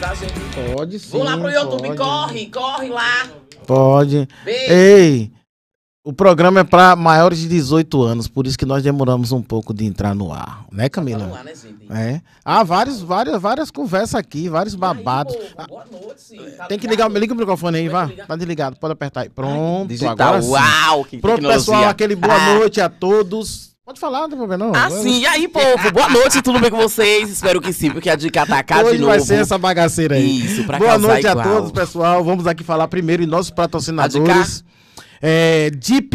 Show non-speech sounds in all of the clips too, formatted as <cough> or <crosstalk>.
Tá, gente. Pode sim. Vou lá pro YouTube, pode. corre, corre lá. Pode. Beijo. Ei, o programa é para maiores de 18 anos, por isso que nós demoramos um pouco de entrar no ar, né, tá Camila? No ar, né, gente? É. Há ah, vários, várias, várias conversas aqui, vários babados. Aí, Boa ah, noite, sim. Tá Tem que ligar, liga o microfone aí, vá. Tá desligado, pode apertar aí. Pronto, agora sim. Uau, que Pronto, tecnologia. pessoal, aquele boa ah. noite a todos. Pode falar, não tem problema não. Ah, sim. E aí, povo? Boa noite, tudo bem com vocês? Espero que sim, porque a dica tá cá Hoje de novo. vai ser essa bagaceira aí. Isso, pra Boa noite igual. a todos, pessoal. Vamos aqui falar primeiro em nossos patrocinadores. É,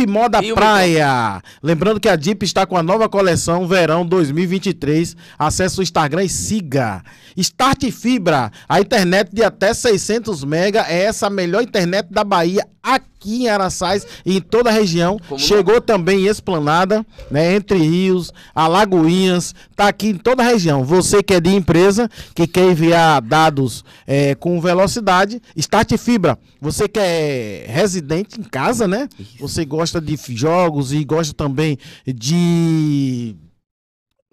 Moda e Praia. Lembrando que a Deep está com a nova coleção Verão 2023. Acesse o Instagram e siga. Start Fibra, a internet de até 600 mega é essa melhor internet da Bahia aqui em Araçais e em toda a região. Como Chegou não? também Esplanada, né? Entre Rios, Alagoinhas, tá aqui em toda a região. Você que é de empresa, que quer enviar dados é, com velocidade, Start Fibra. Você que é residente em casa, né? Você gosta de jogos e gosta também de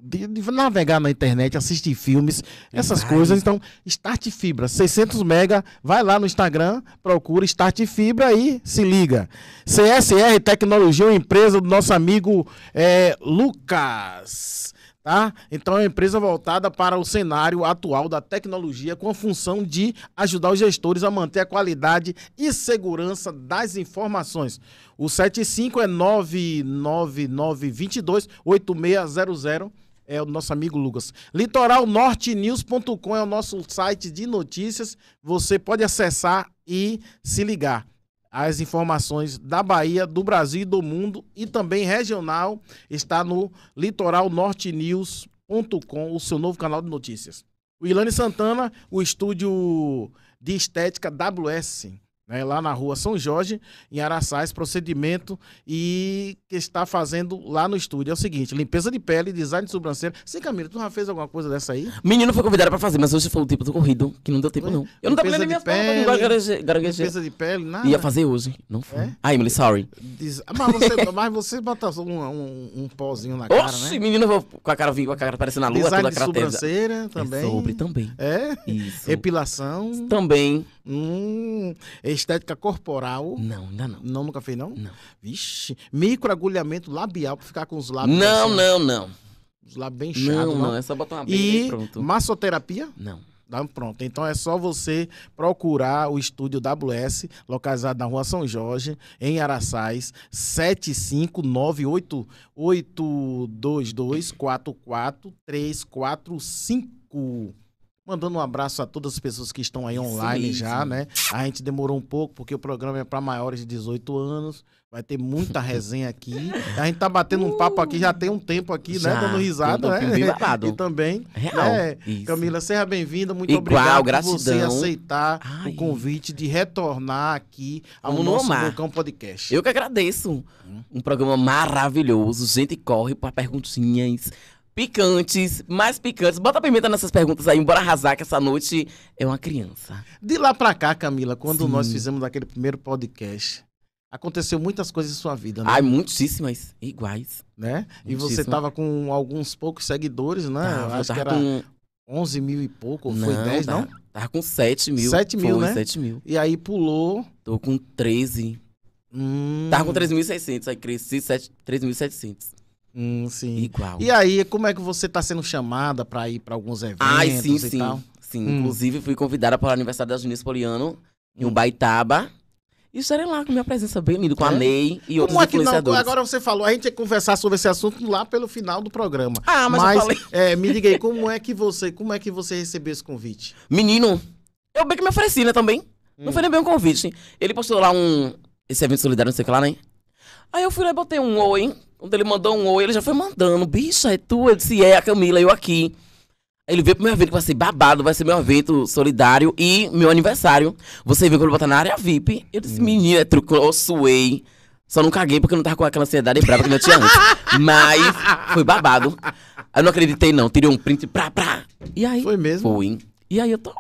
de, de, navegar na internet, assistir filmes, é essas coisas. Então, Start Fibra, 600 mega, vai lá no Instagram, procura Start Fibra e se liga. CSR Tecnologia, uma empresa do nosso amigo é, Lucas. Tá? Então é uma empresa voltada para o cenário atual da tecnologia com a função de ajudar os gestores a manter a qualidade e segurança das informações. O 75 é 99922 8600 é o nosso amigo Lucas. LitoralNorteNews.com é o nosso site de notícias. Você pode acessar e se ligar as informações da Bahia, do Brasil do mundo e também regional está no litoralnortenews.com, o seu novo canal de notícias. O Ilane Santana, o estúdio de estética WS né, lá na rua São Jorge, em esse procedimento e que está fazendo lá no estúdio. É o seguinte: limpeza de pele, design de sobrancelha. Sim, Camila, tu já fez alguma coisa dessa aí? Menino foi convidado para fazer, mas hoje foi o tipo do corrido, que não deu tempo, não. Eu não tava lendo minhas pele, palavras, garanguejeira. Limpeza de pele, nada. Ia fazer hoje, não foi. É? Ai, Emily, sorry. Mas, você, <laughs> mas você bota um, um, um pozinho na Oxi, cara, né? menino, com a cara, com a cara parecendo a lua, design toda a cara sobrancelha é também. É sobre também. É? Isso. Epilação. Também. Hum, estética corporal. Não, ainda não. Não, nunca fez, não? Não. Vixe. Microagulhamento labial para ficar com os lábios. Não, assim. não, não. Os lábios bem chados Não, não, é só botar uma e, e pronto. Massoterapia? Não. Tá, pronto. Então é só você procurar o estúdio WS, localizado na rua São Jorge, em Araçais, cinco Mandando um abraço a todas as pessoas que estão aí online Sim, já, né? A gente demorou um pouco porque o programa é para maiores de 18 anos. Vai ter muita <laughs> resenha aqui. A gente tá batendo uh, um papo aqui já tem um tempo aqui, né? já, né? Dando risada, né? e também. Real. Né? Camila, seja bem-vinda. Muito Igual, obrigado gratidão. por você aceitar Ai. o convite de retornar aqui ao Vamos nosso amar. Vulcão Podcast. Eu que agradeço. Hum? Um programa maravilhoso. Gente, corre para perguntinhas picantes, mais picantes. Bota a pimenta nessas perguntas aí, embora arrasar que essa noite é uma criança. De lá pra cá, Camila, quando Sim. nós fizemos aquele primeiro podcast, aconteceu muitas coisas em sua vida, né? Ai, muitíssimas, iguais. Né? E você tava com alguns poucos seguidores, né? Tava, Acho que era com... 11 mil e pouco, ou foi 10, tá, não? Tava com 7 mil. 7 mil, foi, né? 7 mil. E aí pulou... Tô com 13. Hum. Tava com 3.600, aí cresci 3.700. Hum, sim. Igual. E aí, como é que você está sendo chamada para ir para alguns eventos Ai, sim, e sim. tal? Sim, hum. inclusive fui convidada para o aniversário da Junis Poliano, em hum. baitaba E estarei lá com minha presença bem linda, com é? a Ney e Como outros é influenciadores. Não, agora você falou, a gente ia conversar sobre esse assunto lá pelo final do programa. Ah, mas, mas eu falei. <laughs> É, me liguei, como é que você, como é que você recebeu esse convite? Menino, eu bem que me ofereci, né, também. Hum. Não foi nem bem um convite. Ele postou lá um... Esse evento solidário, não sei o que lá, né? Aí eu fui lá e botei um oi, quando ele mandou um oi, ele já foi mandando. Bicha, é tu? Eu disse, é a Camila, eu aqui. Ele veio pro meu evento que vai ser babado, vai ser meu evento solidário e meu aniversário. Você viu quando eu botar na área VIP. Eu disse, menina, é truco, eu suei. Só não caguei porque eu não tava com aquela ansiedade brava que eu tinha antes. <laughs> Mas foi babado. Eu não acreditei, não. Tirei um print, pra, pra. E aí. Foi mesmo? Foi. E aí eu tô.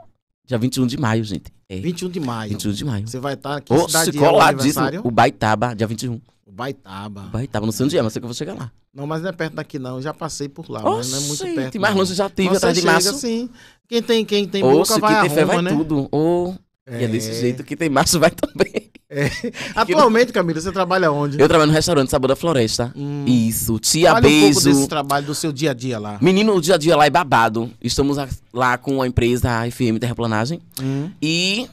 Dia 21 de maio, gente. É. 21 de maio. 21 de maio. Você vai estar aqui. Ô, cidade coladíssimo. É o, o Baitaba, dia 21. O Baitaba. O Baitaba, não sei onde é, mas sei que eu vou chegar lá. Não, mas não é perto daqui não. Eu já passei por lá, Oxe, mas não é muito perto. Mas longe já tive atrás de março. Sim. Quem tem, quem tem Oxe, boca vai que tem arruma, fé vai né? tudo. Ou é. E é desse é. jeito que tem março vai <laughs> também. É. <laughs> Atualmente, Camila, você trabalha onde? Eu trabalho no restaurante Sabor da Floresta. Hum. Isso. Tia Fale Beijo. um pouco desse trabalho, do seu dia a dia lá. Menino, o dia a dia lá é babado. Estamos lá com a empresa FM Terraplanagem. Hum. E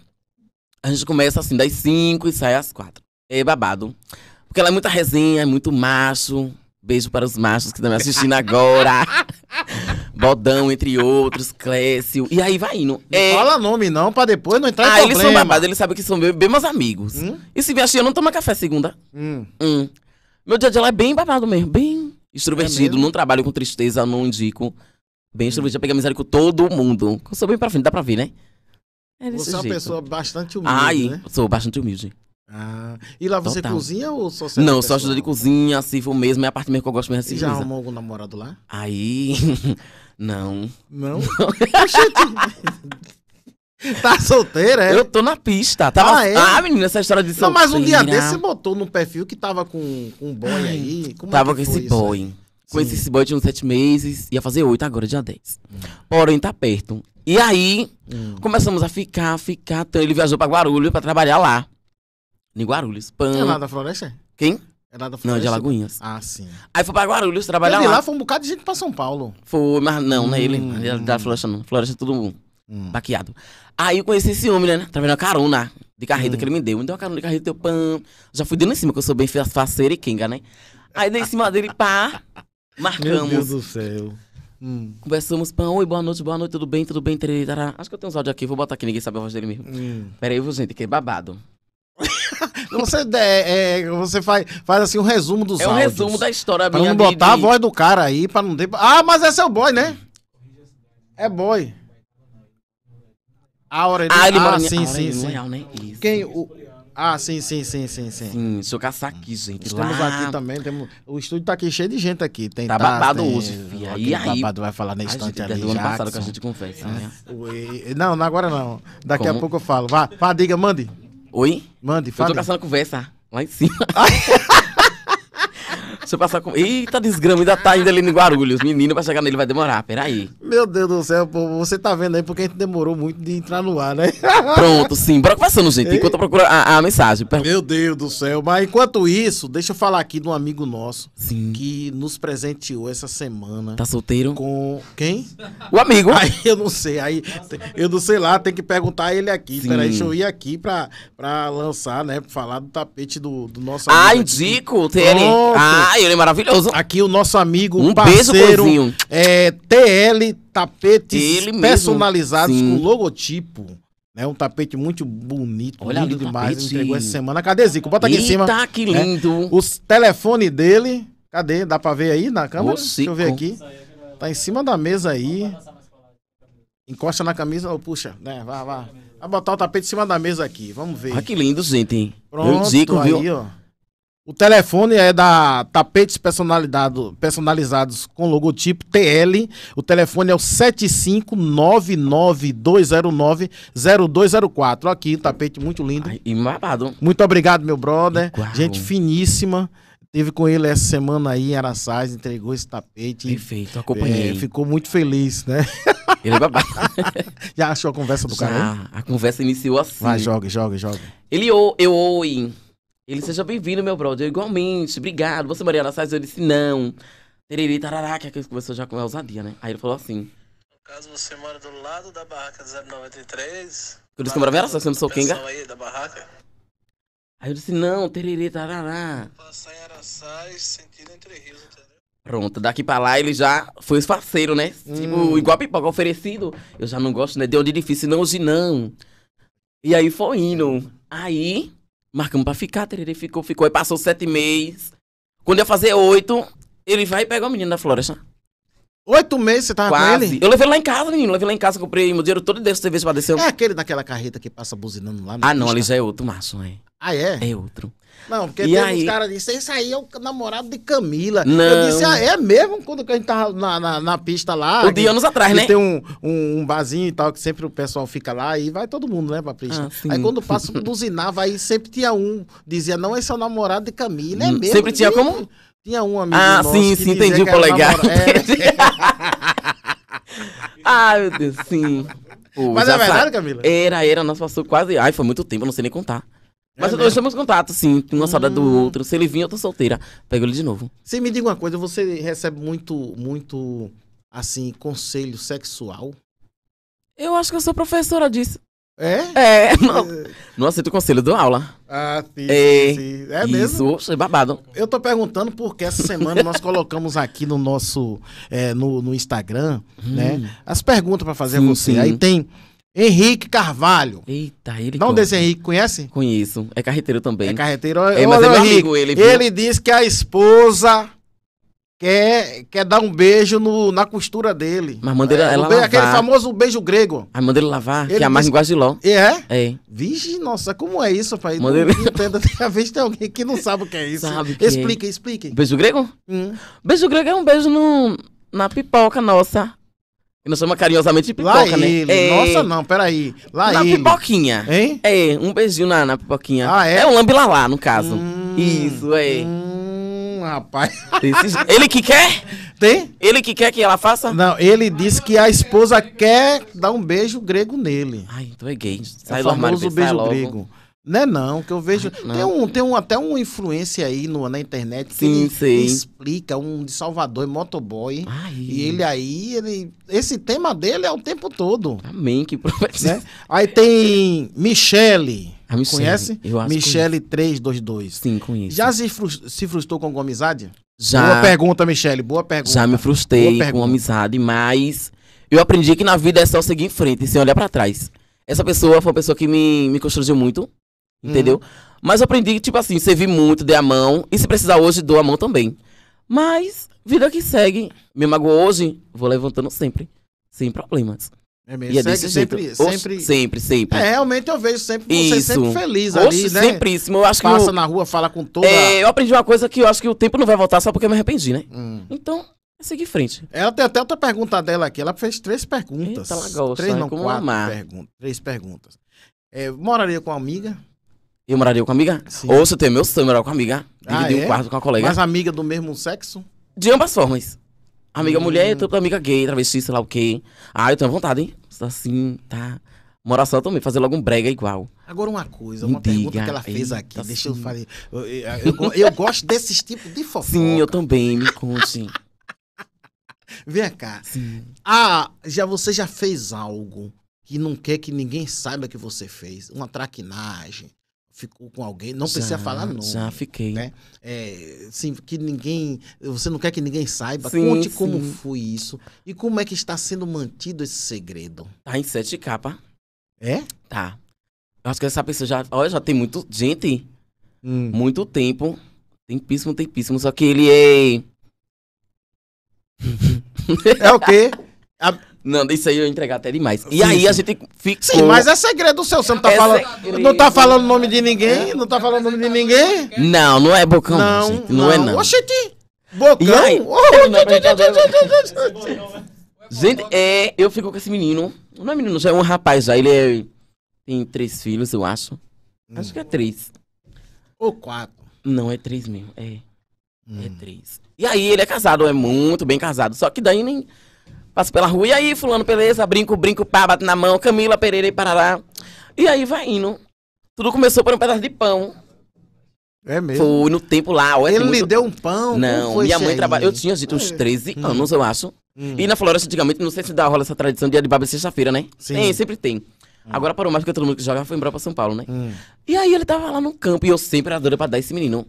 a gente começa assim, das 5 e sai às 4. É babado. Porque ela é muita resenha, é muito macho. Beijo para os machos que estão me assistindo <laughs> agora. Bodão, entre outros, Clécio. E aí vai indo. é... fala nome não, pra depois não entrar ah, em problema. Ah, eles são babados, eles sabem que são bem, bem meus amigos. Hum? E se vier assim, eu não tomo café segunda. Hum. Hum. Meu dia a dia lá é bem babado mesmo, bem extrovertido. É não trabalho com tristeza, não indico. Bem hum. extrovertido, hum. peguei amizade com todo mundo. Eu sou bem pra frente, dá pra ver, né? É você jeito. é uma pessoa bastante humilde, Ai, né? sou bastante humilde. Ah, e lá você Total. cozinha ou só serve Não, só ajuda de cozinha, se for mesmo, é a parte mesmo que eu gosto mesmo. Assim, já arrumou algum namorado lá? Aí, <laughs> Não. Não? Oxente. <laughs> tá solteira, é? Eu tô na pista. Tava... Ah, é? ah, menina, essa história de solteira. Não, mas um dia desse você botou no perfil que tava com, com um boy aí. Como tava é com esse boy. Conheci esse boy, tinha uns sete meses. Ia fazer oito agora, é dia dez Hum. Porém, tá perto. E aí, hum. começamos a ficar, ficar. Então, ele viajou pra Guarulhos pra trabalhar lá. Em Guarulhos. Pan. É lá da floresta? Quem? É lá da é Floresta? Não, de Alagoinhas. Ah, sim. Aí foi pra Guarulhos trabalhar e lá. lá foi um bocado de gente pra São Paulo. Foi, mas não, hum. né? Ele, hum. ele é da Floresta não. Floresta é todo mundo hum. baqueado. Aí eu conheci esse homem, né? trabalhando a carona de carreta hum. que ele me deu. Me deu uma carona de carreta, eu pan, Já fui dando em cima, que eu sou bem faceira e quenga, né? Aí dei em cima dele, pá. <laughs> Marcamos. Meu Deus do céu. Hum. Conversamos, pão, oi, boa noite, boa noite, tudo bem, tudo bem, tarará. Acho que eu tenho uns áudios aqui, vou botar aqui, ninguém sabe a voz dele mesmo. Hum. Pera aí, gente, que babado. Você, é, é, você faz, faz assim um resumo dos é áudios. É um resumo da história pra minha. não botar de... a voz do cara aí, pra não ter... Ah, mas esse é o boy, né? É boy. A hora de... Ah, ele ah, mora sim, sim, né? sim. Né? Isso. Quem... O... Ah, sim, sim, sim, sim, sim. Sim, seu caçaqui, gente. Estamos lá... aqui também, temos... o estúdio tá aqui cheio de gente aqui. Tem tá babado tem... hoje, filho. E aí? babado vai falar na estante ali. É do ano passado que a gente confessa, né? Não, é agora não. Daqui Como? a pouco eu falo. Vá, vá, diga, mande. Oi? Mande, fala. Eu tô caçando conversa lá em cima. <laughs> Se eu passar com. Eita, desgrama, ainda tá ainda ali no Guarulhos. Menino, pra chegar nele vai demorar, peraí. Meu Deus do céu, pô, você tá vendo aí porque a gente demorou muito de entrar no ar, né? Pronto, sim. Bora conversando, gente, enquanto eu procuro a, a mensagem. Per... Meu Deus do céu, mas enquanto isso, deixa eu falar aqui de um amigo nosso sim. que nos presenteou essa semana. Tá solteiro? Com quem? O amigo. Aí eu não sei, aí eu não sei lá, tem que perguntar ele aqui. Sim. Peraí, deixa eu ir aqui pra, pra lançar, né? Pra falar do tapete do, do nosso ah, amigo. Ah, indico, Tere. Ah, ele é maravilhoso. Aqui o nosso amigo, um parceiro, beijo, é, TL Tapetes ele Personalizados mesmo, com logotipo. É um tapete muito bonito, Olha lindo demais. Tapete. Entregou essa semana. Cadê, Zico? Bota aqui Eita, em cima. Eita, que né? lindo. Né? Os telefone dele. Cadê? Dá pra ver aí na câmera? Ô, Deixa eu ver aqui. Tá em cima da mesa aí. Encosta na camisa. ou puxa, né? Vai, vai. Vai botar o tapete em cima da mesa aqui. Vamos ver. Ah, que lindo, gente. Pronto, Zico, aí, viu? ó. O telefone é da Tapetes personalizado, Personalizados com logotipo TL. O telefone é o 75992090204. Aqui, tapete muito lindo. Ai, e babado. Muito obrigado, meu brother. Igual. Gente finíssima. Teve com ele essa semana aí em Araçais, entregou esse tapete. Perfeito, acompanhei. É, ficou muito feliz, né? <laughs> Ele é babado. <laughs> Já achou a conversa do cara? A conversa iniciou assim. Vai, joga, joga, joga. Ele, eu, eu, em... Ele, seja bem-vindo, meu brother. Eu, igualmente, obrigado. Você, Mariana Salles? Eu disse, não. Tererê, tarará, que aquilo é começou já com a ousadia, né? Aí ele falou assim. No caso, você mora do lado da barraca 093. Eu disse que eu morava em Araçá, você não sou quem, aí da barraca? Aí eu disse, não, tererê, tarará. Passar em Araçás, sentido entre rios, entendeu? Pronto, daqui pra lá ele já foi os parceiros, né? Tipo, hum. Tipo, igual a pipoca oferecido. Eu já não gosto, né? De onde difícil, não, hoje não. E aí foi indo. Aí, Marcamos pra ficar, tererê ficou, ficou. Aí passou sete meses. Quando ia fazer oito, ele vai pegar o menino da floresta. Oito meses você tava Quase. com ele? Eu levei lá em casa, menino. Levei lá em casa, comprei meu dinheiro todo desse serviço pra descer. É aquele daquela carreta que passa buzinando lá. Né? Ah, não, ali já é outro maço, hein? Né? Ah, é? É outro. Não, porque e tem aí... uns caras dizem, esse aí é o namorado de Camila. Não. Eu disse, ah, é mesmo? Quando a gente tava na, na, na pista lá. O de anos atrás, né? Tem um, um, um, barzinho e tal, que sempre o pessoal fica lá e vai todo mundo, né, pra pista. Ah, aí quando passa <laughs> buzinava, aí sempre tinha um, dizia, não, esse é o namorado de Camila, é hum, mesmo. Sempre tinha como? Tinha um amigo Ah, sim, sim, entendi o polegar. É. Ai, <laughs> ah, meu Deus, sim. Pô, Mas é verdade, Camila? Era, era, nós passou quase... Ai, foi muito tempo, eu não sei nem contar. Mas é nós temos contato, sim. Uma hum. saudade do hum. outro. Se ele vir, eu tô solteira. Pego ele de novo. Você me diga uma coisa, você recebe muito, muito, assim, conselho sexual? Eu acho que eu sou professora disso. É? É, é. não. Não aceito conselho, dou aula. Ah, sim, é, sim. É mesmo? Isso, babado. Eu tô perguntando porque essa semana nós colocamos aqui no nosso, é, no, no Instagram, hum. né? As perguntas para fazer sim, você. Sim. Aí tem Henrique Carvalho. Eita, ele. Não desse Henrique, conhece? Conheço. É carreteiro também. É carreteiro. É, mas é Henrique, amigo, ele. Viu? Ele disse que a esposa quer, quer dar um beijo no, na costura dele. Mas manda ele, é, ela beijo, lavar. Aquele famoso beijo grego. Mas manda ele lavar, ele que é a mais diz... e é, é? É. Vixe, nossa, como é isso, pai? Manda não ele... entendo. Tem vez tem alguém que não sabe o que é isso. Sabe que Explica, é. explique. Beijo grego? Hum. Beijo grego é um beijo no, na pipoca nossa. E não chama carinhosamente de pipoca, lá né? Ele. É... Nossa, não, peraí. Lá na ele. pipoquinha. Hein? É, um beijinho na, na pipoquinha. Ah, é? É um lambilalá, no caso. Hum, Isso, é. Hum, rapaz. Ele que quer? Tem? Ele que quer que ela faça? Não, ele disse que a esposa quer dar um beijo grego nele. Ai, então é gay. Sai é o famoso beijo logo. grego. Né não, que eu vejo. Não. Tem, um, tem um, até um influência aí no, na internet que sim, ele sim. explica, um de Salvador, motoboy. Ai. E ele aí, ele. Esse tema dele é o tempo todo. Amém, que profeta <laughs> Né? Aí tem Michele. A Michele. Conhece? Eu acho Michele 322. Sim, conheço. Já se, frust se frustrou com alguma amizade? Já. Boa pergunta, Michele. Boa pergunta. Já me frustrei com amizade, mas eu aprendi que na vida é só seguir em frente, sem olhar para trás. Essa pessoa foi uma pessoa que me, me constrangiu muito. Entendeu? Uhum. Mas eu aprendi que, tipo assim, servi muito, dei a mão. E se precisar hoje, dou a mão também. Mas, vida que segue. Me magoou hoje, vou levantando sempre. Sem problemas. É mesmo. E é desse sempre, jeito. Sempre, Oxe, sempre, sempre. É, realmente eu vejo sempre você Isso. Né? sempre feliz Oxe, ali, né? Sempríssimo. Eu acho Passa que Passa na rua, fala com toda... É, eu aprendi uma coisa que eu acho que o tempo não vai voltar só porque eu me arrependi, né? Hum. Então, é seguir em frente. É, ela tem até outra pergunta dela aqui. Ela fez três perguntas. Eita, ela gosta, três, né? não, quatro perguntas. Três perguntas. É, moraria com uma amiga? Eu moraria com amiga? Sim. Ou se eu tenho meu sonho, moraria com amiga. Ah, Dividir ah, é? um quarto com a colega. Mas amiga do mesmo sexo? De ambas formas. Amiga hum. mulher, tenho amiga gay, travesti, sei lá o quê. Ah, eu tenho vontade, hein? Assim, tá. Morar só também, fazer logo um brega igual. Agora uma coisa, uma Diga, pergunta que ela fez aqui. Tá deixa eu falar. Eu, eu, eu, eu gosto desses tipos de fofoca. Sim, eu também, me conte. <laughs> Vem cá. Sim. Ah, já, você já fez algo que não quer que ninguém saiba que você fez? Uma traquinagem, ficou com alguém, não precisa já, falar não. Já fiquei. Né? É, sim, que ninguém, você não quer que ninguém saiba. Sim, Conte sim. como foi isso e como é que está sendo mantido esse segredo. Tá em sete capa. É? Tá. Eu acho que essa pessoa já, olha, já tem muito gente, hum. muito tempo, tempíssimo, tempíssimo, só que ele é <laughs> É o quê? <laughs> A, não, isso aí eu entregar até demais. E sim, aí sim. a gente fica. Sim, mas é segredo seu. Você não tá, é falando, não tá falando nome de ninguém? Não tá falando nome de ninguém? Não, não é bocão. Não, gente, não, não é não. Oxente! Bocão? E aí, gente, é, eu fico com esse menino. Não é menino, já é um rapaz já. Ele é, tem três filhos, eu acho. Hum. Acho que é três. Ou quatro. Não, é três mesmo. É. é hum. É três. E aí ele é casado, é muito bem casado. Só que daí nem. Passo pela rua, e aí, fulano, beleza? Brinco, brinco, pá, bato na mão, Camila, Pereira e Parará. E aí vai indo. Tudo começou por um pedaço de pão. É mesmo? Foi no tempo lá. Ué, Ele muito... deu um pão? Não, minha mãe trabalha. Eu tinha gente, uns 13 é. hum. anos, eu acho. Hum. E na floresta, antigamente, não sei se dá rola essa tradição dia de baba sexta-feira, né? Sim. Tem, sempre tem. Hum. Agora parou mais porque todo mundo que joga foi embora pra São Paulo, né? Hum. E aí ele tava lá no campo e eu sempre era doida pra dar esse menino.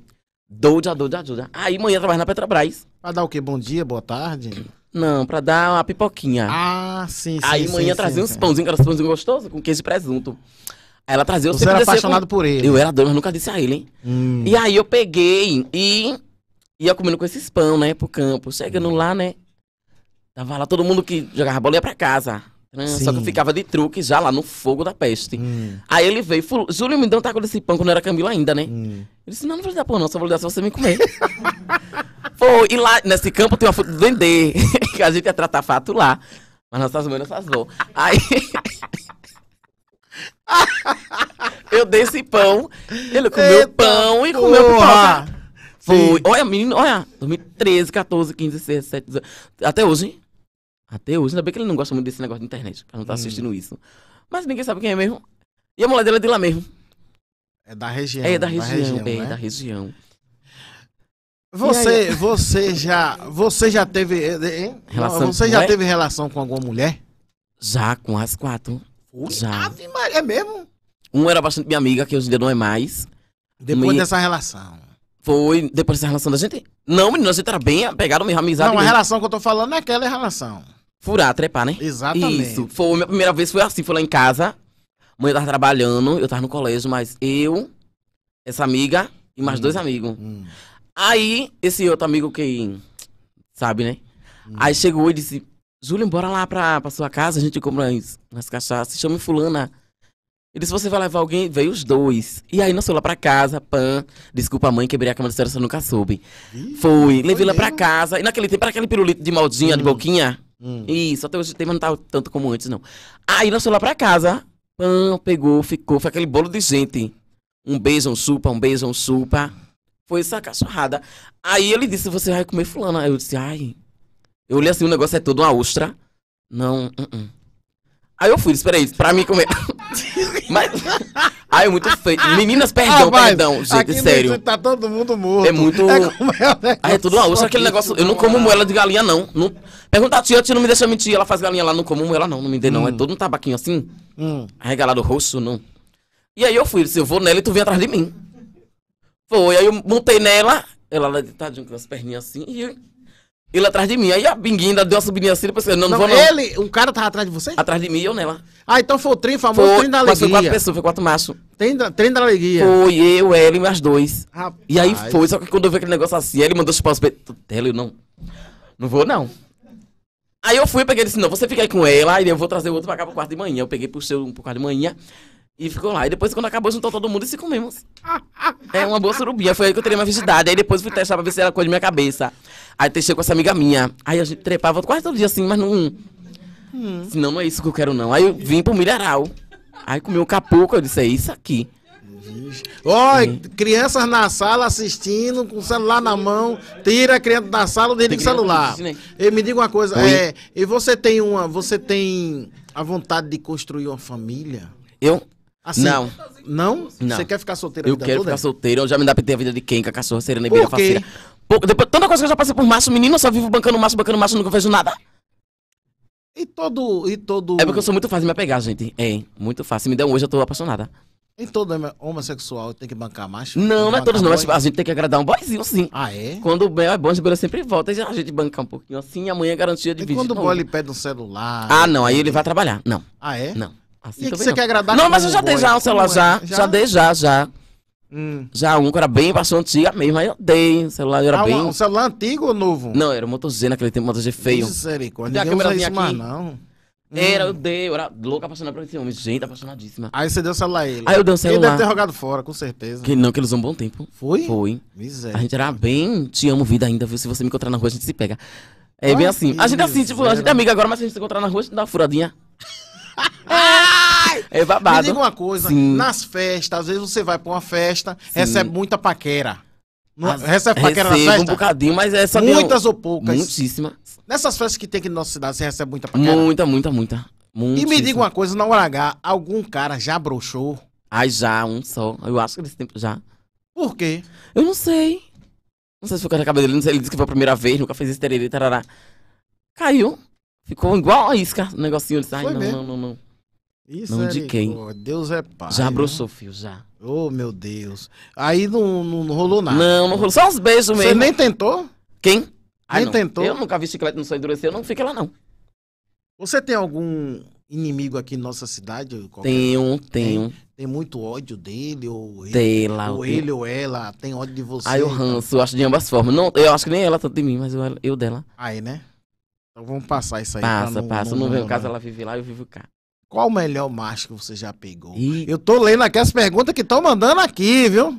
de doida, doida. Aí manhã trabalhar na Petrobras. Pra dar o quê? Bom dia, boa tarde? Não, pra dar uma pipoquinha. Ah, sim, sim. Aí manhã trazia sim, uns pãozinhos, aqueles pãozinhos gostosos, com queijo e presunto. Aí ela trazia, eu Você era assim, apaixonado com... por ele. Eu era doido, mas nunca disse a ele, hein? Hum. E aí eu peguei e ia comendo com esses pão, né, pro campo. Chegando hum. lá, né, tava lá todo mundo que jogava bola ia pra casa. Só que eu ficava de truque já lá no fogo da peste. Hum. Aí ele veio, falou, Júlio, me deu um taco desse pão quando era Camila ainda, né? Hum. Ele disse, não, não vou lhe dar pão não, só vou lhe dar se você me comer. <laughs> Foi, e lá nesse campo tem uma foto do Dendê, <laughs> que a gente ia tratar fato lá. Mas nossas mães não fazou Aí... <laughs> eu dei esse pão, ele comeu Eita, pão e comeu pão Foi. Olha, menino, olha, 2013, 14, 15, 16, 17, 18, até hoje, até hoje. Ainda bem que ele não gosta muito desse negócio de internet, pra não estar tá hum. assistindo hum. isso. Mas ninguém sabe quem é mesmo. E a mulher dele é de lá mesmo. É da região. É da né? região, da região é né? da região. Você, você já, você já teve, eh, relação você já teve relação com alguma mulher? Já, com as quatro. Ui, já. Ave Maria, é mesmo? Uma era bastante minha amiga, que hoje em dia não é mais. Depois dessa relação. Foi, depois dessa relação da gente. Não, menino, a gente era bem apegado mesmo, amizade. Não, a mesmo. relação que eu tô falando é aquela relação furar, trepar, né? Exatamente. Isso. Foi, minha primeira vez foi assim, foi lá em casa. Mãe tava trabalhando, eu tava no colégio, mas eu, essa amiga e mais hum. dois amigos. Hum. Aí, esse outro amigo que. Sabe, né? Hum. Aí chegou e disse: Júlio, bora lá pra, pra sua casa, a gente compra umas, umas cachaças, chama Fulana. Ele disse: Você vai levar alguém? Veio os dois. E aí nós fomos lá pra casa, pan. Desculpa a mãe, quebrei a cama da senhora, você nunca soube. Ih, Fui, levei lá pra casa. E naquele tempo era aquele pirulito de maldinha, hum. de boquinha. Hum. Isso, até hoje mas não tá tanto como antes, não. Aí nós fomos lá pra casa. Pão, pegou, ficou. Foi aquele bolo de gente. Um beijo, um supa, um beijo, um supa. Foi essa cachorrada. Aí ele disse, você vai comer fulano. Aí eu disse, ai. Eu olhei assim, o negócio é todo uma ostra. Não, uh -uh. Aí eu fui, espera aí, pra mim comer. <laughs> mas, Ai, é muito feio. <laughs> Meninas, perdão, ah, perdão, gente, sério. Tá todo mundo morto. É muito. É, é, né? é tudo uma úlcera, aquele negócio. Eu não como moela de galinha, não. não... Pergunta a tia, tia não me deixa mentir. Ela faz galinha lá, não como moela, não. Não me dê, não. É hum. É todo um tabaquinho assim. Hum. Arregalado roxo, não. E aí eu fui, disse, eu vou nela e tu vem atrás de mim. Foi, aí eu montei nela. Ela lá deitadinha com as perninhas assim. E eu ele atrás de mim. Aí a binguinha ainda deu uma subidinha assim, eu pensei, não, não, vou não. Ele, um cara tava atrás de você? Atrás de mim e eu nela. Ah, então foi o trem famoso, o trem da alegria. Foi quatro pessoas, foi quatro machos. Trem da, trem da alegria. Foi eu, ele e mais dois. Rapaz. E aí foi, só que quando eu vi aquele negócio assim, ele mandou chupar os peitos. Ela, eu não, não vou não. Aí eu fui, peguei e disse, não, você fica aí com ela, e eu vou trazer o outro pra cá pro quarto de manhã. Eu peguei, puxei um pro quarto de manhã. E ficou lá. E depois, quando acabou, juntou todo mundo e se comemos. É uma boa surubinha. Foi aí que eu tirei uma visidade. Aí depois fui testar pra ver se era coisa de minha cabeça. Aí testei com essa amiga minha. Aí a gente trepava quase todo dia assim, mas não. Hum. Senão não é isso que eu quero, não. Aí eu vim pro milharal. Aí comi um capuco, eu disse, é isso aqui. Olha, crianças na sala assistindo, com o celular na mão, tira a criança da sala, desliga o celular. Né? E me diga uma coisa, é, e você tem uma, você tem a vontade de construir uma família? Eu? Assim, não. não. Não? Você quer ficar solteiro a Eu quero toda? ficar solteiro, eu já me ter a vida de quem, com a cachorra serena e beira faceira. Pouco, depois, tanta coisa que eu já passei por macho menino, eu só vivo bancando macho bancando macho nunca vejo nada. E todo, e todo. É porque eu sou muito fácil de me apegar, gente. É, muito fácil. Me deu um hoje, eu tô apaixonada. E todo homossexual tem que bancar macho? Não, não é todos não. Boy? A gente tem que agradar um boyzinho, sim. Ah, é? Quando o Bel é bom, o sempre volta. E a gente bancar um pouquinho assim, amanhã é garantia de e vídeo. quando o boy ele pede um celular... Ah, não. Aí ele vai trabalhar. Não. Ah, é? Não. Assim e que você não. quer agradar Não, mas eu já dei já o um celular, é? já. Já dei já, já. Hum. Já um que era bem pra antiga mesmo, aí eu dei. O celular era ah, bem. Um celular antigo ou novo? Não, era um Motozê naquele tempo, Motozê feio. Misericórdia, ninguém usa isso aqui. mais não. Era, hum. eu dei, eu era louca apaixonada por esse homem, gente apaixonadíssima. Aí você deu o celular a ele. Aí eu dei o celular. Ele deve ter jogado fora, com certeza. Que não, que ele usou um bom tempo. Foi? Foi. Miséria. A gente era bem, te amo vida ainda, viu? Se você me encontrar na rua, a gente se pega. É Ai, bem assim. A gente é assim, tipo, a gente é amiga agora, mas se a gente se encontrar na rua, a gente dá uma furadinha. É, babado. Me diga uma coisa, Sim. nas festas, às vezes você vai pra uma festa, Sim. recebe muita paquera. É? As, recebe paquera recebo na festa? um bocadinho, mas é Muitas ou poucas? Muitíssimas. Nessas festas que tem aqui na nossa cidade, você recebe muita paquera? Muita, muita, muita. e me diga uma coisa, na hora H, algum cara já broxou? Ai, já, um só. Eu acho que nesse tempo já. Por quê? Eu não sei. Não sei se foi o cara cabelo dele, não sei. Ele disse que foi a primeira vez, nunca fez esse tererê, tarará. Caiu. Ficou igual a isca, o negocinho. Disse, Ai, não, não, não, não, Isso não. É de quem? Deus é pai. Já né? broçou fio, já. Oh, meu Deus. Aí não, não, não rolou nada. Não, não rolou. Só uns beijos mesmo. Você nem tentou? Quem? aí nem não. tentou? Eu nunca vi chiclete no seu endurecer, eu não fiquei lá, não. Você tem algum inimigo aqui em nossa cidade? Qualquer... Tenho, tenho. Tem, tem, muito ódio dele, ou ele, tem lá, ou, ele ou ela, tem ódio de você. Aí eu ranço, eu acho de ambas formas. Não, eu acho que nem ela tanto de mim, mas eu, eu dela. Aí, ah, é, né? Então vamos passar isso aí. Passa, não, passa. Não, não, vem o caso, ela vive lá, eu vivo cá. Qual o melhor macho que você já pegou? E... Eu tô lendo aqui as perguntas que estão mandando aqui, viu?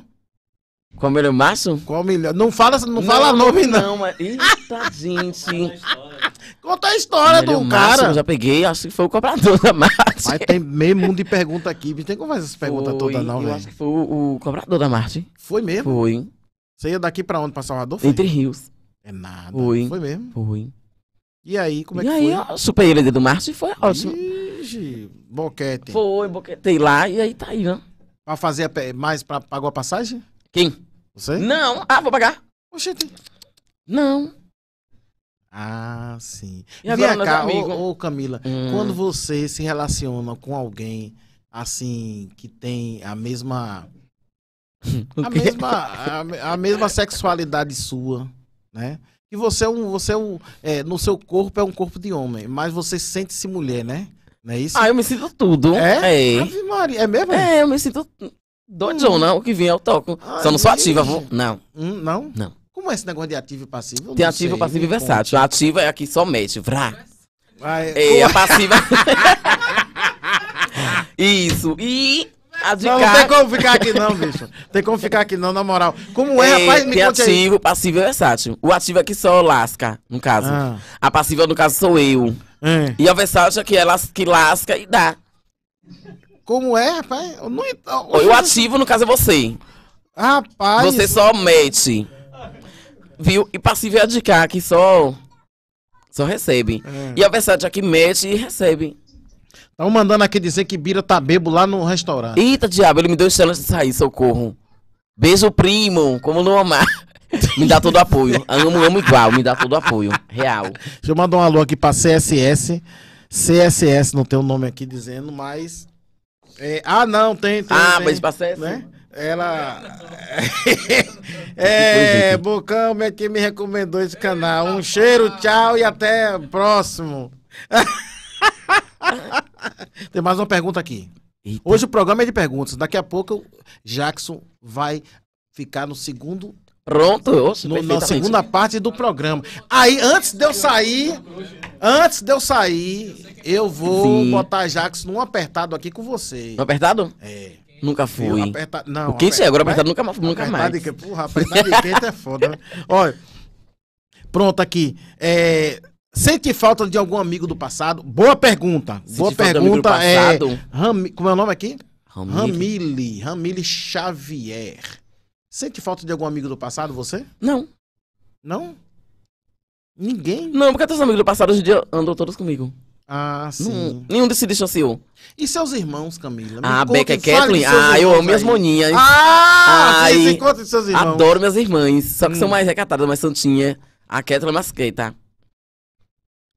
Qual o melhor macho? Qual o melhor? Não fala, não, não fala nome, não. Não, mas... Eita, <laughs> gente. Conta a história do cara. Eu já peguei, acho que foi o cobrador da Marte. Mas tem meio mundo de pergunta aqui. Não tem como fazer essas perguntas todas, não, velho. Eu acho que foi o, o cobrador da Marte. Foi mesmo? Foi. Você ia daqui pra onde? Pra Salvador? Foi? Entre Rios. É nada. Foi. Foi mesmo? Foi. E aí, como é e que aí, foi? Ó, super ele do Márcio foi ótimo. Ixi, boquete. Foi, boquetei lá e aí tá aí, ó. Pra fazer a, mais, pra, pagou a passagem? Quem? Você? Não, ah, vou pagar. Oxente. Não. Ah, sim. E agora Vem cá, ô, ô, Camila, hum. quando você se relaciona com alguém assim que tem a mesma <laughs> a mesma a, a mesma sexualidade sua, né? e você é um. Você é um é, no seu corpo é um corpo de homem, mas você sente-se mulher, né? Não é isso? Ah, eu me sinto tudo. É? É. Maria, é mesmo? É, eu me sinto doidona, hum. o que é eu toco. Ah, Só não sou ativa, vou... Não. Hum, não? Não. Como é esse negócio de ativo e passivo? Tem ativo, sei, passivo e versátil. A ativa é aqui somente vrá. Vai. É, a passiva... <laughs> Isso. E não, não tem como ficar aqui não, bicho. Tem como ficar aqui não, na moral. Como é, rapaz? Me tem ativo, aí. passivo e é versátil. O ativo aqui é só lasca, no caso. Ah. A passiva, no caso, sou eu. É. E a versátil aqui é, é que lasca e dá. Como é, rapaz? Eu, não... eu, eu ativo, no caso, é você. Rapaz. Você só mete. Viu? E passivo é a de cá, que só... Só recebe. É. E a versátil aqui mete e recebe. Estão mandando aqui dizer que Bira tá bebo lá no restaurante. Eita, diabo, ele me deu excelência de sair, socorro. Beijo, primo, como não amar. <laughs> me dá todo apoio. Amo, amo igual, me dá todo apoio. Real. Deixa eu mandar um alô aqui pra CSS. CSS, não tem o um nome aqui dizendo, mas. É... ah, não, tem. tem ah, tem, mas pra CSS. Né? Ela. <laughs> É, é, Bocão, é minha tia me recomendou esse canal. Um cheiro, tchau e até próximo. <laughs> <laughs> Tem mais uma pergunta aqui. Eita. Hoje o programa é de perguntas. Daqui a pouco Jackson vai ficar no segundo. Pronto, ouço, no, na segunda parte do programa. Aí, antes de eu sair, antes de eu sair, eu vou Sim. botar Jackson num apertado aqui com você. apertado? É. Nunca fui. Aperta... Não, o que aperta... isso é? Agora apertado nunca, mais, nunca mais. De Porra, apertado de quente é foda. Né? Olha, pronto aqui. É... Sente falta de algum amigo do passado? Boa pergunta. Sente Boa pergunta é. Ram... Como é o nome aqui? Ramile. Ramile Xavier. Sente falta de algum amigo do passado, você? Não. Não? Ninguém? Não, porque todos os amigos do passado hoje em dia andam todos comigo. Ah, sim. Não, nenhum se distanciou. E seus irmãos, Camila? Me ah, Beca e Kathleen? Ah, eu amo minhas moninhas. Ah, Ai, conta de seus irmãos. Adoro minhas irmãs. Só que hum. são mais recatadas, mais santinha. A Kathleen é mais tá?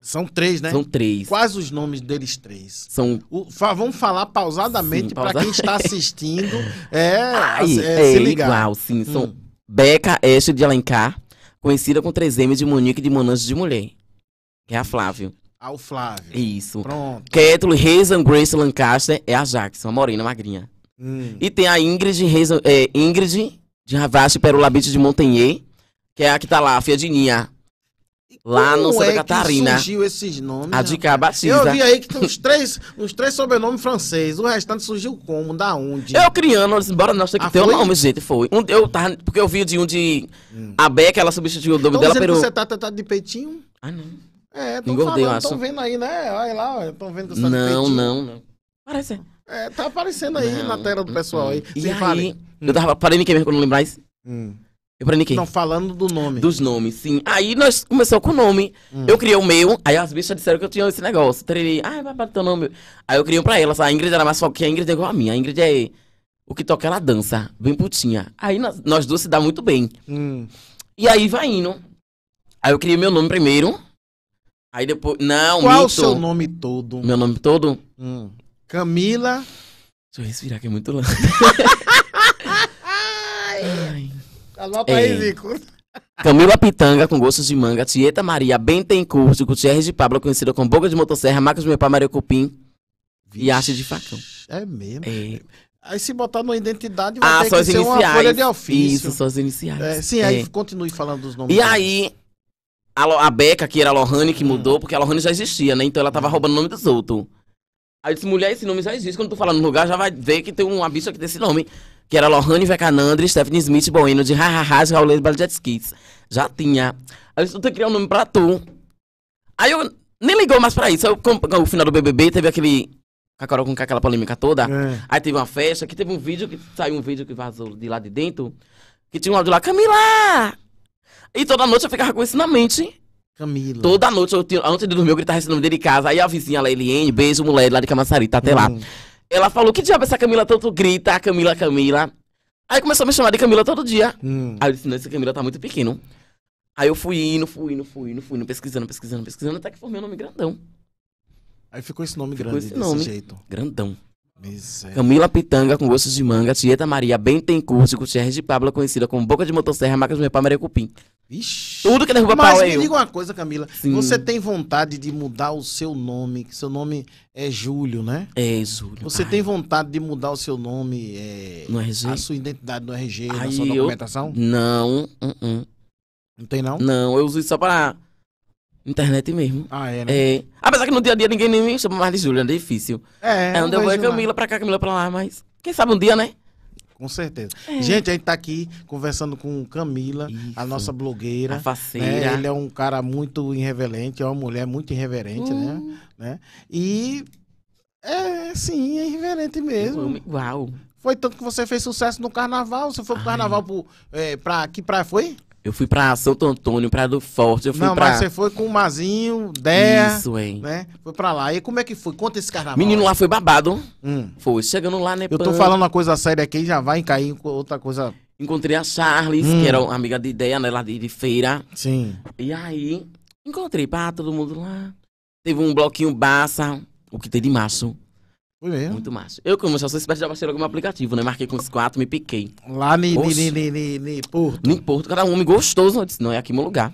São três, né? São três. Quais os nomes deles três? São. O, vamos falar pausadamente para pausa... quem está <laughs> assistindo. É, Ai, é, é, se ligar. Igual, sim. Hum. São Beca Este de Alencar, conhecida com 3M de Monique de Monange de Mulher. Que é a Flávio. Ao Flávio. Isso. Pronto. Ketley and Grace Lancaster é a Jackson, a morena magrinha. Hum. E tem a Ingrid, Hazen, é, Ingrid de Ravache Perolabite de Montanhê, que é a que tá lá, a Ninha lá no Santa é Catarina. surgiu esses nomes? A de Cabacisa. Eu vi aí que tem uns três, uns três sobrenomes franceses. O restante surgiu como? Da onde? Eu criando, embora não bora nós tem que ah, ter o um nome, gente. Foi. Um, eu tava, porque eu vi de um de. Hum. A Beca, ela substituiu o nome então dela pelo. Você tá tá de peitinho? Ah, não. É, tão Engordei, falando, Tô vendo aí, né? Olha lá, estão vendo que tá eu Não, não, não. Parece. É, tá aparecendo aí não, na tela do pessoal aí. E Sim, aí, fale. eu tava parando que mesmo quando lembrar isso. Hum. Eu Não, falando do nome. Dos nomes, sim. Aí nós começamos com o nome. Hum. Eu criei o meu, aí as bichas disseram que eu tinha esse negócio. Treinei, ah, vai o teu nome. Aí eu criei um pra elas. A Ingrid era mais foca que a Ingrid é igual a minha. A Ingrid é o que toca, ela dança, bem putinha. Aí nós, nós duas se dá muito bem. Hum. E aí vai indo. Aí eu criei meu nome primeiro. Aí depois. Não, Qual mito. o seu nome todo? Meu nome todo? Hum. Camila. Deixa eu respirar que é muito longo. <laughs> Salvar é. o Camila Pitanga, com gostos de manga, Tieta Maria, Bentencurso, Gutierrez de Pablo, conhecida como Boca de Motosserra, Marcos Meu Pai, Maria Cupim Vixe, e Arte de Facão. É mesmo? É. Aí se botar numa identidade vai ah, ter só que as ser iniciais. uma folha de ofício. Isso, só as iniciais. É, sim, aí é. continue falando dos nomes. E aí, a, a, Beca, que era a Lohane, que hum. mudou, porque a Lohane já existia, né? Então ela tava hum. roubando o nome dos outros. Aí eu disse, mulher, esse nome já existe. Quando tu fala no lugar, já vai ver que tem um abismo aqui desse nome que era Lohane Vecanandre, Stephanie Smith, Bueno, de Hahahás, Raulês Baljetskis. Já tinha. Aí eu estou criando um nome pra tu. Aí eu nem ligou mais pra isso. Aí eu, o final do BBB teve aquele. Cacarol com aquela polêmica toda. É. Aí teve uma festa, que teve um vídeo, que saiu um vídeo que vazou de lá de dentro, que tinha um áudio lá, Camila! E toda noite eu ficava com isso na mente. Camila. Toda noite, eu, antes de dormir, eu gritava esse nome dele de casa. Aí a vizinha lá, Eliane, beijo, mulher lá de Camaçari, tá até hum. lá. Ela falou, que diabo essa Camila tanto grita, Camila, Camila. Aí começou a me chamar de Camila todo dia. Hum. Aí eu disse, não, essa Camila tá muito pequeno. Aí eu fui indo, fui indo, fui indo, fui indo, pesquisando, pesquisando, pesquisando, até que formei um nome grandão. Aí ficou esse nome ficou grande esse nome, desse jeito. Grandão. Camila Pitanga com gostos de manga, Tieta Maria curso, Gutierrez de Pablo, conhecida como Boca de Motosserra, Marcas do Maria Cupim. Ixi, Tudo que derruba Mas pau me é eu. diga uma coisa, Camila. Sim. Você tem vontade de mudar o seu nome, que seu nome é Júlio, né? É, Júlio. Você tem vontade de mudar o seu nome, é, no RG? a sua identidade no RG, Ai, na sua documentação? Eu... Não. Uh -uh. Não tem, não? Não, eu uso isso só para Internet mesmo. Ah, é, né? É. Apesar que no dia a dia ninguém nem me chama mais de Júlia, é difícil. É, é onde eu vou é Camila pra cá, Camila pra lá, mas quem sabe um dia, né? Com certeza. É. Gente, a gente tá aqui conversando com Camila, Isso. a nossa blogueira. A faceira. Né? Ele é um cara muito irreverente, é uma mulher muito irreverente, né? hum. né? né? E é, sim, é irreverente mesmo. Uau. Foi tanto que você fez sucesso no carnaval. Você foi pro Ai. carnaval pro, é, pra que praia foi? Eu fui pra Santo Antônio, pra do Forte, eu fui Não, pra... mas você foi com o Mazinho, Dé... Isso, hein. Né? Foi pra lá. E como é que foi? Conta esse carnaval. Menino lá foi babado. Hum. Foi. Chegando lá, né? Eu tô falando uma coisa séria aqui, já vai cair outra coisa... Encontrei a Charles, hum. que era amiga de ideia, né? Lá de, de feira. Sim. E aí, encontrei pra todo mundo lá. Teve um bloquinho Barça, o que tem de macho. Foi mesmo? Muito massa. Eu, como já sou espécie, já baixei algum aplicativo, né? Marquei com os quatro, me piquei. Lá ni, ni, ni, ni, ni, Porto. Em Porto, cada um homem gostoso. Eu disse, não, é aqui meu lugar.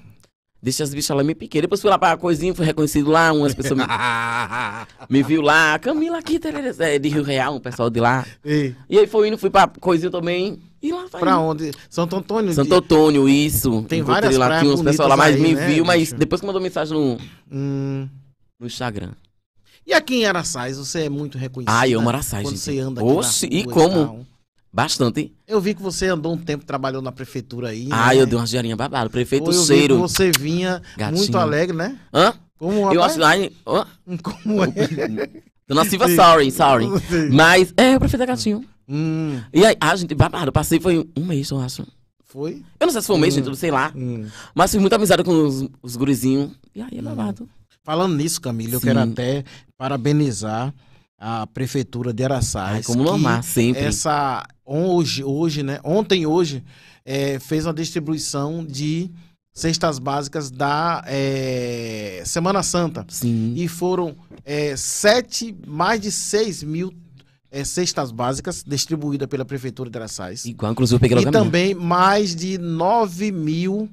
Deixei as bichas lá, me piquei. Depois fui lá pra coisinha, fui reconhecido lá, umas pessoas me, <laughs> me viu lá. Camila aqui, tá, tá, tá, é de Rio Real, um pessoal de lá. E, e aí foi indo, fui pra coisinha também. E lá vai. Pra onde? Santo Antônio? Santo Antônio, isso. Tem várias lá, tinha uns pessoal lá, mas aí, me né, viu, bicho? mas depois que mandou mensagem no, hum. no Instagram. E aqui em Araçais você é muito reconhecido. Ah, eu amo né? Araçais. Quando gente. você anda aqui Oxe, e como? E Bastante. Eu vi que você andou um tempo trabalhando na prefeitura aí. Ah, né? eu dei uma dinheirinha babada. Prefeito Foi, eu Ceiro. Vi que você vinha Gatinho. muito alegre, né? Hã? Como rapaz? Eu acho. Ai, <laughs> ó. Como é? <laughs> Dona Silva, Sim. sorry, sorry. Sim. Mas, é, o prefeito é gatinho. Hum. E aí, a ah, gente, babado, eu passei, foi um mês, eu acho. Foi? Eu não sei se foi um mês, hum. gente, sei lá. Hum. Mas fiz muita amizade com os, os gurizinhos. E aí, é babado. Hum. Falando nisso, Camila, eu quero até parabenizar a prefeitura de Araçás. Ai, como normal, sempre. Essa hoje, hoje, né? Ontem, hoje, é, fez uma distribuição de cestas básicas da é, Semana Santa. Sim. E foram é, sete, mais de seis mil é, cestas básicas distribuídas pela Prefeitura de Araçais. E, inclusive, e também mais de nove mil,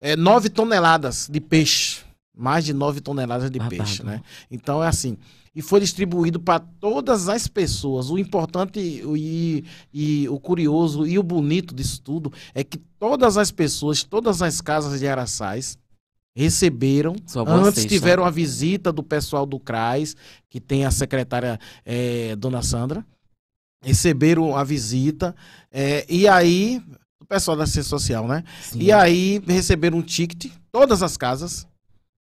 é, 9 toneladas de peixe mais de 9 toneladas de Babado. peixe, né? né? Então é assim. E foi distribuído para todas as pessoas. O importante e, e, o curioso e o bonito disso tudo é que todas as pessoas, todas as casas de Araçais receberam. antes né? tiveram a visita do pessoal do CRAS, que tem a secretária é, Dona Sandra. Receberam a visita. É, e aí, o pessoal da assistência social, né? Sim. E aí receberam um ticket, todas as casas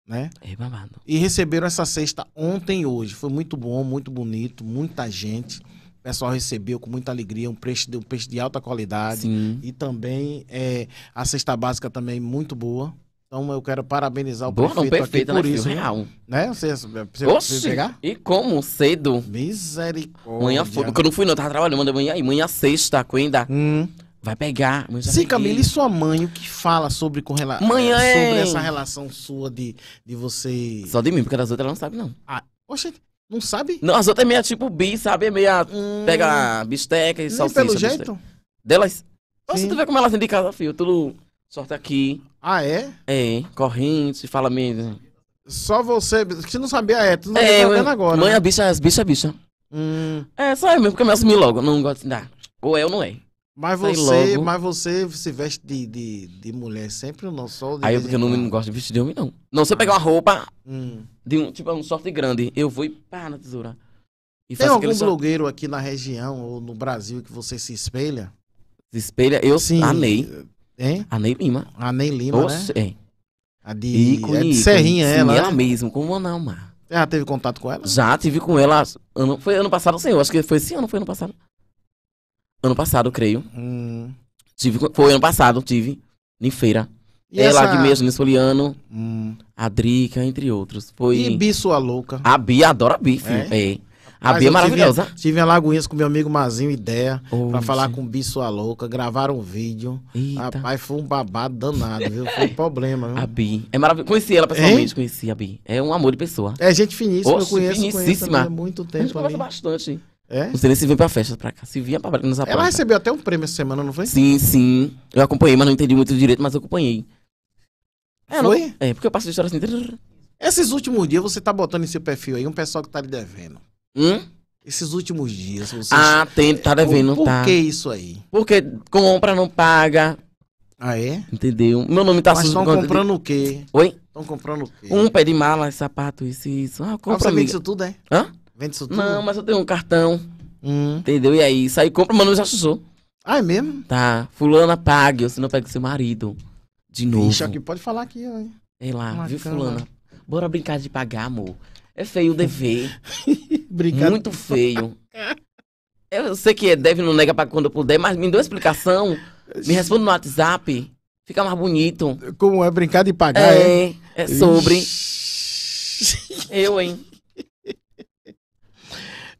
né? É babado. E receberam essa cesta ontem e hoje. Foi muito bom, muito bonito, muita gente. O pessoal recebeu com muita alegria um peixe de, um peixe de alta qualidade. Sim. E também é, a cesta básica também muito boa. Então eu quero parabenizar o Boa, prefeito, não, prefeito aqui né, por isso. Real. Né? Você, você, Oxi, você pegar? E como cedo? Misericórdia. Manhã foi, porque eu não fui não, eu tava trabalhando, mandei manhã e manhã sexta, ainda. Hum. Vai pegar. Sim, Camila, e sua mãe, o que fala sobre, correla... mãe, eh, é. sobre essa relação sua de, de você. Só de mim, porque das outras ela não sabe, não. Ah, oxe, não sabe? Não, as outras é meia tipo bi, sabe? É meia. Hum... Pega bisteca e Nem salsicha. pelo jeito? Bisteca. Delas. Nossa, tu vê como elas de casa, filho. Tudo sorte aqui. Ah, é? É, corrente, fala mesmo. Só você. que não sabia, é. Tu não tá é, tá vendo agora. Mãe, né? a é bicha, as é bicha, bicha. Hum. É, só eu mesmo, porque eu me assumi logo. Não gosto de dar. Ou é ou não é. Mas você, mas você se veste de, de, de mulher sempre no sol? Aí eu, porque eu não, não gosto de vestir de homem, não. Não, se eu pegar uma roupa hum. de um, tipo, é um sorte grande, eu vou e pá na tesoura. E Tem algum sort... blogueiro aqui na região ou no Brasil que você se espelha? Se espelha? Eu, Sim. Ney. Hein? Ney Lima. Ney Lima, eu, né? Sei. É. A de, é de Serrinha, ela. Sim, ela né? mesmo, com o Analmar. Já teve contato com ela? Já tive com ela. Ano, foi ano passado, sim. Eu acho que foi esse ano, foi ano passado. Ano passado, creio. Hum. Tive, foi ano passado, tive. Em feira. E ela essa... de mesmo, Nespoliano. Hum. A Drica, entre outros. Foi... E Bi, sua louca. A Bi, adora Bi, filho. É. é. A Bia é maravilhosa. Tive, tive em Alagoinhas com meu amigo Mazinho Ideia oh, pra falar com o Bicho a Louca. Gravaram um vídeo. Eita. Rapaz, foi um babado danado, viu? Foi um <laughs> problema. Viu? A Bi. É maravilhoso. Conheci ela pessoalmente, conheci a Bi. É um amor de pessoa. É gente finíssima, Oxe, eu conheço. Finíssima. Conheço há muito tempo. A gente conversa bastante. É? Não sei nem se veio pra festa pra cá. Se vinha pra nos aposta. Ela recebeu até um prêmio essa semana, não foi? Sim, sim. Eu acompanhei, mas não entendi muito direito, mas eu acompanhei. É, foi? Não... É, porque eu passo de história assim. Esses últimos dias você tá botando em seu perfil aí um pessoal que tá lhe devendo. Hum? Esses últimos dias. Vocês... Ah, tem, tá devendo, Por, por tá. que isso aí? Porque compra, não paga. Ah, é? Entendeu? Meu nome tá Mas estão comprando o quê? Oi? Estão comprando o quê? Um pé de mala, sapato, isso e isso. Ah, compra, ah, você amiga. vende isso tudo, é? Hã? Vende isso tudo? Não, mas eu tenho um cartão. Hum. Entendeu? E aí, sai e compra, mano, já susou. Ah, é mesmo? Tá. Fulana, pague, ou senão pega seu marido. De novo. Ixi, aqui pode falar aqui, hein? Ei lá, viu, fulana? Bora brincar de pagar, amor. É feio o dever. <laughs> Obrigado. Muito feio. eu sei que é deve não nega pra quando eu puder, mas me dê uma explicação. Me responda no WhatsApp. Fica mais bonito. Como é brincar de pagar? É, é, é sobre. eu, hein?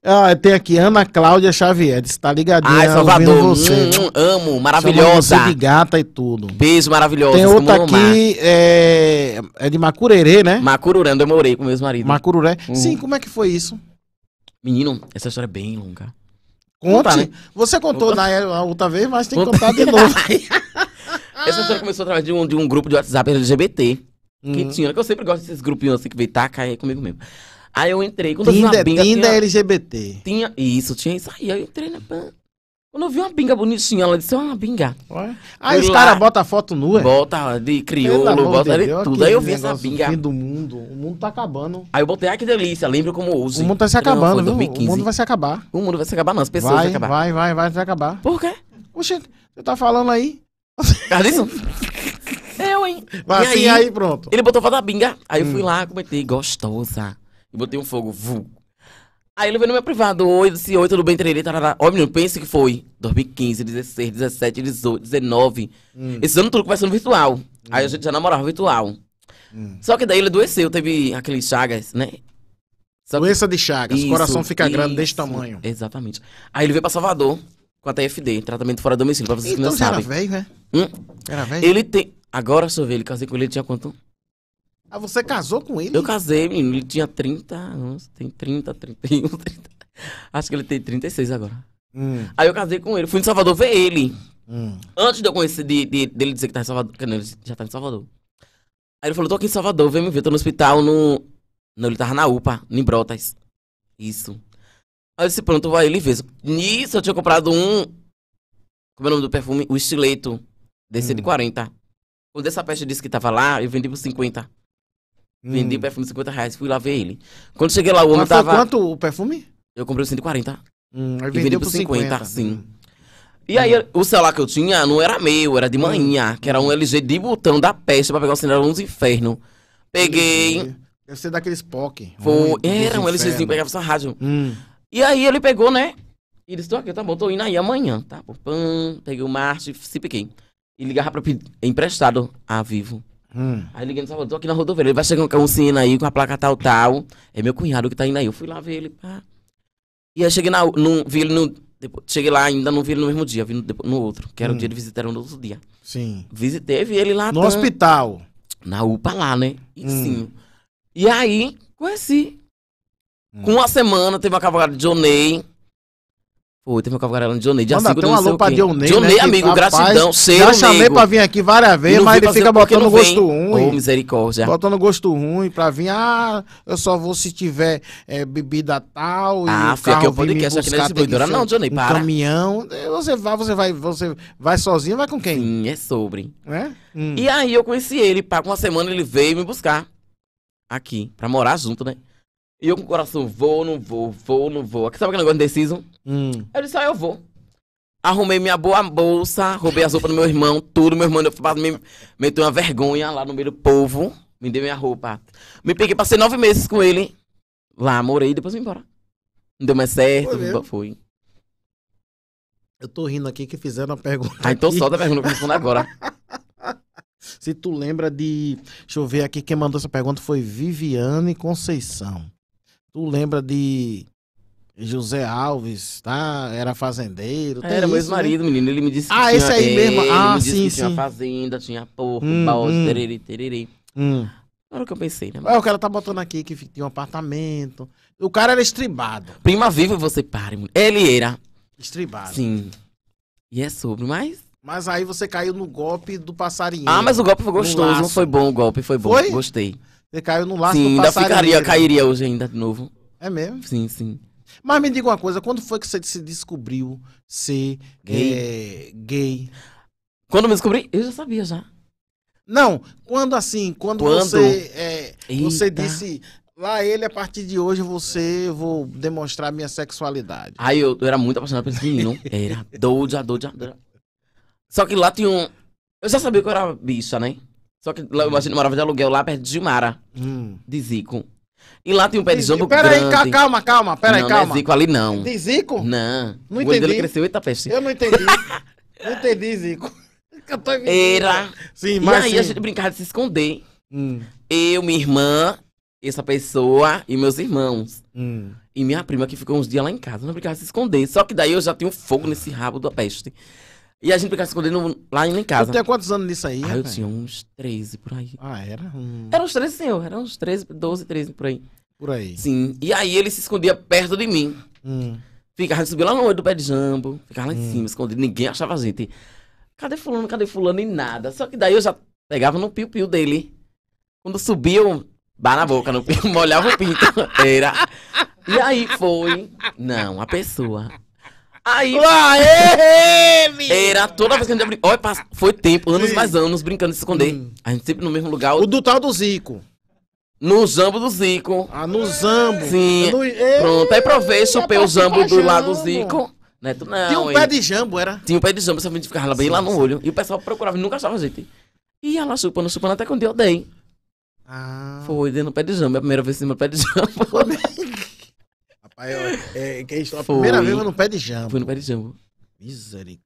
Ah, tem aqui Ana Cláudia Xavier, está ligadinha. Ai, né, Salvador, você. Hum, hum amo, maravilhosa. Você de gata e tudo. Beijo maravilhosa. Tem outra aqui, é, é de Macurerê, né? Macururé, onde eu morei com meu ex-marido. Macururé. Hum. Sim, como é que foi isso? Menino, essa história é bem longa. Conte. né? Você contou Opa. na outra vez, mas tem que contar de novo. <laughs> essa história começou através de um, de um grupo de WhatsApp LGBT. Que hum. tinha, que eu sempre gosto desses grupinhos assim que vem, tá, cai é comigo mesmo. Aí eu entrei. Quando Tinda, eu vi uma binga. Tinda tinha... LGBT. Tinha. Isso, tinha isso aí. Aí eu entrei na né, pan. Quando eu vi uma binga bonitinha, ela disse, ó, ah, uma binga. Ué? Aí ah, os caras botam foto nua. Bota de crioulo, bota de, tudo. Aí eu vi essa binga. Fim do mundo. O mundo tá acabando. Aí eu botei, ai que delícia, lembra como hoje. O mundo tá se acabando, viu? O mundo vai se acabar. O mundo vai se acabar, não. As pessoas vai, vão acabar. Vai, vai, vai, vai acabar. Por quê? Oxê, você tá falando aí. Cadê isso? <laughs> eu, hein? Mas e assim, aí, aí, pronto. Ele botou foto da binga. Aí hum. eu fui hum. lá, comentei, gostosa e botei um fogo. Vu. Aí ele veio no meu privado, oi, disse, oi, tudo bem, treinei, tarará. Ó, menino, pense que foi 2015, 16, 17, 18, 19. Hum. Esses anos tudo conversando virtual. Hum. Aí a hum. gente já namorava virtual. Hum. Só que daí ele adoeceu, teve aquele Chagas, né? Só Doença que... de Chagas, isso, coração fica isso, grande desse tamanho. Exatamente. Aí ele veio pra Salvador com a TFD, tratamento fora do domicílio, pra vocês então, que não então já sabem. Era velho, né? Hum? Era velho. Ele tem. Agora, deixa eu ver, ele casei com ele, ele tinha quanto? Ah, você casou com ele? Eu casei, menino. Ele tinha 30 anos. Tem 30, 31, 30. Acho que ele tem 36 agora. Hum. Aí eu casei com ele. Fui em Salvador ver ele. Hum. Antes de eu conhecer, de, de, dele dizer que tá em Salvador. Que não, ele já tá em Salvador. Aí ele falou, tô aqui em Salvador, vem me ver. Tô no hospital, no... Não, ele tava na UPA, em Brotas. Isso. Aí eu disse, pronto, vai ele fez. Nisso eu tinha comprado um... Como é o nome do perfume? O estileto. Desse hum. de 40. Quando essa peste disse que tava lá, eu vendi por 50. Vendi o hum. perfume de 50 reais, fui lá ver ele. Quando cheguei lá, o homem Mas tava. quanto o perfume? Eu comprei 140. Hum, aí e vendi por 50, 50 sim. Hum. E aí, o celular que eu tinha não era meu, era de hum. manhã, que era um LG de botão da peste pra pegar o sinal uns inferno. Peguei. Deve ser daqueles POC. Foi, era um LGzinho, pegava só rádio. Hum. E aí ele pegou, né? E disse, tô aqui, tá bom, tô indo aí amanhã, tá? Pam, peguei o Marte, se piquei. E ligava pra pedir emprestado a Vivo. Hum. Aí liguei no Salvador, tô aqui na Rodovia Ele vai chegar um a um aí com a placa tal, tal. É meu cunhado que tá indo aí. Eu fui lá ver ele. Pá. E aí cheguei na. Num, vi ele no. Depois, cheguei lá ainda, não vi ele no mesmo dia, vi no, no outro, que era hum. o dia de visitar no outro dia. Sim. Visitei, vi ele lá. No tão, hospital. Na UPA lá, né? E, hum. Sim. E aí, conheci. Hum. Com uma semana, teve uma cavalgada de Jonei. Foi, teve um cavalgarelão de Jonei. Dia Manda cinco, até um alô pra Jonei, né, amigo, gratidão, seu Já chamei pra vir aqui várias vezes, mas ele fica botando gosto ruim. Ô, misericórdia. Botando gosto ruim pra vir. Ah, eu só vou se tiver é, bebida tal. Ah, fica Porque eu podcast aqui na distribuidora. Não, Jonei, um para. caminhão. Eh, você vai, você vai, você vai sozinho, vai com quem? Sim, é sobre. É? Hum. E aí eu conheci ele, pá, com uma semana ele veio me buscar. Aqui, pra morar junto, né? E eu com o coração, vou, não vou, vou, não vou. Aqui sabe aquele negócio indeciso? Hum. Eu disse, ah, eu vou. Arrumei minha boa bolsa, roubei as roupas do meu irmão, tudo. Meu irmão me meteu uma vergonha lá no meio do povo. Me deu minha roupa. Me peguei, passei nove meses com ele. Lá, morei, depois vim embora. Não deu mais certo, Foi. fui. Eu tô rindo aqui que fizeram a pergunta. Ah, então só da pergunta que eu agora. <laughs> Se tu lembra de. Deixa eu ver aqui, quem mandou essa pergunta foi Viviane Conceição. Tu lembra de José Alves, tá? Era fazendeiro. É, era meu né? ex-marido, né? menino. Ele me disse que Ah, tinha, esse aí mesmo. Ah, sim, sim. tinha fazenda, tinha porco, hum, balde, hum. tererê, tererê. Hum. Era o que eu pensei, né? É, o cara tá botando aqui que tinha um apartamento. O cara era estribado. Prima viva, você pare. Ele era. Estribado. Sim. E é sobre, mas... Mas aí você caiu no golpe do passarinho. Ah, mas o golpe foi gostoso, não foi bom o golpe, foi bom. Foi? Gostei. Você caiu no laço sim, do passarinho. Sim, ainda ficaria, cairia hoje ainda de novo. É mesmo? Sim, sim. Mas me diga uma coisa, quando foi que você se descobriu ser gay? É, gay? Quando me descobri, eu já sabia já. Não, quando assim, quando, quando? você é, você disse lá ele a partir de hoje você eu vou demonstrar minha sexualidade. Aí eu, eu era muito apaixonado por esse menino, <laughs> era doja doja Só que lá tinha um, eu já sabia que eu era bicha, né? Só que lá, eu, imagino, eu morava de aluguel lá perto de Mara, hum. de Zico. E lá tem um pé de zombo pera grande. Peraí, calma, calma, peraí, calma. Não é Zico ali, não. Tem Zico? Não. Não o entendi. O cresceu, eita peste. Eu não entendi. não entendi, Zico. <laughs> Eu tô Era. Sim, mas E aí sim. a gente brincava de se esconder. Hum. Eu, minha irmã, essa pessoa e meus irmãos. Hum. E minha prima que ficou uns dias lá em casa, não brincava de se esconder. Só que daí eu já tinha um fogo nesse rabo da peste. E a gente ficava escondendo lá em casa. Tu tinha quantos anos nisso aí? Ah, eu tinha uns 13 por aí. Ah, era? Hum. Era uns 13, senhor. Era uns 13, 12, 13 por aí. Por aí. Sim. E aí ele se escondia perto de mim. Hum. Ficava, subia lá no olho do pé de jambo. Ficava lá em hum. cima, escondido. Ninguém achava a gente. Cadê fulano? Cadê fulano? E nada. Só que daí eu já pegava no piu-piu dele. Quando subia, eu... na boca, no piu, <laughs> molhava o pinto. Era. E aí foi. Não, a pessoa Aí. Era toda vez que a gente abri... Olha, foi tempo, anos Sim. mais anos, brincando de se esconder. Hum. A gente sempre no mesmo lugar. O do tal do Zico. No zambo do Zico. Ah, no zambo. Sim. No... Pronto, aí provei, chupei o zambo do lado do Zico. Né? não, Tinha um pé de jambo, era? Tinha um pé de jambo, você ficava bem lá no olho. E o pessoal procurava, nunca achava gente. E ela chupando, chupando, até quando eu dei. Ah. Foi dentro do pé de jambo. É a primeira vez em cima do pé de jambo. Aí, é, que a Foi. primeira vez foi no pé de jambo. Foi no pé de jambo. Misericórdia.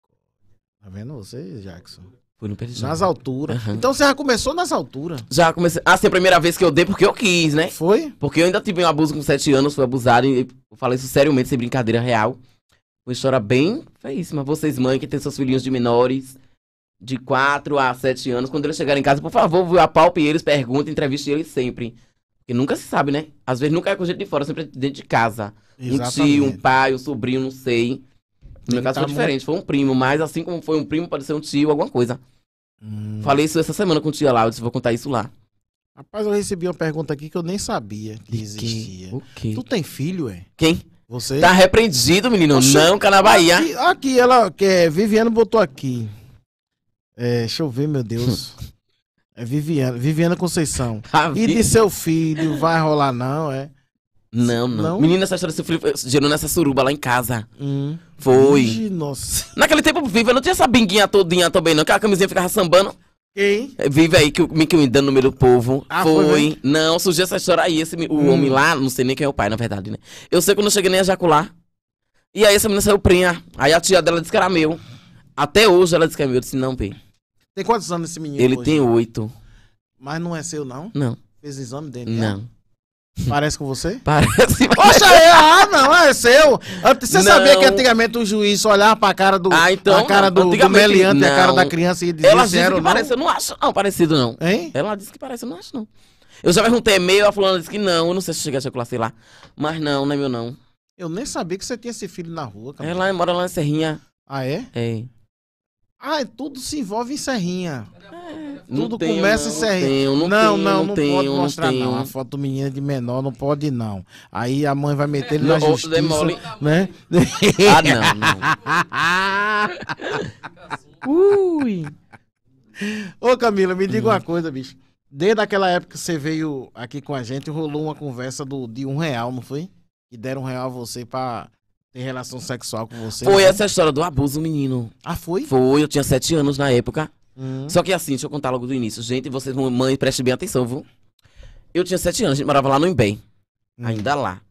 Tá vendo você, Jackson? Foi no pé de jambo. Nas alturas. Então você já começou nas alturas. Já comecei. Ah, assim, a primeira vez que eu dei porque eu quis, né? Foi? Porque eu ainda tive um abuso com 7 anos, fui abusado. E eu falei isso seriamente, sem brincadeira real. Uma história bem feíssima. Vocês, mãe, que tem seus filhinhos de menores, de 4 a 7 anos, quando eles chegarem em casa, por favor, apalpe eles, perguntem, entreviste eles sempre. Porque nunca se sabe, né? Às vezes nunca é com gente de fora, sempre é dentro de casa. Exatamente. um tio, um pai, um sobrinho, não sei. No meu caso tá foi diferente, muito... foi um primo, mas assim como foi um primo, pode ser um tio, alguma coisa. Hum. Falei isso essa semana com o tia lá, eu disse, vou contar isso lá. Rapaz, eu recebi uma pergunta aqui que eu nem sabia que existia. O quê? Tu tem filho, é? Quem? Você? Tá repreendido, menino. Oxê. Não, cara, é na Bahia. Aqui, aqui ela, que é, Viviane botou aqui. É, deixa eu ver, meu Deus. <laughs> É Viviana, Viviana Conceição. Tá e de seu filho, vai rolar não, é? Não, não, não. Menina, essa história se gerou nessa suruba lá em casa. Hum. Foi. Ai, nossa. Naquele tempo, Viva, não tinha essa binguinha todinha também, não. Aquela a camisinha ficava sambando. Quem? Vive aí que o que me dando no meio do povo. Ah, foi. foi não, surgiu essa história aí. Esse, o hum. homem lá, não sei nem quem é o pai, na verdade, né? Eu sei que eu não cheguei nem a ejacular. E aí essa menina saiu prinha. Aí a tia dela disse que era meu. Até hoje ela disse que é meu. Eu disse, não, Pê. Tem quantos anos esse menino? Ele hoje? tem oito. Mas não é seu, não? Não. Fez exame dele? Não. Parece com você? <laughs> Parece. Mas... Poxa, é, é ah, não, é seu. Você não. sabia que antigamente o juiz olhava pra cara do, ah, então, a cara do, do meliante não. a cara da criança e dizia Ela que não? parece, eu não acho não, parecido não. Hein? Ela disse que parece, eu não acho não. Eu já perguntei é e-mail, a falando disse que não, eu não sei se cheguei a circular, sei lá. Mas não, não é meu não. Eu nem sabia que você tinha esse filho na rua, cara. Ela é mora lá na Serrinha. Ah, é? É. Ah, é tudo se envolve em serrinha. É. Tudo tenho, começa não, em serrinha. Tenho, não, não, tenho, não, não, tenho, pode não mostrar não. A foto menina de menor não pode não. Aí a mãe vai meter ele é. na não, justiça, demole... né? Ah, não. não. <laughs> Ui. Ô Camila, me diga hum. uma coisa, bicho. Desde aquela época que você veio aqui com a gente, rolou uma conversa do, de um real, não foi? E deram um real a você para em relação sexual com você? Foi né? essa história do abuso, menino. Ah, foi? Foi, eu tinha sete anos na época. Hum. Só que assim, deixa eu contar logo do início. Gente, vocês, mãe, prestem bem atenção, viu? Eu tinha sete anos, a gente morava lá no Embem. Hum. Ainda lá.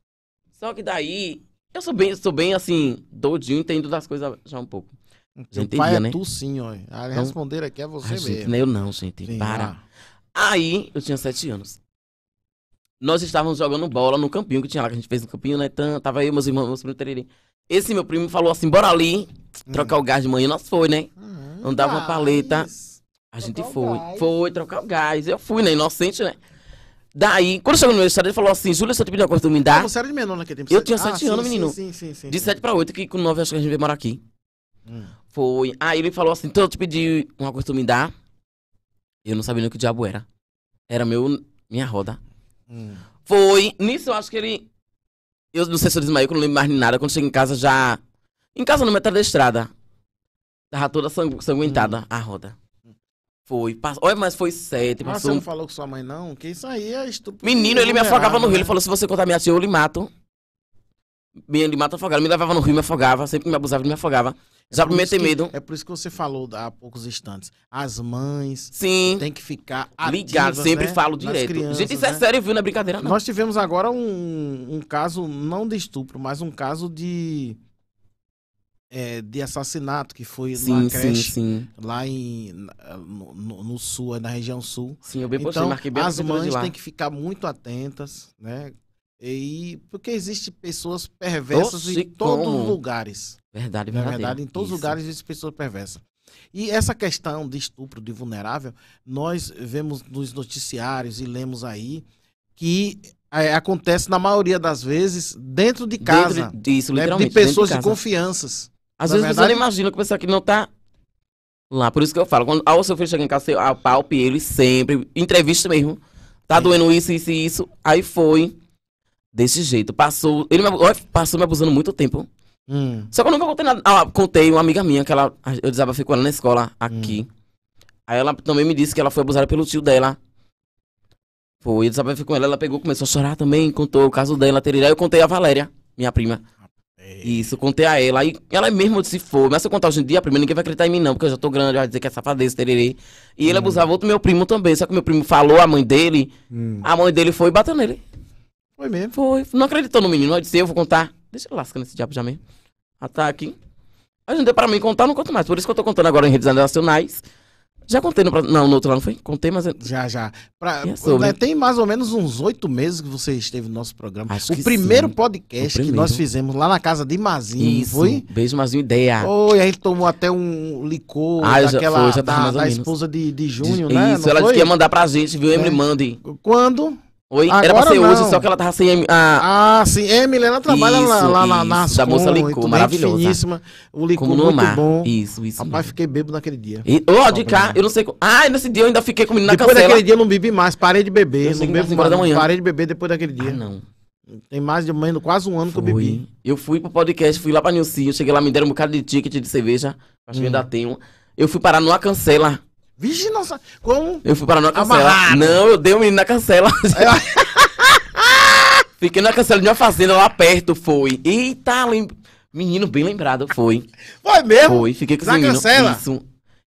Só que daí, eu sou bem, sou bem assim, doidinho, entendo das coisas já um pouco. Teu gente, pai entendia, é né? tu sim, ó. A ah, então, responder aqui é você mesmo. Gente, né? não eu não, gente. Sim, para. Ah. Aí, eu tinha sete anos. Nós estávamos jogando bola no campinho que tinha lá, que a gente fez no campinho, né? então tava eu, meus irmãos, meus primos, tererê. Esse meu primo falou assim: bora ali hum. trocar hum. o gás de manhã. Nós foi, né? Hum, Não dava uma paleta. A gente foi. Foi trocar o gás. Eu fui, né? Inocente, né? Daí, quando chegou no meu estado, ele falou assim: Júlia, se eu te pedir uma coisa, tu me dá. Ah, você era de menor naquele tempo? Eu tinha 7 ah, anos, sim, menino. Sim, sim, sim, de 7 pra 8, que com 9 acho que a gente veio morar aqui. Hum. Foi. Aí ele falou assim: então eu te pedi uma coisa, tu me dá. Eu não sabia nem o que o diabo era. Era meu, minha roda. Hum. Foi. Nisso eu acho que ele. Eu não sei se eu desmaiei, que eu não lembro mais nem nada. Quando cheguei em casa já. Em casa no metade da estrada. Tava toda sangu... sanguentada hum. a roda. Foi. Pass... Olha, mas foi sete. Mas ah, passou... você não falou com sua mãe, não? Que isso aí é estúpido. Menino, ele me afogava no rio. Né? Ele falou: se você contar minha tia, eu lhe mato. Me, ele mata afogado. Ele me levava no rio, me afogava. Sempre me abusava, me afogava. Só é primeiro ter medo. É por isso que você falou há poucos instantes. As mães Sim. tem que ficar ativas, ligado, sempre né? falo direto. Crianças, Gente, isso é né? é sério, viu? Não é brincadeira, não. Nós tivemos agora um, um caso, não de estupro, mas um caso de. É, de assassinato que foi sim, creche, sim, sim. lá em no, no, sul, é na região sul. Sim, eu bem então, postei, marquei bem as mães têm que ficar muito atentas, né? E porque existe pessoas perversas em todos os lugares. Verdade, verdade, em todos os lugares existem pessoas perversas. E essa questão de estupro de vulnerável, nós vemos nos noticiários e lemos aí que é, acontece na maioria das vezes dentro de casa. Dentro disso, né? De pessoas de, de, confianças. Às na vezes verdade... você não imagina que a pessoa que não está lá. Por isso que eu falo, quando o seu filho chega em casa, eu apalpe ele sempre, entrevista mesmo. Tá é. doendo isso, isso e isso. Aí foi desse jeito. Passou, ele me, passou me abusando muito tempo. Hum. Só que eu nunca contei nada. Ah, contei uma amiga minha que ela. Eu desabafei com ela na escola aqui. Hum. Aí ela também me disse que ela foi abusada pelo tio dela. Foi, eu desabafei com ela, ela pegou, começou a chorar também, contou o caso dela, Aí Eu contei a Valéria, minha prima. Isso, contei a ela. E ela mesmo se for, mas se eu contar hoje em dia, a prima ninguém vai acreditar em mim, não, porque eu já tô grande, vai dizer que é safadeza, tererê. E ele hum. abusava outro meu primo também. Só que meu primo falou a mãe dele, hum. a mãe dele foi e bateu nele. Foi mesmo? Foi. Não acreditou no menino, eu disse, eu vou contar. Deixa eu lascar nesse diabo já mesmo. Ataque. Ah, tá mas não deu pra mim contar, não conto mais. Por isso que eu tô contando agora em redes nacionais. Já contei no. Não, no outro lá não foi? Contei, mas. É- já, já. Pra, é, é tem mais ou menos uns oito meses que você esteve no nosso programa. Acho o primeiro sim. podcast o primeiro. que nós fizemos lá na casa de Mazinho, Isso. foi? Beijo, Mazinho, ideia. Foi, a gente tomou até um licor ah, daquela, já, foi, já da, da esposa de, de Júnior, de, né? Isso, não ela foi? disse que ia mandar pra gente, viu? É. Emily, né? mande. Quando? Oi? Agora Era pra ser não. Uzi, só que ela tava sem a... Ah, sim. É, ela trabalha isso, lá, lá, isso, lá na Ascom, Da moça Licô, maravilhosa. Finíssima. O Licô Como no muito mar. bom. Isso, isso. Rapaz, mesmo. fiquei bebo naquele dia. E, oh, de cá, eu não sei... Co... Ah, nesse dia eu ainda fiquei com o menino na Depois daquele dia eu não bebi mais, parei de beber. Eu não bebo mais, da manhã. parei de beber depois daquele dia. Ah, não. Tem mais de menos quase um ano Foi. que eu bebi. Eu fui pro podcast, fui lá pra Nilcinho, cheguei lá, me deram um bocado de ticket de cerveja, acho que hum. ainda tenho. Eu fui parar numa cancela. Vixe, nossa. Como? Eu fui para na cancela. Não, eu dei o um menino na cancela. Eu... <laughs> Fiquei na cancela de uma fazenda lá perto, foi. Eita, lem... menino bem lembrado, foi. Foi mesmo? Foi, fiquei com na esse menino. cancela? Isso.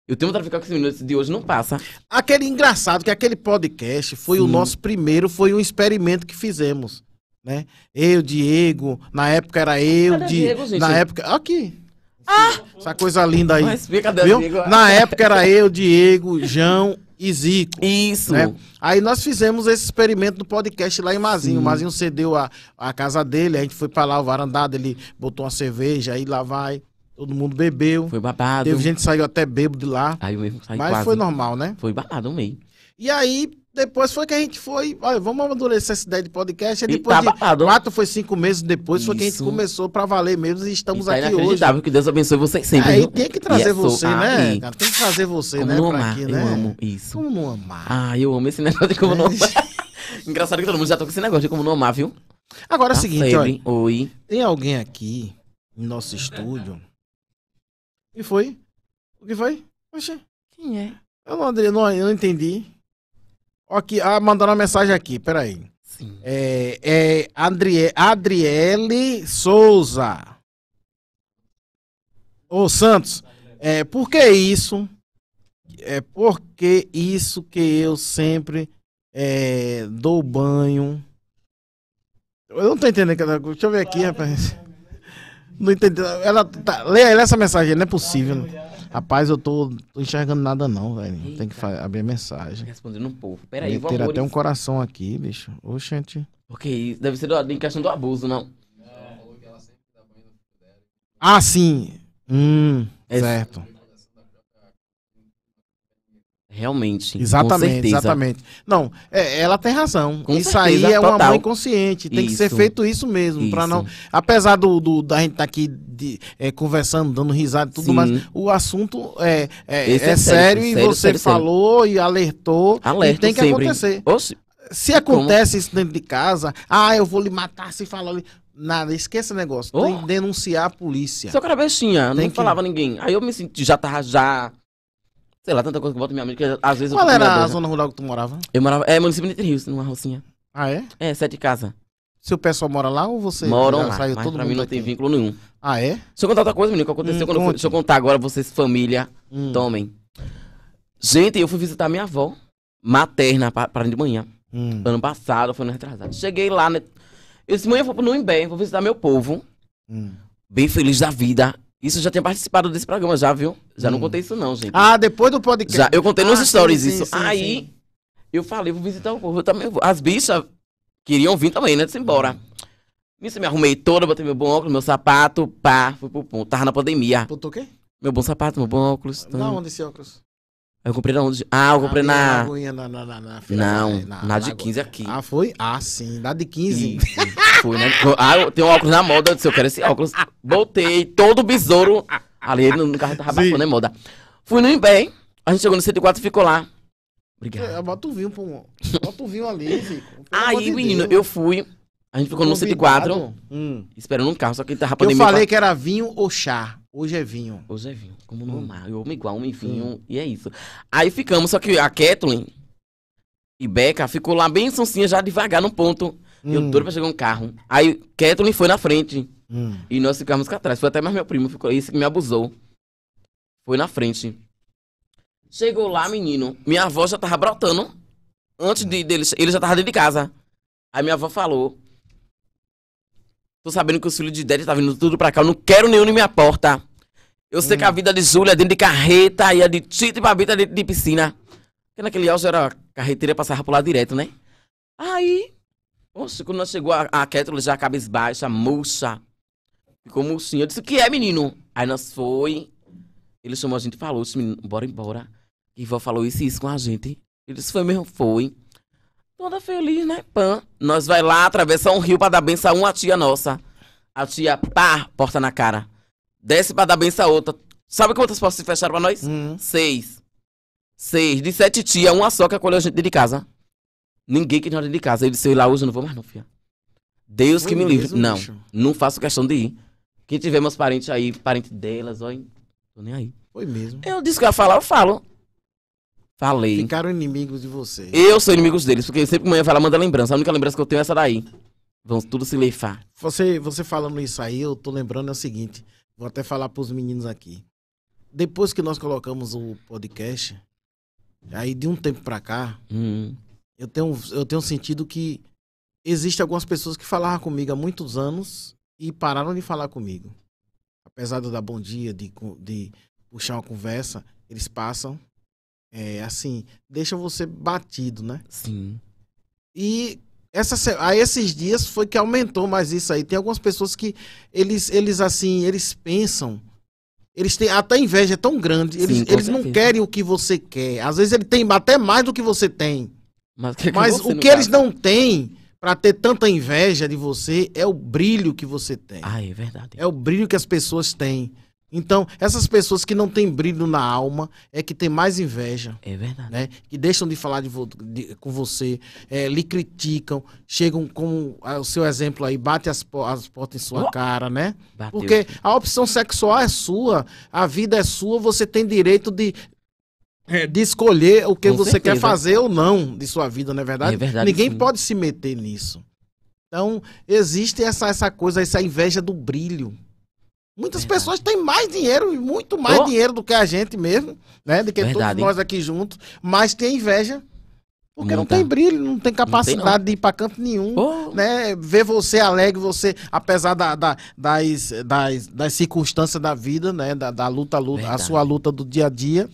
Eu tenho vontade ficar com esse menino, esse de hoje não passa. Aquele engraçado, que aquele podcast foi Sim. o nosso primeiro, foi um experimento que fizemos, né? Eu, Diego, na época era eu, Cadê de... Diego, gente? Na época... Aqui. Ah! Essa coisa linda aí. Mas fica viu? Amigo. Na época era eu, Diego, João e Zico. Isso. Né? Aí nós fizemos esse experimento do podcast lá em Mazinho. Sim. Mazinho cedeu a, a casa dele, a gente foi pra lá, o varandado, ele botou uma cerveja, aí lá vai. Todo mundo bebeu. Foi babado. Teve gente que saiu até bêbado de lá. Aí eu mesmo saí Mas quase. foi normal, né? Foi babado, um meio. E aí, depois foi que a gente foi, olha, vamos amadurecer essa ideia de podcast. É e depois e tá de quatro, foi cinco meses depois, Isso. foi que a gente começou pra valer mesmo e estamos e tá é aqui hoje. que Deus abençoe vocês sempre. Aí é, tem que trazer é você, né? Ah, cara, tem que trazer você, como né? Não amar, aqui, eu né? amo isso. Como não amar? Ah, eu amo esse negócio de como não amar. <laughs> Engraçado que todo mundo já tá com esse negócio de como não amar, viu? Agora tá é o seguinte, febre, Oi. Tem alguém aqui no nosso estúdio. O que foi? O que foi? Oxê. Quem é? Eu não, não, eu não entendi aqui, ah, mandando uma mensagem aqui, peraí. Sim. É, é Adrie, Adriele Souza. Ô Santos, é, por que isso? É porque isso que eu sempre é, dou banho. Eu não tô entendendo. Deixa eu ver aqui, rapaz. Não entendi. Ela tá, lê essa mensagem, não é possível. Rapaz, eu tô, tô enxergando nada não, velho. Tem que abrir a mensagem. Respondendo um povo. Peraí, vou Ter até um coração aqui, bicho. Oxente. Porque isso deve ser em questão do abuso, não. Ah, sim. Hum, é. certo. Realmente, sim. Exatamente, exatamente. Não, é, ela tem razão. Com isso certeza, aí é total. uma mãe consciente. Tem isso. que ser feito isso mesmo. para não Apesar do, do, da gente estar tá aqui de, é, conversando, dando risada e tudo sim. mais, o assunto é, é, é, é sério, sério, e sério, você sério, falou e alertou. Alerta e tem que sempre. acontecer. Se... se... acontece Como? isso dentro de casa, ah, eu vou lhe matar se falar ali. Nada, esqueça o negócio. Oh. Tem que denunciar a polícia. seu que era assim, ah, não que... falava ninguém. Aí eu me senti, já tava já sei lá, tanta coisa que bota minha mente, que às vezes Qual eu era a zona rural que tu morava? Eu morava, é, município de Rio, numa rocinha. Ah, é? É, sete casas. Seu pessoal mora lá ou você Moram lá, saiu mas todo pra mundo mim não tem vínculo nenhum. Ah, é? Se eu contar outra coisa, menino, que aconteceu Hum, quando eu fui, Deixa eu contar agora, vocês, família, Hum. tomem. Gente, eu fui visitar minha avó, materna, para de manhã. Hum. Ano passado, foi no retrasado. Cheguei lá, né? Eu disse, manhã eu vou pro Nuimbé, vou visitar meu povo. Hum. Bem feliz da vida. Isso já tinha participado desse programa, já, viu? Já hum. não contei isso, não, gente. Ah, depois do podcast. Já, eu contei ah, nos stories sim, isso. Sim, Aí, sim. eu falei, vou visitar o povo, eu também vou. As bichas queriam vir também, né? Disse, embora. Nisso, eu me arrumei toda, botei meu bom óculos, meu sapato, pá, fui pro ponto. Tava na pandemia. Botou o quê? Meu bom sapato, meu bom óculos. Tá... onde esse óculos? Eu comprei na onde? Ah, eu comprei na. na, na, na, na não, na, na de 15 aqui. Ah, foi? Ah, sim, na de 15. E, fui, né? Ah, eu tenho um óculos na moda, eu disse, eu quero esse óculos. voltei todo o besouro ali no, no carro, tava bafando, né, moda? Fui no Imbé, a gente chegou no 104 e ficou lá. Obrigado. É, bota o vinho, pô. Bota o vinho ali, <laughs> Zico. Aí, de menino, Deus. eu fui. A gente ficou no 104, hum. esperando um carro, só que ele tava Eu falei que era vinho ou chá. Hoje é vinho. Hoje é vinho. Como no hum. mar. Eu amo igual, homem vinho. Hum. E é isso. Aí ficamos, só que a Kathleen e Beca ficou lá bem sonsinha, já devagar no ponto. Hum. Eu doido pra chegar um carro. Aí Kathleen foi na frente. Hum. E nós ficamos com atrás. Foi até mais meu primo, ficou esse que me abusou. Foi na frente. Chegou lá, menino. Minha avó já tava brotando. Antes de, dele, ele já tava dentro de casa. Aí minha avó falou: Tô sabendo que os filhos de Dede tá vindo tudo pra cá. Eu não quero nenhum na minha porta. Eu sei hum. que a vida de Júlia é dentro de carreta e a é de Tito e Babita é dentro de piscina. Porque naquele auge era carreteira, passava por lá direto, né? Aí, nossa, quando nós chegou a, a Kétula já cabisbaixa, moça, ficou mocinha. Eu disse, o que é, menino? Aí nós foi. Ele chamou a gente e falou, disse, menino, bora embora. E vó falou isso e isso com a gente. Ele disse, foi mesmo, foi. Toda feliz, né? Pã. Nós vai lá atravessar um rio para dar benção a uma tia nossa. A tia, pá, porta na cara. Desce para dar benção a outra. Sabe quantas portas se fecharam para nós? Hum. Seis. Seis. De sete tias, uma só que acolheu a gente dentro de casa. Ninguém que não dentro de casa. Ele disse, eu lá hoje não vou mais não, filha. Deus Foi que me livre. Não, bicho. não faço questão de ir. Quem tiver meus parentes aí, parente delas, olha, tô nem aí. Foi mesmo. Eu disse que eu ia falar, eu falo. Falei. Ficaram inimigos de você. Eu sou inimigos deles, porque sempre que manhã fala, manda lembrança. A única lembrança que eu tenho é essa daí. vamos tudo se leifar. Você, você falando isso aí, eu tô lembrando é o seguinte. Vou até falar pros meninos aqui. Depois que nós colocamos o podcast, aí de um tempo pra cá, hum. eu, tenho, eu tenho sentido que existe algumas pessoas que falaram comigo há muitos anos e pararam de falar comigo. Apesar de eu dar bom dia, de, de puxar uma conversa, eles passam é, assim, deixa você batido, né? Sim. E essa, a esses dias foi que aumentou mais isso aí. Tem algumas pessoas que eles, eles assim, eles pensam. Eles têm até inveja é tão grande. Eles, Sim, eles não querem o que você quer. Às vezes ele tem até mais do que você tem. Mas, é que Mas que o que eles não têm para ter tanta inveja de você é o brilho que você tem. Ah, é verdade. É o brilho que as pessoas têm. Então, essas pessoas que não têm brilho na alma é que tem mais inveja. É verdade. Né? Que deixam de falar de vo de, com você, é, lhe criticam, chegam com ah, o seu exemplo aí, bate as, po as portas em sua oh. cara, né? Bateu. Porque a opção sexual é sua, a vida é sua, você tem direito de. É, de escolher o que com você certeza. quer fazer ou não de sua vida, não é verdade? É verdade Ninguém sim. pode se meter nisso. Então, existe essa, essa coisa, essa inveja do brilho. Muitas Verdade. pessoas têm mais dinheiro e muito mais oh. dinheiro do que a gente mesmo, né? Do que Verdade, todos nós aqui juntos, mas tem inveja. Porque Muita. não tem brilho, não tem capacidade não tem, não. de ir para canto nenhum, oh. né? Ver você alegre, você, apesar da, da, das, das, das circunstâncias da vida, né? Da, da luta, luta a sua luta do dia a dia,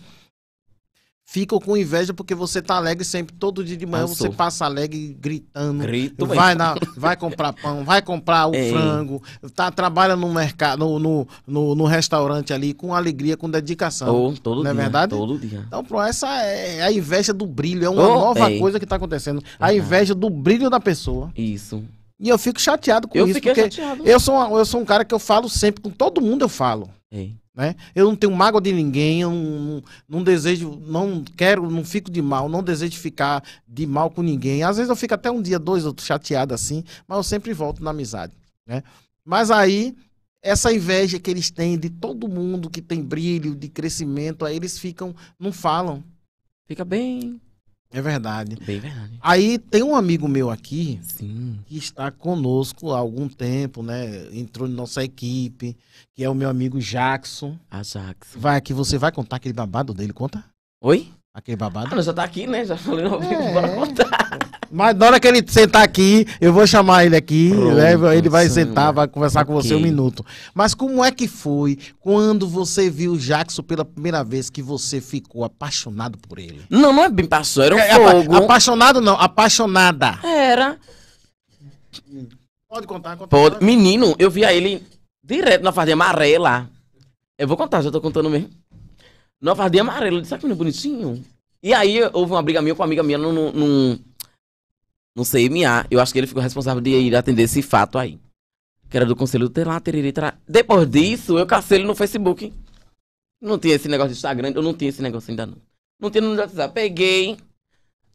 ficam com inveja porque você tá alegre sempre, todo dia de manhã você passa alegre gritando, Grito, vai, na, vai comprar pão, vai comprar o Ei. frango, tá, trabalha no mercado, no, no, no, no, restaurante ali com alegria, com dedicação. Oh, todo não é dia, é verdade? Todo dia. Então, pronto, essa é a inveja do brilho, é uma oh, nova ei. coisa que tá acontecendo, a inveja do brilho da pessoa. Isso. E eu fico chateado com eu isso, porque chateado. eu sou, uma, eu sou um cara que eu falo sempre, com todo mundo eu falo. Ei. Né? Eu não tenho mágoa de ninguém, eu não, não, desejo, não quero, não fico de mal, não desejo ficar de mal com ninguém. Às vezes eu fico até um dia, dois, outro chateado assim, mas eu sempre volto na amizade. Né? Mas aí, essa inveja que eles têm de todo mundo que tem brilho, de crescimento, aí eles ficam, não falam. Fica bem. É verdade. Bem verdade. Aí tem um amigo meu aqui Sim. que está conosco há algum tempo, né? Entrou na nossa equipe, que é o meu amigo Jackson. Ah, Jackson. Vai aqui, você vai contar aquele babado dele, conta? Oi? Aquele babado. Ah, não, já tá aqui, né? Já falei no vivo, é. bora contar. Mas na hora que ele sentar aqui, eu vou chamar ele aqui, Pronto, né? ele vai senhora. sentar, né? vai conversar okay. com você um minuto. Mas como é que foi quando você viu o Jackson pela primeira vez que você ficou apaixonado por ele? Não, não é bem passou, era um é, fogo. Apa apaixonado não, apaixonada. Era. Pode contar, conta. Pode. Menino, eu via ele direto na fazenda amarela. Eu vou contar, já tô contando mesmo. Não, faz de amarelo. Disse, que não é bonitinho? E aí houve uma briga minha com uma amiga minha num, num, no CMA. Eu acho que ele ficou responsável de ir atender esse fato aí. Que era do conselho do lá Depois disso, eu cacei ele no Facebook. Não tinha esse negócio de Instagram, eu não tinha esse negócio ainda não. Não tinha no WhatsApp. Peguei.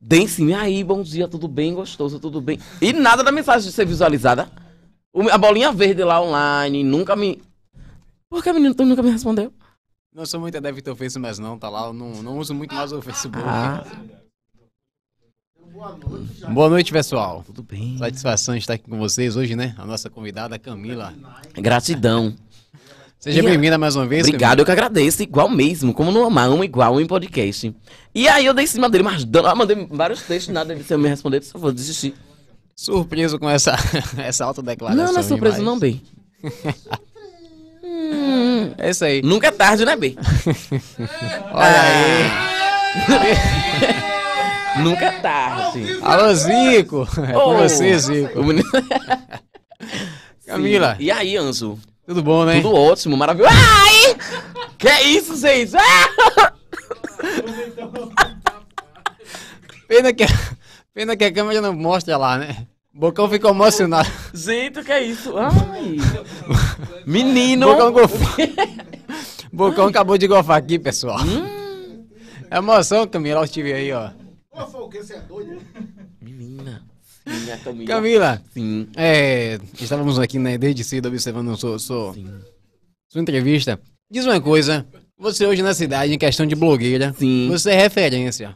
Dei sim, aí, bom dia, tudo bem, gostoso, tudo bem. E nada da mensagem de ser visualizada. A bolinha verde lá online, nunca me. Por que menino tu nunca me respondeu? Não sou muito adepto ao Facebook, mas não, tá lá. Não, não uso muito mais o Facebook. Ah. Boa noite, pessoal. Tudo bem? Satisfação estar aqui com vocês hoje, né? A nossa convidada, Camila. Gratidão. Seja bem-vinda mais uma vez. Obrigado, Camila. eu que agradeço. Igual mesmo, como não amar um igual em podcast. E aí eu dei em cima dele, mas eu mandei vários textos, nada de você me responder, só vou desistir. Surpreso com essa, <laughs> essa autodeclaração. Não, não é surpreso, não, bem. <laughs> Hum, é isso aí. Nunca é tarde, né, B? <laughs> Olha aí. <laughs> Nunca é tarde. Alô, Zico. É com você, Zico. <laughs> Camila. E aí, Anzo? Tudo bom, né? Tudo ótimo, maravilhoso. Ai! que isso, gente? Ah! pena, que, pena que a câmera não mostra lá, né? Bocão ficou emocionado. Gente, o que é isso? Ai! <laughs> Menino! Bocão, gof... Bocão acabou de gofar aqui, pessoal. Hum. É emoção, Camila. Ó, tive aí, ó. Gofou o quê? Você é doido? Menina. Sim, Camila. Sim. É, estávamos aqui, né, desde cedo, observando sua, sua, sua entrevista. Diz uma coisa. Você hoje na cidade, em questão de blogueira, Sim. você é referência.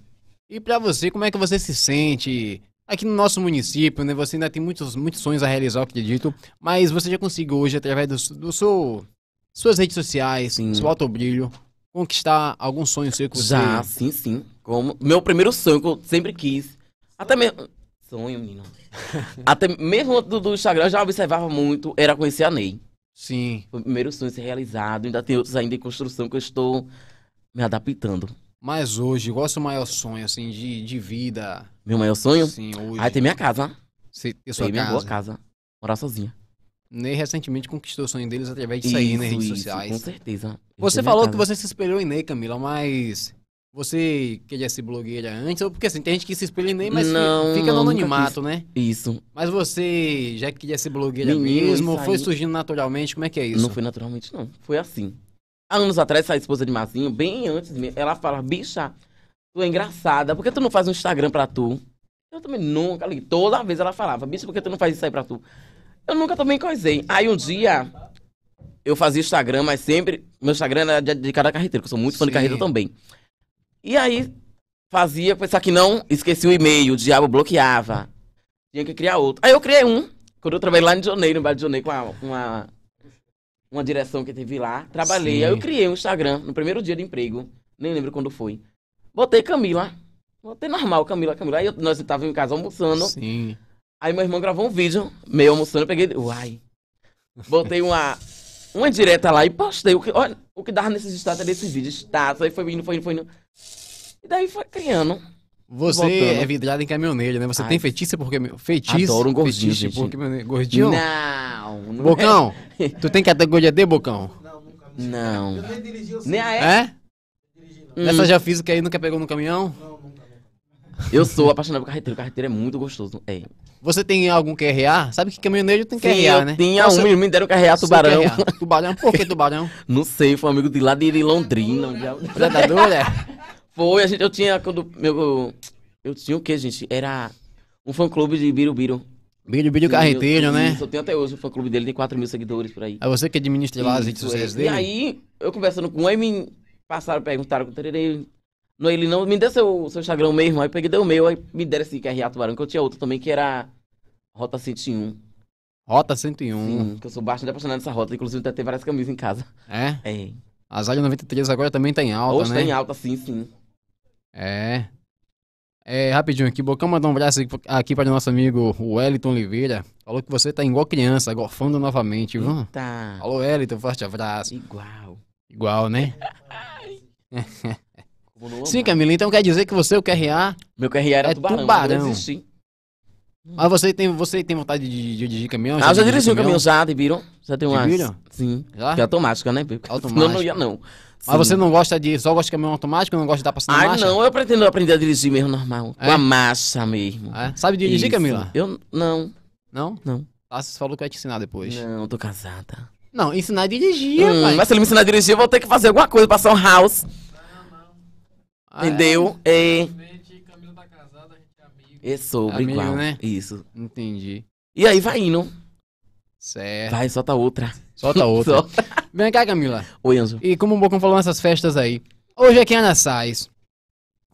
E para você, como é que você se sente? Aqui no nosso município, né, você ainda tem muitos, muitos sonhos a realizar, acredito, mas você já conseguiu hoje, através do, do seu, suas redes sociais, sim. seu alto brilho, conquistar algum sonho seu que você... Já, sim, sim. Como meu primeiro sonho que eu sempre quis. Até mesmo... Sonho, menino. <laughs> Até mesmo do, do Instagram, eu já observava muito, era conhecer a Ney. Sim. Foi o primeiro sonho a ser realizado, ainda tem outros ainda em construção que eu estou me adaptando. Mas hoje, qual é o seu maior sonho, assim, de, de vida? Meu maior é sonho? Sim, hoje. Aí tem minha casa. Você, eu é sou tem minha casa. boa casa. Morar sozinha. Ney recentemente conquistou o sonho deles através de sair nas redes isso, sociais. Com certeza. Eu você é falou que você se espelhou em Ney, Camila, mas você queria ser blogueira antes? Ou porque assim, tem gente que se espelha em Ney, mas não, fica no anonimato, né? Isso. Mas você já queria ser blogueira Menino, mesmo? Foi aí... surgindo naturalmente? Como é que é isso? Não foi naturalmente, não. Foi assim. Há anos atrás, a esposa de Mazinho, bem antes de mim, ela fala, bicha, Tu é engraçada, por que tu não faz um Instagram pra tu? Eu também nunca li. Toda vez ela falava, bicho, por que tu não faz isso aí pra tu? Eu nunca também coisei. Aí um dia, eu fazia Instagram, mas sempre. Meu Instagram era de cada carreteiro, porque eu sou muito Sim. fã de carreteiro também. E aí, fazia, pensar que não, esqueci o e-mail, o diabo bloqueava. Tinha que criar outro. Aí eu criei um, quando eu trabalhei lá em Joneiro, no Bairro de Joneiro, com uma, uma, uma direção que teve lá. Trabalhei. Sim. Aí eu criei um Instagram no primeiro dia de emprego. Nem lembro quando foi. Botei Camila. Botei normal, Camila, Camila. Aí eu, nós estávamos em casa almoçando. Sim. Aí meu irmão gravou um vídeo, meio almoçando, eu peguei. Uai. Botei uma, uma direta lá e postei. O que, olha, o que dava nesses status desses vídeos. Tá, status, aí foi indo, foi indo, foi indo. E daí foi criando. Você é vidrado em caminhoneiro, né? Você Ai. tem feitiço porque. Feitiço? Adoro um gordinho. Feitiço porque... Gordinho? Não, não Bocão? É. tu tem categoria D, Bocão? Não, nunca. Não. Eu nem dirigi o É? Hum. Nessa já fiz o que aí nunca pegou no caminhão? Não, nunca. Eu sou apaixonado por carreteiro. Carreteiro é muito gostoso. É. Você tem algum QRA? Sabe que caminhoneiro tem Sim, QRA, eu né? Tinha um, eles me deram QRA Tubarão. QRA. Tubarão? Por que Tubarão? <laughs> Não sei, foi um amigo de lá de Londrina. Predador, é? Foi, a gente, eu tinha quando. Meu, eu tinha o que, gente? Era um fã clube de Birubiru. Birubiru Carreteiro, né? Isso, eu tenho até hoje o fã clube dele, tem 4 mil seguidores por aí. É você que administra lá as redes é. sociais dele? E aí, eu conversando com o me passaram, perguntaram com o tererê. No, ele não me deu seu, seu Instagram mesmo, aí peguei, deu o meu, aí me deram esse QRA barão que eu tinha outro também, que era Rota 101. Rota 101. Sim, que eu sou bastante apaixonado nessa rota, inclusive até tem várias camisas em casa. É? É. A Zaga 93 agora também tá em alta, Hoje né? Hoje tá em alta, sim, sim. É. É, rapidinho aqui, Bocão mandar um abraço aqui para o nosso amigo Wellington Oliveira. Falou que você tá igual criança, gofando novamente, viu? Tá. Alô, Wellington, forte abraço. Igual. Igual, né? <laughs> sim, Camila, então quer dizer que você, o QRA. Meu QRA era é tubarão. tubarão. Mas, sim. Hum. mas você tem, você tem vontade de dirigir caminhão? Ah, eu já dirigi um caminhão já, de viram? Já tem umas. Sim. Já? Que é automática, né? Automática. Não, não ia não. Sim. Mas você não gosta de. Só gosta de caminhão automático? Não gosta de dar passando ah, marcha? Ah, não, eu pretendo aprender a dirigir mesmo normal. É? Com a massa mesmo. É? Sabe dirigir, Isso. Camila? Eu. Não. Não? Não. Ah, você falou que vai te ensinar depois. Não, tô casada. Não, ensinar a dirigir, hum, pai. Mas se ele me ensinar a dirigir, eu vou ter que fazer alguma coisa, pra São house. Ah, é? Entendeu? É. Tá é... É sobre Amigo, igual. né? Isso. Entendi. E aí vai indo. Certo. Vai, solta outra. Solta outra. solta. <laughs> Vem cá, Camila. Oi, Enzo. E como o Bocão falou nessas festas aí, hoje é quem é Ana Sais.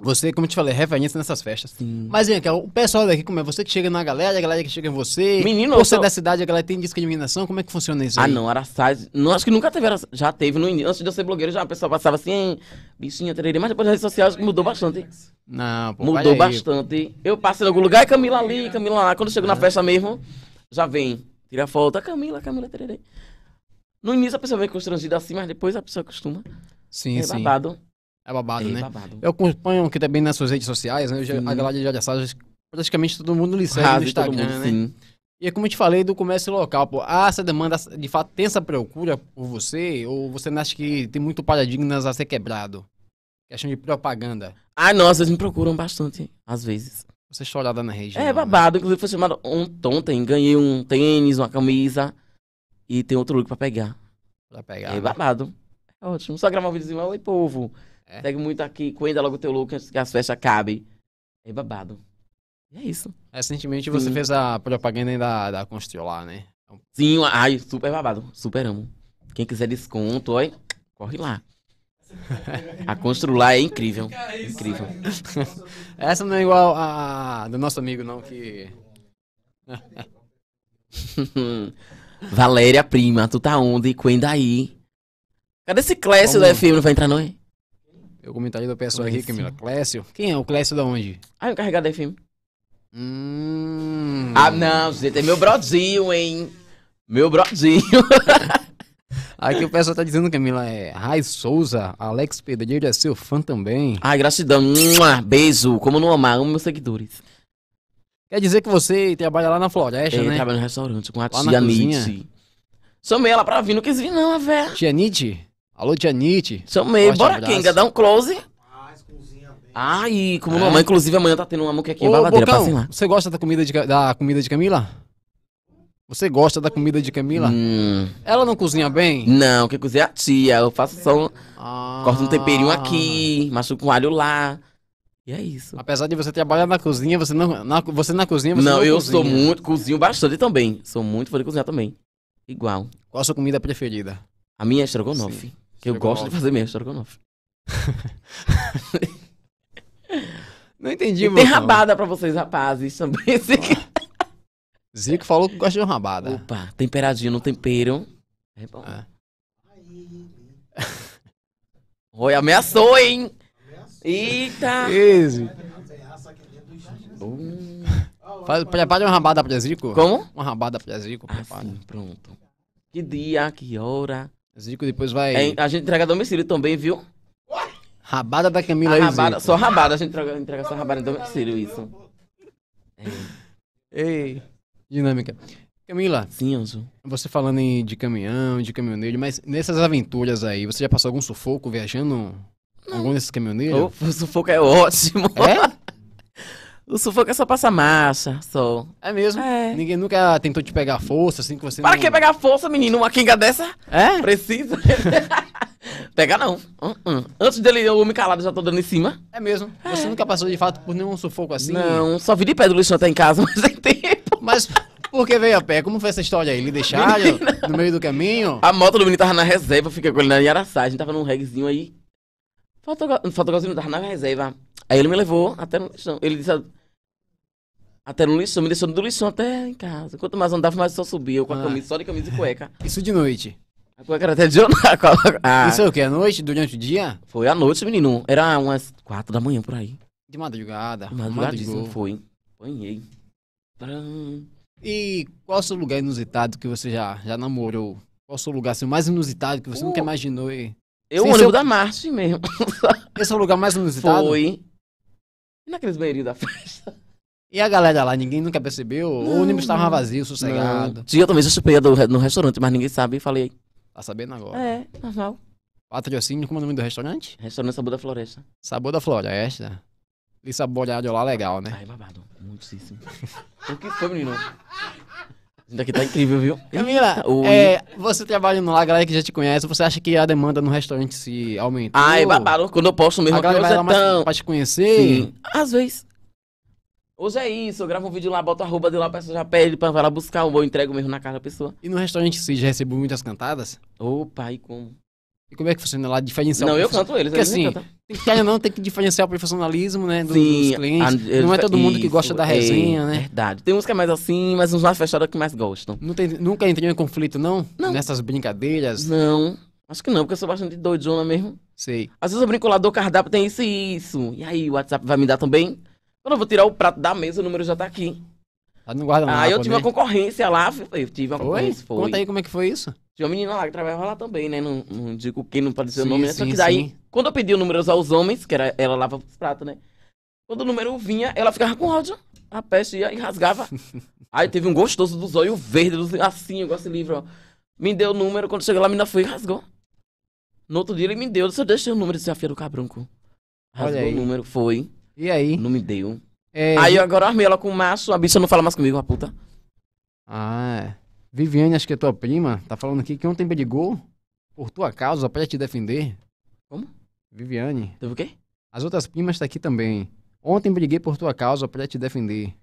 Você, como eu te falei, reverência é referência nessas festas. Sim. Mas vem aqui, o pessoal daqui, como é? Você que chega na galera, a galera que chega em você. Menino, Você sou... da cidade, a galera tem discriminação, como é que funciona isso? Ah, aí? Ah, não, Araçás. Não, acho que nunca teve Já teve, no início. Antes de eu ser blogueiro, já a pessoa passava assim, bichinha, tererê. Mas depois nas redes sociais mudou bastante. Não, pô, Mudou bastante. Eu passo em algum lugar, Camila ali, Camila lá. Quando eu chego ah. na festa mesmo, já vem. Tira a foto, ah, Camila, Camila, tererê. No início a pessoa vem constrangida assim, mas depois a pessoa acostuma. Sim, é sim. Babado. É babado, é né? Babado. Eu acompanho aqui também nas suas redes sociais, né? Já, a uhum. galera de Araçá, praticamente todo mundo lhe segue Quase no Instagram, mundo, né? Sim. E é como eu te falei do comércio local, pô. Ah, essa demanda, de fato, tem essa procura por você? Ou você acha que tem muito paradigmas a ser quebrado? Questão de propaganda. Ah, nossa eles me procuram bastante, às vezes. Você é chorada na região. É né? babado, né? inclusive foi chamado ontem, ganhei um tênis, uma camisa e tem outro look pra pegar. Pra pegar. É né? babado. É ótimo. Só gravar um videozinho, e povo. É. Segue muito aqui, coenda logo o teu look antes que as festas acabem. É babado. E é isso. Recentemente você fez a propaganda da, da Constru lá, né? Sim, ai, super babado. Super amo. Quem quiser desconto, ó, corre lá. A Constrular é incrível. É isso, incrível. <laughs> Essa não é igual a do nosso amigo, não, que. <laughs> Valéria, prima, tu tá onde? Quem daí? Cadê esse Clécio do da FM? Não vai entrar, não, hein? Teu comentário da pessoa aqui, Camila. Clécio. Quem é o Clécio da onde? Ah, encarregado é da FM. Hum... Ah, não, você tem meu brozinho, hein? Meu brozinho. <laughs> Aqui o pessoal tá dizendo, Camila, é Raiz Souza, Alex Pedreiro é seu fã também. Ai, gratidão. Beijo. Como não amar, amo meus seguidores. Quer dizer que você trabalha lá na floresta, é, né? Trabalha no restaurante com a lá tia Nietzsche. Chamei ela pra vir, não quis vir não, a velha. Tia Nietzsche? Alô, Janite. Chamei. Bora, abraço. Kenga, dá um close. Ah, como é. mamãe, inclusive amanhã tá tendo uma moquequinha Ô, baladeira, Bocão, passem lá. Você gosta da comida de, da comida de Camila? Você gosta da comida de Camila? Hum. Ela não cozinha bem? Não, que cozinha é a tia. Eu faço só um... Ah. Corto um temperinho aqui, machuco um alho lá. E é isso. Apesar de você trabalhar na cozinha, você não, na, você na cozinha, você não, não eu cozinha. sou muito, cozinho bastante também. Sou muito fã de cozinhar também. Igual. Qual a sua comida preferida? A minha é estrogonofe. Sim eu é gosto de fazer mesmo, estrogonofe. <laughs> Não entendi, mano. Tem rabada pra vocês, rapazes, também. <laughs> Zico falou que gosta de uma rabada. Opa, temperadinho no tempero. É bom. É. <laughs> Oi, ameaçou, hein? Eita! Esse. Faz, prepare uma rabada pra Zico. Como? Uma rabada pra Zico. Ah, pronto. Que dia, que hora. Zico depois vai. É, a gente entrega domicílio também, viu? Rabada da Camila aí, rabada, Só rabada, a gente entrega, entrega só rabada em domicílio, isso. É. Ei, dinâmica. Camila. Sim, Anzo. Você falando em, de caminhão, de caminhoneiro, mas nessas aventuras aí, você já passou algum sufoco viajando? Não. Algum desses caminhoneiros? o sufoco é ótimo. É? <laughs> O sufoco é só passar marcha, só. É mesmo? É. Ninguém nunca tentou te pegar força, assim, que você Para não... que pegar força, menino? Uma quinga dessa? É? Precisa. <laughs> Pega não. Uh -uh. Antes dele, eu me calado, já tô dando em cima. É mesmo? É. Você nunca passou, de fato, por nenhum sufoco assim? Não, só vi de pé do lixo até em casa, <laughs> mas tem tempo. Mas... Porque veio a pé, como foi essa história aí? Ele deixaram no meio do caminho? A moto do menino tava na reserva, fica com ele na Yaraçá, a gente tava num regzinho aí. Fotografinho tava na reserva. Aí ele me levou até no lixão. Ele disse, até no lixão, me deixou no lixão até em casa. Quanto mais andava, mais só subia, eu com a Ah. camisa, só de camisa e cueca. Isso de noite. A cueca era até de jornal. <laughs> Ah, Isso é o quê? À noite? Durante o dia? foi à noite, menino. Era umas quatro da manhã por aí. De madrugada. Madrugadíssimo Madrugou. foi. Banhei. E qual o seu lugar inusitado que você já, já namorou? Qual o seu lugar assim, mais inusitado que você nunca imaginou? E... Eu Sem o da Marte mesmo. Esse é o lugar mais inusitado? Foi. E naqueles banheirinhos da festa? E a galera lá, ninguém nunca percebeu? Não, o ônibus estava vazio, sossegado. Sim, eu também sou no restaurante, mas ninguém sabe. Falei. Tá sabendo agora? É, normal. Patrocínio, como é o nome do restaurante? Restaurante Sabor da Floresta. Sabor da Floresta. E saboreado lá legal, né? Ai, babado. Muitíssimo. o que foi, menino? Ainda daqui tá incrível, viu? Camila, é, você trabalhando lá, a galera que já te conhece, você acha que a demanda no restaurante se aumenta? Ai, babado, quando eu posso mesmo. A galera vai lá é mais pra te conhecer? Sim. Às vezes. Hoje é isso, eu gravo um vídeo lá, boto arroba de lá, a pessoa já pede pra vai lá buscar, ou eu entrego mesmo na casa da pessoa. E no restaurante você já recebeu muitas cantadas? Opa, e como? E como é que funciona lá? Diferencial. Não, eu canto eles. Porque eles assim, tem não, tem que diferenciar o profissionalismo, né? Do, Sim, dos clientes. A, não é todo mundo isso, que gosta da resenha, é, né? Verdade. Tem uns que é mais assim, mas uns mais fechados que mais gostam. Não tem, nunca entrei em conflito, não? Não. Nessas brincadeiras? Não. Acho que não, porque eu sou bastante doidona mesmo. Sei. Às vezes eu brinco lá do cardápio, tem isso e isso. E aí, o WhatsApp vai me dar também? Quando eu vou tirar o prato da mesa, o número já tá aqui. Aí eu tive uma concorrência lá, eu tive uma foi? concorrência. Foi. Conta aí como é que foi isso. Tinha uma menina lá que trabalhava lá também, né? Não, não digo quem, não pode dizer o nome, né? Só que daí, sim. quando eu pedi o número aos homens, que era ela lava os pratos, né? Quando o número vinha, ela ficava com ódio. A peste ia e rasgava. <laughs> Aí teve um gostoso dos olhos verdes, assim, igual esse livro, ó. Me deu o número, quando chegou lá, a menina foi e rasgou. No outro dia ele me deu, eu deixei o número desse afia do cabrunco. Rasgou o número, foi. E aí? Não me deu. É... Aí eu agora armei ela com o macho, a bicha não fala mais comigo, a puta. Ah, é. Viviane, acho que é tua prima, tá falando aqui que ontem brigou por tua causa pra te defender. Como? Viviane. Teve o quê? As outras primas tá aqui também. Ontem briguei por tua causa pra te defender.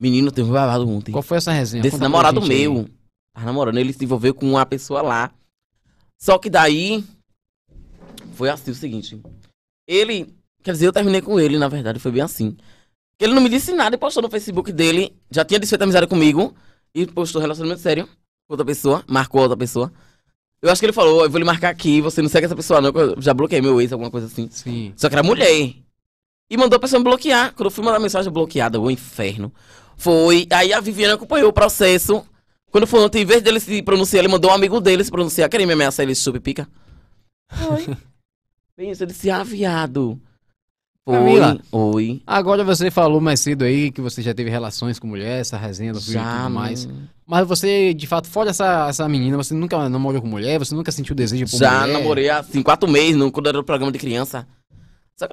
Menino, teve um babado ontem. Qual foi essa resenha? Desse Conta namorado meu. Tava namorando, ele se envolveu com uma pessoa lá. Só que daí. Foi assim o seguinte. Ele Quer dizer, eu terminei com ele, na verdade, foi bem assim. Ele não me disse nada e postou no Facebook dele. Já tinha desfeito amizade comigo e postou relacionamento sério com outra pessoa, marcou outra pessoa. Eu acho que ele falou, eu vou lhe marcar aqui, você não segue essa pessoa não, eu já bloqueei meu ex, alguma coisa assim. Sim. Só que era mulher. E mandou a pessoa me bloquear. Quando eu fui mandar mensagem bloqueada, o inferno. Foi. Aí a Viviane acompanhou o processo. Quando foi ontem, em vez dele se pronunciar, ele mandou um amigo dele se pronunciar. Querem me ameaçar ele chupa é pica? Oi. <laughs> Bem isso, eu disse, ah, viado. Camila, oi. Agora você falou mais cedo aí que você já teve relações com mulher, essa resenha do filho e tudo mais. Mas você, de fato, fora essa, essa menina, você nunca namorou com mulher? Você nunca sentiu desejo por já mulher? Já namorei há assim, quatro meses, no, quando era o programa de criança.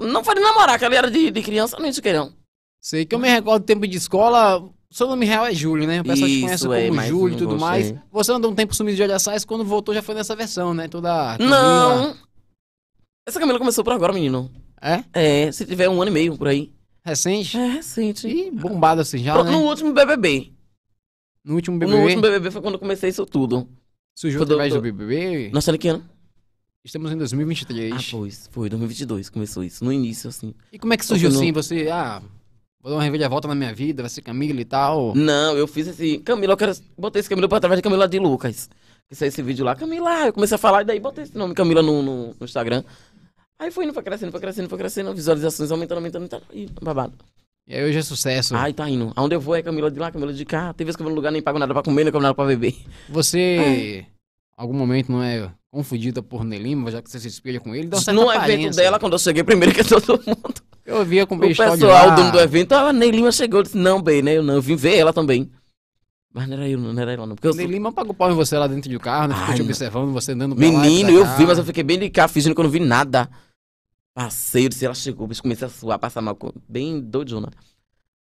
não falei namorar, que ela era de, de criança, não é isso que não. Sei que eu me recordo do tempo de escola, seu nome real é Júlio, né? O pessoal te conhece é, como Júlio e tudo gostei. mais. Você andou um tempo sumido de Olhaçais, quando voltou já foi nessa versão, né? Toda. Camila. Não! Essa Camila começou por agora, menino. É? É, se tiver um ano e meio por aí. Recente? É, recente. E bombado assim já, Pronto, né? No último BBB. No último BBB? No último BBB foi quando eu comecei isso tudo. Surgiu foi através do, do BBB? Nós estamos que ano? Estamos em 2023. Ah, pois. Foi, 2022 começou isso. No início, assim. E como é que surgiu assim? No... Você, ah, vou dar uma reviravolta na minha vida, vai ser Camila e tal? Não, eu fiz esse... Camila, eu quero... Botei esse Camila pra através de Camila de Lucas. Que saiu esse vídeo lá. Camila, eu comecei a falar e daí botei esse nome Camila no, no, no Instagram. Aí foi indo, foi crescendo, foi crescendo, foi crescendo, visualizações aumentando, aumentando, aumentando e babado. E aí hoje é sucesso. Ai, tá indo. Aonde eu vou é Camila de lá, Camila de cá. Tem vezes que eu vou no lugar, nem pago nada pra comer, nem pago nada pra beber. Você, em algum momento, não é confundida por Nelima, já que você se espelha com ele? Dá uma no é aparência. evento dela, quando eu cheguei primeiro que <laughs> todo mundo. Eu via com o pessoal, o dono do evento, a ah, Nelima chegou, disse, não, bem, né? Eu não, eu vim ver ela também. Mas não era eu, não era ela, não. Porque eu Nelima sou... pagou pau em você lá dentro do carro, né? Ficou te observando, você andando pra Menino, eu vi, mas eu fiquei bem de cá, fingindo que eu não vi nada parceiro, se ela chegou, bicho, comecei a suar, passar mal, bem doidona. Né?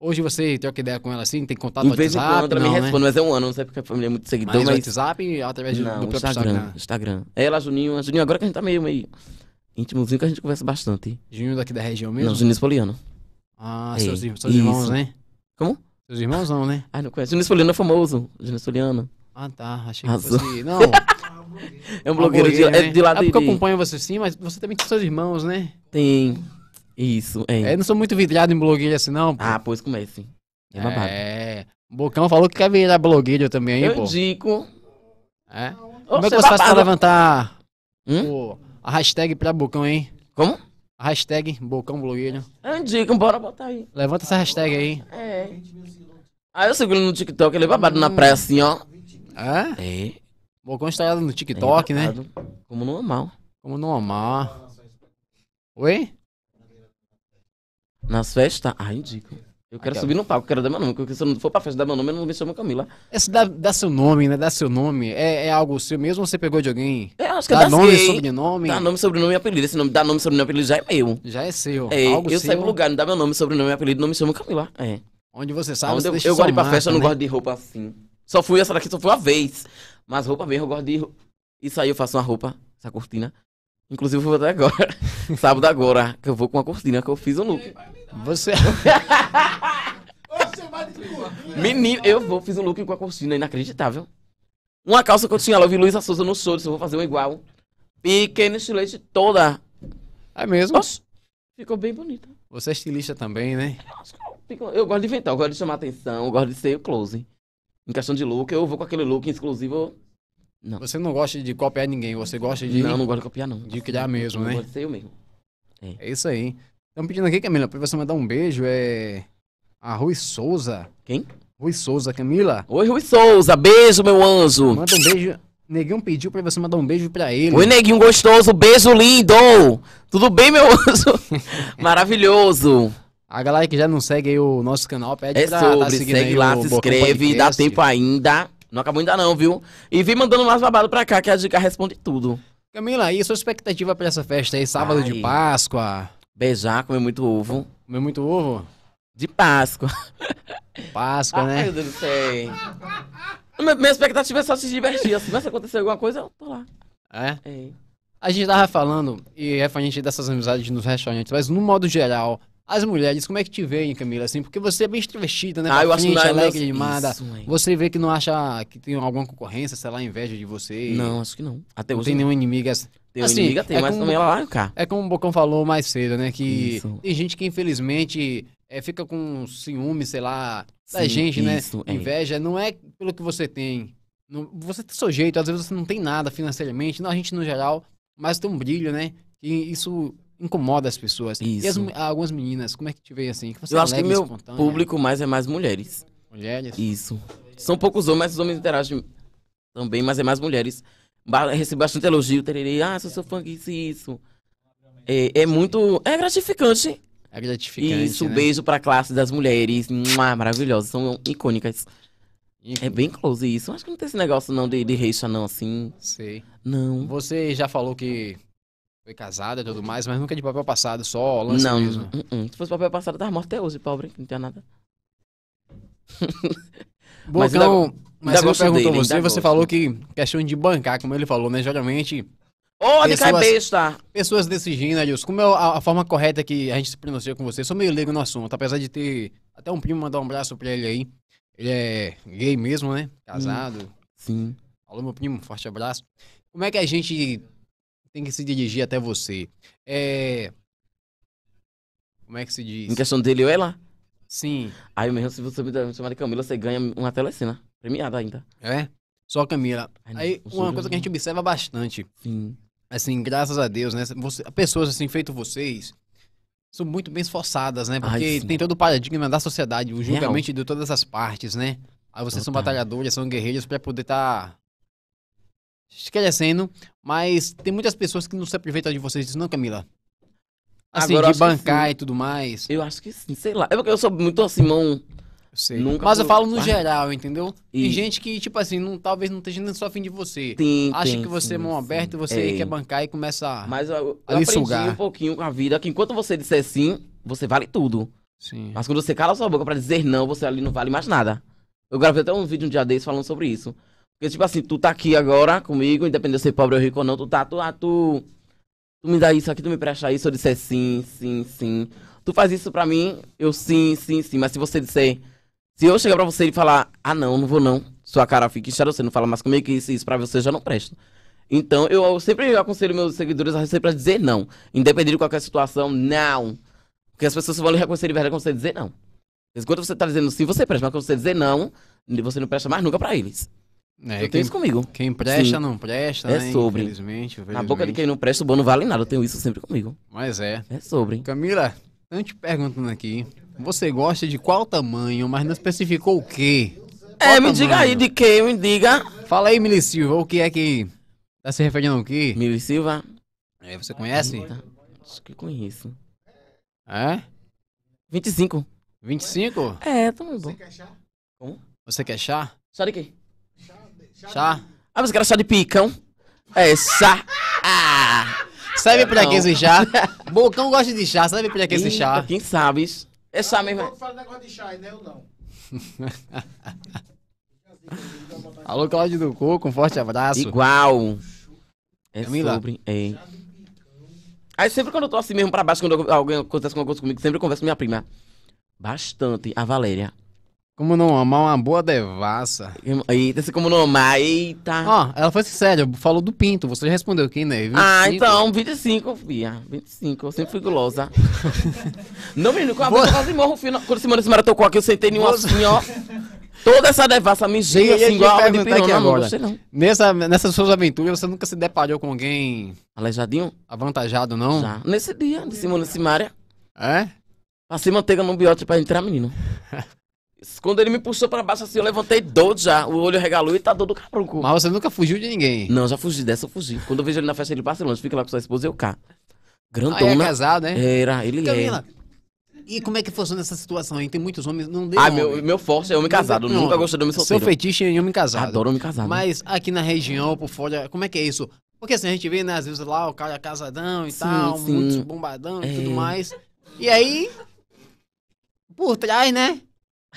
Hoje você tem uma ideia com ela assim? Tem contato no vez WhatsApp? Em quando, ela não, me né? responde, mas é um ano, não sei porque a família é muito seguidora. Mas, mas... WhatsApp através não, do, Instagram, Instagram. Instagram. Ela, Juninho, Juninho, agora que a gente tá meio, meio íntimozinho, que a gente conversa bastante. Juninho daqui da região mesmo? Não, Juninho Espoliano. Ah, é, seus, seus irmãos, né? Como? Seus irmãos né? não, né? Ah, não conhece. Juninho Espoliano é famoso. Juninho Espoliano. Ah, tá. Achei Azul. que fosse... Não... <laughs> É um blogueiro de, é de né? lá É porque eu acompanho você sim, mas você também tem seus irmãos, né? Tem. Isso, hein? É, é não sou muito vidrado em blogueiro assim, não. Pô. Ah, pois comece. É, é babado. É. Bocão falou que quer virar blogueiro também, hein, eu pô? Eu digo. É? Como é que você é faz pra levantar hum? o, a hashtag pra Bocão, hein? Como? A hashtag Bocão Blogueiro. Eu digo, bora botar aí. Levanta essa hashtag aí. É. Aí eu seguro no TikTok, ele é babado hum. na praia assim, ó. É? É. Bocão estourado no é TikTok, né? Como normal. Como normal. Oi? Nas festas? Ah, indico. Eu quero Aquela. subir no palco, quero dar meu nome, porque se eu não for pra festa dar meu nome, eu não me chamo Camila. Esse dá, dá seu nome, né? Dá seu nome. É, é algo seu mesmo ou você pegou de alguém? É, acho que é dá nome, gay. sobrenome. Dá nome, sobrenome e apelido. Esse nome, dá nome, sobrenome e apelido já é meu. Já é seu. É, algo eu saio pro lugar, não dá meu nome, sobrenome e apelido, não me chamo Camila. É. Onde você sabe, Onde você eu, eu gosto de ir pra festa, né? eu não gosto né? de roupa assim. Só fui essa daqui, só fui uma vez. Mas roupa mesmo, eu gosto de. Isso aí eu faço uma roupa, essa cortina. Inclusive, vou até agora. <laughs> Sábado agora, que eu vou com uma cortina que eu fiz um look. Você. <laughs> Menino, eu vou, fiz um look com a cortina, inacreditável. Uma calça que eu tinha lá, eu vi Luísa Souza no show, disse, eu vou fazer um igual. Pequeno estilete toda. É mesmo? ficou bem bonita. Você é estilista também, né? Eu gosto de inventar, eu gosto de chamar atenção, eu gosto de ser o close. Em questão de look, eu vou com aquele look exclusivo. Não. Você não gosta de copiar ninguém, você gosta de. Não, não gosto de copiar, não. De criar mesmo, né? Gosto eu mesmo. É, é isso aí. Estão pedindo aqui, Camila, pra você mandar um beijo. É. A Rui Souza. Quem? Rui Souza, Camila. Oi, Rui Souza. Beijo, meu anjo. Manda um beijo. Neguinho pediu pra você mandar um beijo pra ele. Oi, Neguinho gostoso. Beijo lindo. Tudo bem, meu anjo? <laughs> Maravilhoso. A galera que já não segue aí o nosso canal, pede é pra sobre, tá segue lá, se inscreve, dá tempo ainda. Não acabou ainda não, viu? E vem mandando mais babado pra cá, que a dica responde tudo. Camila, e sua expectativa pra essa festa aí, sábado Ai. de Páscoa? Beijar, comer muito ovo. Comer muito ovo? De Páscoa. Páscoa, né? Ai, meu Deus do céu. Minha expectativa é só se divertir, Se Mas acontecer alguma coisa, eu tô lá. É? é. A gente tava falando, e é referente dessas amizades nos restaurantes, mas no modo geral, as mulheres, como é que te veem, Camila, assim? Porque você é bem extrovertida, né? Ah, eu frente, acho alegre, eu... animada. Isso, você vê que não acha que tem alguma concorrência, sei lá, inveja de você. Não, acho que não. Até não tem nenhum inimigo. É assim, tem assim, inimiga, tem, é mas como, também ela É como o Bocão falou mais cedo, né? Que isso. tem gente que, infelizmente, é, fica com ciúme, sei lá, Sim, da gente, né? isso, né? É. Inveja não é pelo que você tem. Não, você tem seu jeito, às vezes você não tem nada financeiramente, não, a gente no geral, mas tem um brilho, né? E isso incomoda as pessoas. Isso. E as, algumas meninas, como é que te veio assim? Que eu acho é que meu público mais é mais mulheres. Mulheres? Isso. São poucos homens, mas os homens interagem também, mas é mais mulheres. Recebo bastante elogio, tererei, ah, sou seu fã, isso isso. É, é, muito. É gratificante. É gratificante. Isso, né? beijo pra classe das mulheres. maravilhosas, são icônicas. É bem close isso. Acho que não tem esse negócio não de, de reixa, não, assim. Sei. Não. Você já falou que foi casada e tudo mais, mas nunca de papel passado, só lance não, mesmo. Não, uh, uh, uh. se fosse papel passado, tava morto até hoje, pobre, não tinha nada. mas então, ainda, mas ainda eu perguntou dele, você, você falou que questão de bancar, como ele falou, né? Geralmente... Ô, de cabeça! Pessoas desse gênero, Adilson, como é a, a, forma correta que a gente se pronuncia com você? sou meio leigo no assunto, apesar de ter até um primo mandar um abraço pra ele aí. Ele é gay mesmo, né? Hum. Casado. Hum, sim. Falou meu primo, forte abraço. Como é que a gente tem que se dirigir até você. É. Como é que se diz? Em questão dele, eu é lá? Sim. Aí mesmo, se você me chamar de Camila, você ganha uma telecena. Premiada ainda. É? Só Camila. Ai, Aí, uma coisa que a gente observa bastante. Sim. Assim, graças a Deus, né? Você, pessoas assim, feito vocês, são muito bem esforçadas, né? Porque Ai, tem todo o paradigma da sociedade, o julgamento Real. de todas as partes, né? Aí vocês Total. são batalhadoras, são guerreiros para poder estar tá esquecendo, mas tem muitas pessoas que não se aproveitam de vocês disso, não, Camila? Assim, Agora, de bancar e tudo mais. Eu acho que sim, sei lá. É porque eu sou muito assim, mão. Sei. Nunca mas eu falo no geral, entendeu? E... Tem gente que, tipo assim, não, talvez não esteja nem só afim de você. Tem, Acha tem, que você é sim, é mão aberta, você é. quer bancar e começa a. Mas eu, eu aprendi sugar. um pouquinho com a vida que enquanto você disser sim, você vale tudo. Sim. Mas quando você cala sua boca para dizer não, você ali não vale mais nada. Eu gravei até um vídeo um dia desse falando sobre isso. Porque, tipo assim, tu tá aqui agora comigo, independente de ser pobre ou rico ou não, tu tá, tu, ah, tu, tu me dá isso aqui, tu me presta isso, eu disser sim, sim, sim. Tu faz isso pra mim, eu sim, sim, sim. Mas se você disser, se eu chegar pra você e falar, ah não, não vou não, sua cara fica inchada, você não fala mais comigo, que isso, isso pra você já não presta. Então, eu, sempre aconselho meus seguidores a sempre dizer não. Independente de qualquer situação, não. Porque as pessoas vão lhe reconhecer de verdade quando você dizer não. Enquanto você tá dizendo sim, você presta, mas quando você dizer não, você não presta mais nunca pra eles. É, eu tenho isso comigo. Quem presta, Sim. não presta, é né? Sobre. Infelizmente, infelizmente. Na boca de quem não presta, o bom não vale nada. Eu tenho isso sempre comigo. Mas é. É sobre. Camila, eu te perguntando aqui. Você gosta de qual tamanho, mas não especificou o quê? É, qual é, me tamanho? diga aí de quem me diga. Fala aí, Mili o que é que tá se referindo ao que? Mili É, você conhece? acho que conheço. É? 25. 25? É, tá muito bom. Você quer chá? Como? Você quer chá? Chá de quê? Chá. Ah, você quer chá de picão? É, chá. Ah. Sabe é, por que esse chá? <laughs> Bocão gosta de chá, sabe por que esse chá? Quem sabe? É chá mesmo. Não negócio de chá, né? Eu não. <laughs> Alô, Cláudio do Coco, um forte abraço. Igual. É Camila. sobre. É. Aí sempre quando eu tô assim mesmo pra baixo, quando alguém acontece alguma coisa comigo, sempre eu converso com minha prima. Bastante. A Valéria. Como não amar uma boa devassa? Eita, se como não amar, eita. Ó, ela foi séria falou do pinto, você já respondeu quem, né? 25. Ah, então, 25, fia. 25, eu sempre fui gulosa. <laughs> não, menino, com a boca quase morro, filho. Quando Simone Simara tocou aqui, eu sentei em assim, ó. Toda essa devassa gira, assim, igual a de pirona, agora. Não gostei, não. Nessa, nessas suas aventuras, você nunca se deparou com alguém... Aleijadinho? Avantajado, não? Já. Nesse dia, de Simone Simária. É? Passei manteiga no biote pra entrar, menino. <laughs> Quando ele me puxou pra baixo assim, eu levantei doido já. O olho regalou e tá doido do cabrunco. Mas você nunca fugiu de ninguém? Não, já fugi dessa, eu fugi. Quando eu vejo ele na festa, ele passa longe, fica lá com sua esposa e eu cá. É Grandona. Ah, é casado, né? Era, ele Camila, então, é. e como é que funciona essa situação aí? Tem muitos homens, não deu Ah, homem. meu, meu forte é homem casado, não, nunca gostei de homem solteiro. Seu fetiche é homem casado. Adoro homem casado. Mas aqui na região, por fora, como é que é isso? Porque assim, a gente vê, né, às vezes lá o cara é casadão e sim, tal, sim. muitos bombadão e tudo é. mais. E aí, por trás, né?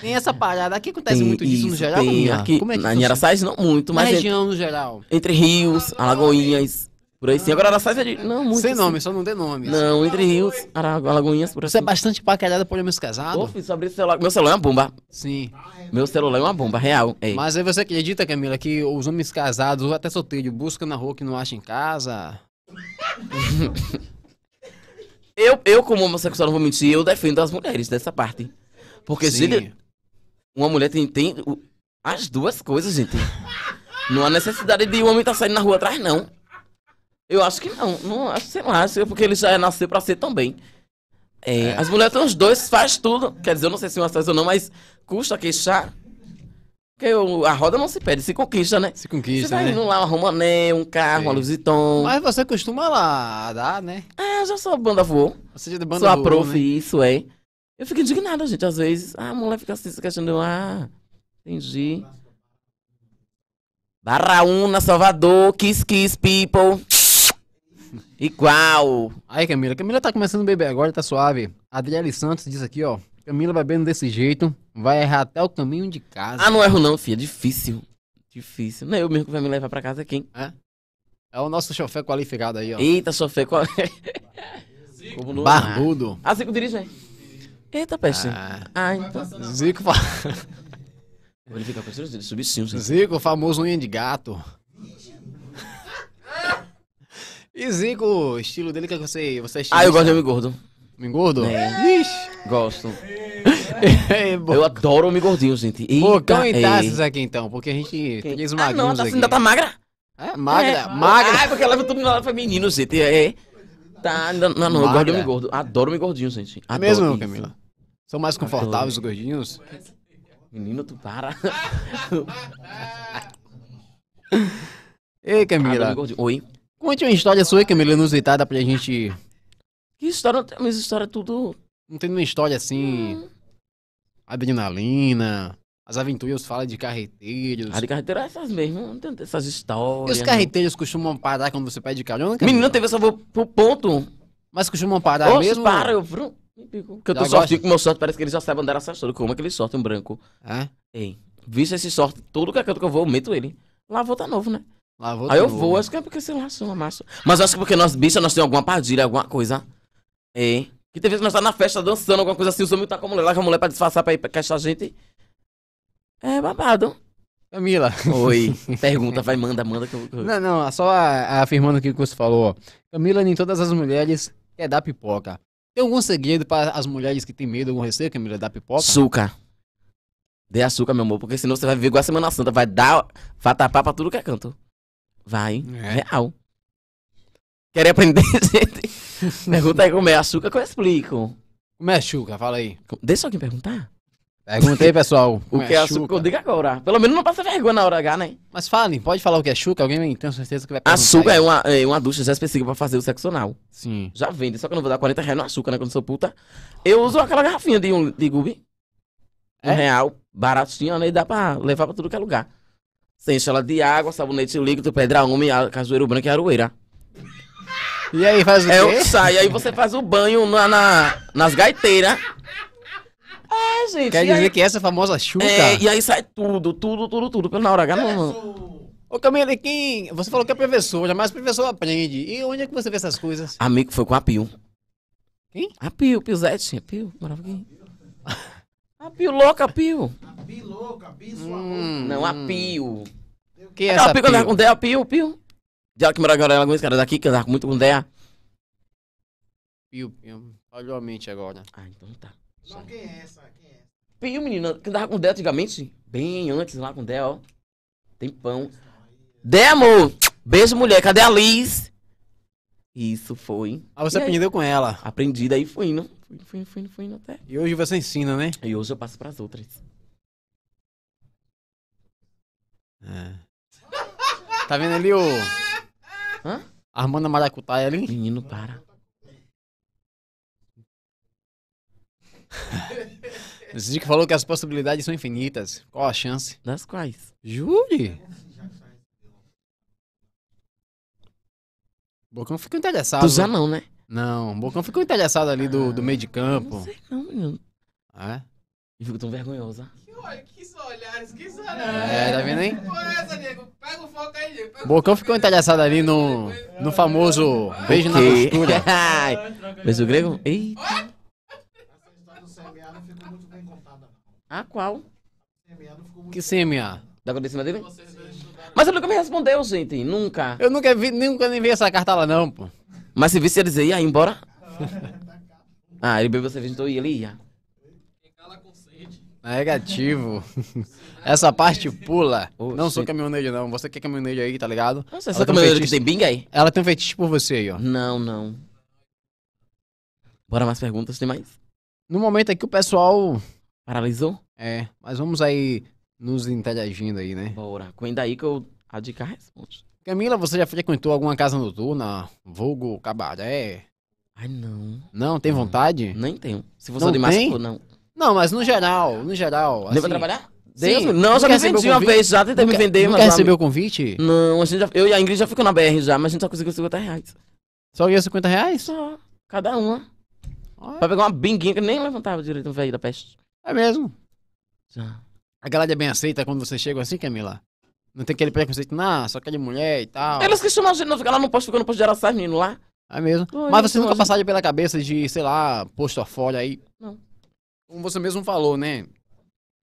Tem essa parada. Aqui acontece tem muito isso, disso no geral? Tem, aqui, Como é que na, em não muito, mas... Na entre, região no geral? Entre rios, Alagoinhas, por aí sim. Agora Araçais é de... Não, muito Sem assim. nome, só não dê nome. Assim. Não, entre rios, Alagoinhas, por aí. Você é bastante paquerada por homens casados? Ô, filho, só o celular. Meu celular é uma bomba. Sim. Meu celular é uma bomba, real. Ei. Mas aí você acredita, Camila, que os homens casados, ou até solteiro, buscam na rua que não acha em casa? <laughs> eu, eu, como homossexual, não vou mentir, eu defendo as mulheres dessa parte. Porque Sim. se uma mulher tem, tem as duas coisas, gente. Não há necessidade de um homem estar tá saindo na rua atrás, não. Eu acho que não. não acho, sei lá, acho que é porque ele já é nasceu pra ser também. É, é, As mulheres têm os dois, faz tudo. Quer dizer, eu não sei se é uma faz ou não, mas custa queixar. Porque a roda não se perde, se conquista, né? Se Você conquista, tá vai né? indo lá, arruma um um carro, uma Sim. Mas você costuma lá dar, né? É, eu já sou banda voou. Você já é Sou a Rua, prof, né? isso é. Eu fico indignada, gente, às vezes. Ah, a mulher fica assim, se questionando. Ah, entendi. Barraúna, Salvador, Kiss Kiss People. <laughs> Igual. Aí, Camila. Camila tá começando a beber agora, tá suave. Adriele Santos diz aqui, ó. Camila bebendo desse jeito, vai errar até o caminho de casa. Ah, não erro não, filha. Difícil. Difícil. Não é eu mesmo que vai me levar pra casa quem? É? É o nosso chofé qualificado aí, ó. Eita, chofer qualificado. <laughs> Barbudo. Ah, assim Zico dirige, velho. Eita, peste. Ah, ah então. Zico. fala. Fa... Verificar com certeza, subir sim. Zico, famoso unha de gato. <laughs> e Zico, o estilo dele que, é que você, você é Ah, eu gosto de homem gordo. Homem gordo? É. Ixi. Gosto. <laughs> Ei, eu adoro homem gordinho, gente. Eita, Bocão em taças aqui então, porque a gente tem esses magrinhos ah, não, a taça ainda tá magra. É, magra, é. magra. Ah, porque ela leva tudo no pra menino, gente. É, é. Tá, não, não, não eu gosto de homem gordo. Adoro homem gordinho, gente. Adoro é mesmo, isso. Camila? São mais confortáveis os gordinhos? Menino, tu para. <laughs> Ei, Camila. Oi. Conte uma história sua, Camila, inusitada pra gente. Que história? Mas história tudo. Não tem nenhuma história assim. Hum. Adrenalina. As aventuras falam de carreteiros. Ah, de carreteiro é essas mesmo, não tem essas histórias. E os carreteiros não. costumam parar quando você pede carona? Menino, teve essa vou pro ponto. Mas costumam parar mesmo. mesmo? Para, eu. Porque eu tô sortindo com meu sorte, parece que eles já sabem andar essa história. Como é que eles sortem um branco? É? Ei, visto esse sorte, todo que é canto que eu vou, eu meto ele. Lá vou tá novo, né? Lá vou Aí tá eu novo, vou, né? acho que é porque, sei lá, sou uma massa. Mas acho que é porque nós, bichas, nós temos alguma padilha, alguma coisa. Ei. Que tem vezes que nós tá na festa dançando, alguma coisa assim, o homem tá com a mulher lá, com a mulher pra disfarçar, pra ir pra caixar a gente. É babado. Camila. Oi. <laughs> Pergunta, vai, manda, manda. Que Não, não, só afirmando o que você falou. Camila, nem todas as mulheres quer dar pipoca. Tem algum segredo para as mulheres que têm medo, algum receio, Camila, é da pipoca? Açúcar. Dê açúcar, meu amor, porque senão você vai viver igual a Semana Santa. Vai dar, vai tapar pra tudo que é canto. Vai, é. real. Querem aprender, gente? <laughs> Pergunta aí como é açúcar que eu explico. Como é açúcar? Fala aí. Deixa alguém perguntar. Perguntei, pessoal, <laughs> o é que é açúcar? Diga agora. Pelo menos não passa vergonha na hora H, né? Mas falem, pode falar o que é açúcar? Alguém tem certeza que vai perguntar. Açúcar é uma, é uma ducha já específica pra fazer o sexo anal. Sim. Já vende, só que eu não vou dar 40 reais no açúcar, né? Quando sou puta. Eu uso aquela garrafinha de, um, de gubi. É? Um é? real, baratinho, né? E dá pra levar pra tudo que é lugar. Você enche ela de água, sabonete líquido, pedra homem, cajueiro branco e aroeira. E aí, faz o é quê? É, sai. Aí você faz o banho na, na nas gaiteiras. É, gente. Quer dizer aí... que essa famosa chuca. É, e aí sai tudo, tudo, tudo, tudo. Pelo na hora H, Ô, Camila, quem. Você falou que é professor, jamais professor aprende. E onde é que você vê essas coisas? Amigo, foi com a Pio. Quem? A Pio, Piozete. A Pio, morava aqui. A Pio louca, a Pio. A Pio louca, a Pio sua hum, Não, a Pio. Quem é essa? A Pio que com Dea, a Pio, Pio. Já que morava agora em alguns caras daqui, que andava muito com Dea. Pio, Pio. Olha a mente agora. Ah, então tá. Não, quem é essa? Quem é essa? Pio, menina, que andava com Dé antigamente? Bem antes, lá com Dé, ó. Tempão. Dé, amor! Beijo, mulher. Cadê a Liz? Isso foi. Ah, você e aprendeu aí? com ela? Aprendi, daí fui indo. Fui, fui, fui, fui indo até. E hoje você ensina, né? E hoje eu passo pras outras. É. Tá vendo ali o. Hã? Armando a maracutaia ali? Menino, para. <laughs> Zico falou que as possibilidades são infinitas. Qual a chance? Das quais? Jure? Bocão ficou interessado. Tu já não, né? Não, Bocão ficou interessado ali do, do meio de campo. Não sei não, menino. É? E ficou tão vergonhosa. Que olha, que olhares, que olhares. É, tá vendo, hein? É pega o foco aí, Diego. Bocão ficou interessado ali no, no famoso beijo na costura. Beijo <laughs> grego? Eita. A qual? Que CMA? Da acontecimento dele? Mas ele nunca me respondeu, gente. Nunca. Eu nunca vi, nunca nem vi essa carta lá, não, pô. Mas se visse, eles ia embora. Ah, tá ah, ele bebeu cerveja, então ele ia. Negativo. <laughs> Essa parte pula. Oh, não sou caminhoneiro, não. Você quer é caminhoneiro aí, tá ligado? Nossa, é essa caminhoneiro um que tem Bing aí? Ela tem um feitiço por você aí, ó. Não, não. Bora mais perguntas, tem mais? No momento aqui o pessoal Paralisou? É, mas vamos aí nos interagindo aí, né? Bora. Com daí que eu a dica responde. Camila, você já frequentou alguma casa noturna? Vulgo, cabaré? Ai, não. Não, tem não. vontade? Nem tenho. Se você não de máscara, não. Não, mas no geral, no geral. Assim... Deve trabalhar? Deus, Sim, não, já me vendi uma vez, já tentei nunca, me vender, mas. Quer receber o convite? Não, a gente já, eu e a Ingrid já ficou na BR já, mas a gente só conseguiu 50 reais. Só ia 50 reais? Só, cada uma. Olha. Pra pegar uma binguinha que nem levantava direito no velho da peste. É mesmo. Tá. A galera é bem aceita quando você chega assim, Camila? Não tem aquele preconceito, não, só aquele mulher e tal. Elas que chamam a gente, lá não posto, ficar no posto de Araçá, menino lá. É mesmo. Mas você então, nunca hoje. passaria pela cabeça de, sei lá, posto folha aí? Não. Como você mesmo falou, né?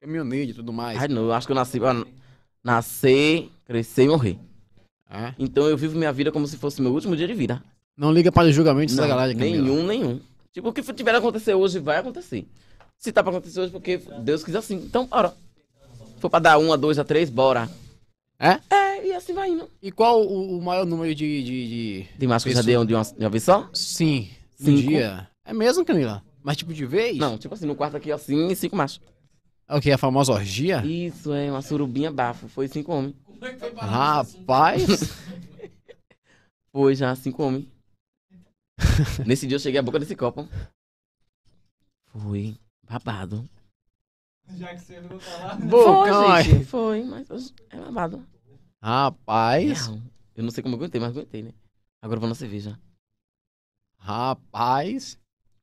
Caminhoneiro e tudo mais. Ai, não, eu acho que eu nasci pra nascer, crescer e morrer. É? Então eu vivo minha vida como se fosse meu último dia de vida. Não liga para os julgamentos dessa da galera, Camila. Nenhum, nenhum. Tipo, o que tiver acontecer hoje vai acontecer. Se tá pra acontecer hoje, porque Deus quis assim. Então, ora. Se for pra dar um, a dois, a três, bora. É? É, e assim vai indo. E qual o, o maior número de. De, de... de máscaras já deu de uma, de uma vez só? Sim. Cinco. Um dia. É mesmo, Camila? Mas tipo de vez? Não, tipo assim, no quarto aqui assim, cinco machos. É o que? A famosa orgia? Isso, é, uma surubinha bafo. Foi cinco homens. Como é que foi Rapaz! <laughs> foi já cinco homens. <laughs> Nesse dia eu cheguei à boca desse copo. Fui. Babado. Já que você não tá lá. Né? Boa, foi, gente, foi, mas é babado. Rapaz. Não, eu não sei como eu aguentei, mas aguentei, né? Agora vou na cerveja. Rapaz.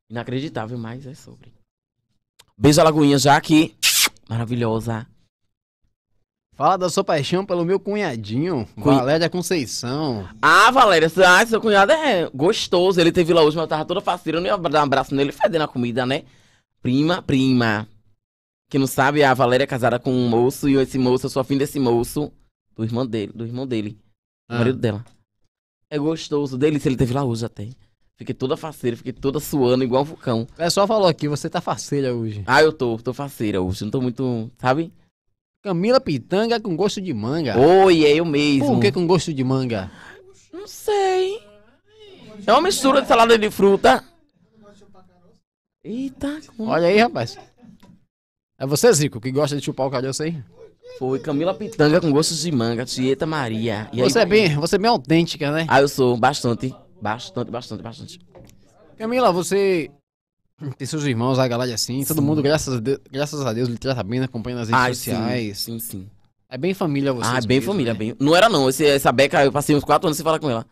Inacreditável, mas é sobre. Beijo à Lagoinha, já que maravilhosa. Fala da sua paixão pelo meu cunhadinho, Cunha... Valéria Conceição. Ah, Valéria, ah, seu cunhado é gostoso. Ele teve lá hoje, mas eu tava toda faceira. Eu não ia dar um abraço nele, fedendo a comida, né? Prima, prima. Que não sabe, a Valéria é casada com um moço e esse moço, eu sou afim desse moço. Do irmão dele, do irmão dele. Ah. marido dela. É gostoso dele, se ele teve lá hoje até. Fiquei toda faceira, fiquei toda suando igual um vulcão. O pessoal falou aqui, você tá faceira hoje. Ah, eu tô, tô faceira hoje. Não tô muito, sabe? Camila Pitanga com gosto de manga. Oi, é eu mesmo. Por que com gosto de manga? Não sei. É uma mistura de salada de fruta Eita, como... Olha aí, é? rapaz. É você, Zico, que gosta de chupar o caroço aí? Foi Camila Pitanga com gostos de manga, Tieta Maria. E você, é bem, você é bem autêntica, né? Ah, eu sou, bastante. Bastante, bastante, bastante. Camila, você tem seus irmãos, a galera assim, sim. todo mundo, graças a, Deus, graças a Deus, ele trata bem, né? acompanha nas redes sociais. Sim, sim, sim. É bem família você. Ah, bem mesmo, família, né? bem. Não era não, essa beca, eu passei uns 4 anos sem falar com ela.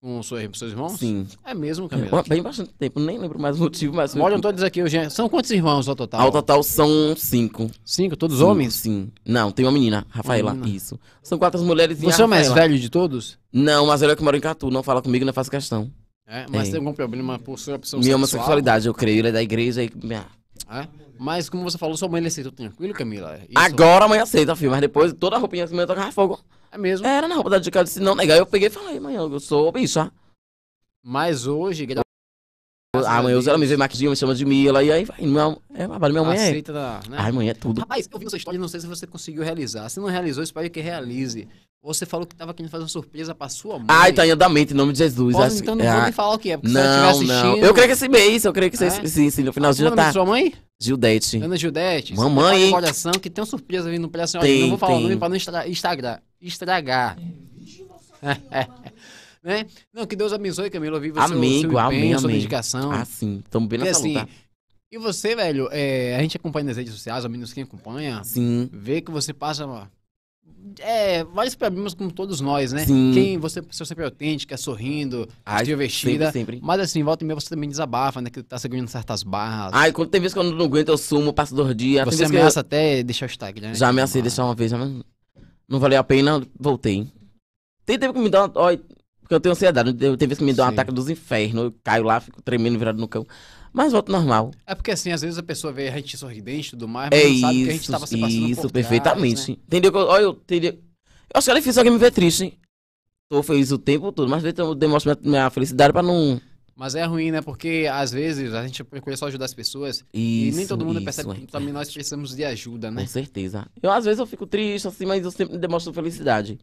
Com seu, seus irmãos? Sim. É mesmo, é, Camila? Bem bastante tempo, nem lembro mais o motivo, mas. Olha, eu tô dizendo aqui, Eugênio. São quantos irmãos ao total? Ao total são cinco. Cinco? Todos cinco, homens? Sim. Não, tem uma menina, Rafaela. Uma menina. Isso. São quatro mulheres e Você é o mais velho de todos? Não, mas ele é que mora em Catu, não fala comigo, não faz questão. É, mas é. tem algum problema por sua opção Minha homossexualidade, eu creio, ele é da igreja e. É? Mas como você falou, sua mãe ele aceitou tranquilo, Camila? Isso. Agora a mãe aceita, filho, mas depois toda a roupinha que assim, eu tocar fogo. É mesmo? Era na roupa da dica, se não negar, eu peguei e falei, mãe, eu sou bicha. Mas hoje, gra... Ah, mãe, eu uso ela me vê maquizinha, me chama de Mila, e aí vai, é é babado, minha mãe Aceita é... Da, né? Ai, mãe, é tudo. Rapaz, eu vi essa história, não sei se você conseguiu realizar, se não realizou, espero que realize. Você falou que tava querendo fazer uma surpresa pra sua mãe. Ai, tá indo da mente, em nome de Jesus. Posso, assim, então não é... vou nem falar o que é, porque não, se estiver assistindo... Não. Eu creio que esse mês, eu creio que é? sim, sim, no finalzinho já tá... sua mãe? Gildete. Ana Gildete. Mamãe, hein? que tem uma surpresa vindo pra senhora, tem, não vou falar tem. o nome pra não Instagram estragar. É. <laughs> né? Não, que Deus abençoe, Camilo. Viva amém, seu, seu empenho, amém, sua dedicação. Ah, sim. Estamos bem nessa assim, luta. Tá? E você, velho, é, a gente acompanha nas redes sociais, ao menos quem acompanha, sim. vê que você passa é, vários problemas como todos nós, né? Sim. Quem você, você sempre é autêntica, sorrindo, Ai, divertida. Sempre, sempre. Mas assim, volta e meia você também desabafa, né? Que tá seguindo certas barras. Ai, quando tem vezes que eu não aguento, eu sumo, passo dois dias. Você ameaça eu... até deixar o Instagram. Né? Já ameacei deixar uma vez, já não valeu a pena, voltei. Tem tempo que me dá uma. Ó, porque eu tenho ansiedade. Né? Tem vezes que me dá um ataque dos infernos. Eu caio lá, fico tremendo, virado no cão. Mas volto normal. É porque assim, às vezes a pessoa vê a gente sorridente e tudo mais, é mas é não sabe isso, que a gente tava se passando Isso, perfeitamente. Trás, né? Entendeu? Olha, eu teria. Eu acho que é difícil alguém me ver triste. Tô feliz o tempo todo, mas eu demonstro minha, minha felicidade pra não mas é ruim, né? Porque às vezes a gente procura só ajudar as pessoas isso, e nem todo mundo isso, percebe que também nós precisamos de ajuda, né? Com certeza. Eu às vezes eu fico triste, assim, mas eu sempre demonstro felicidade.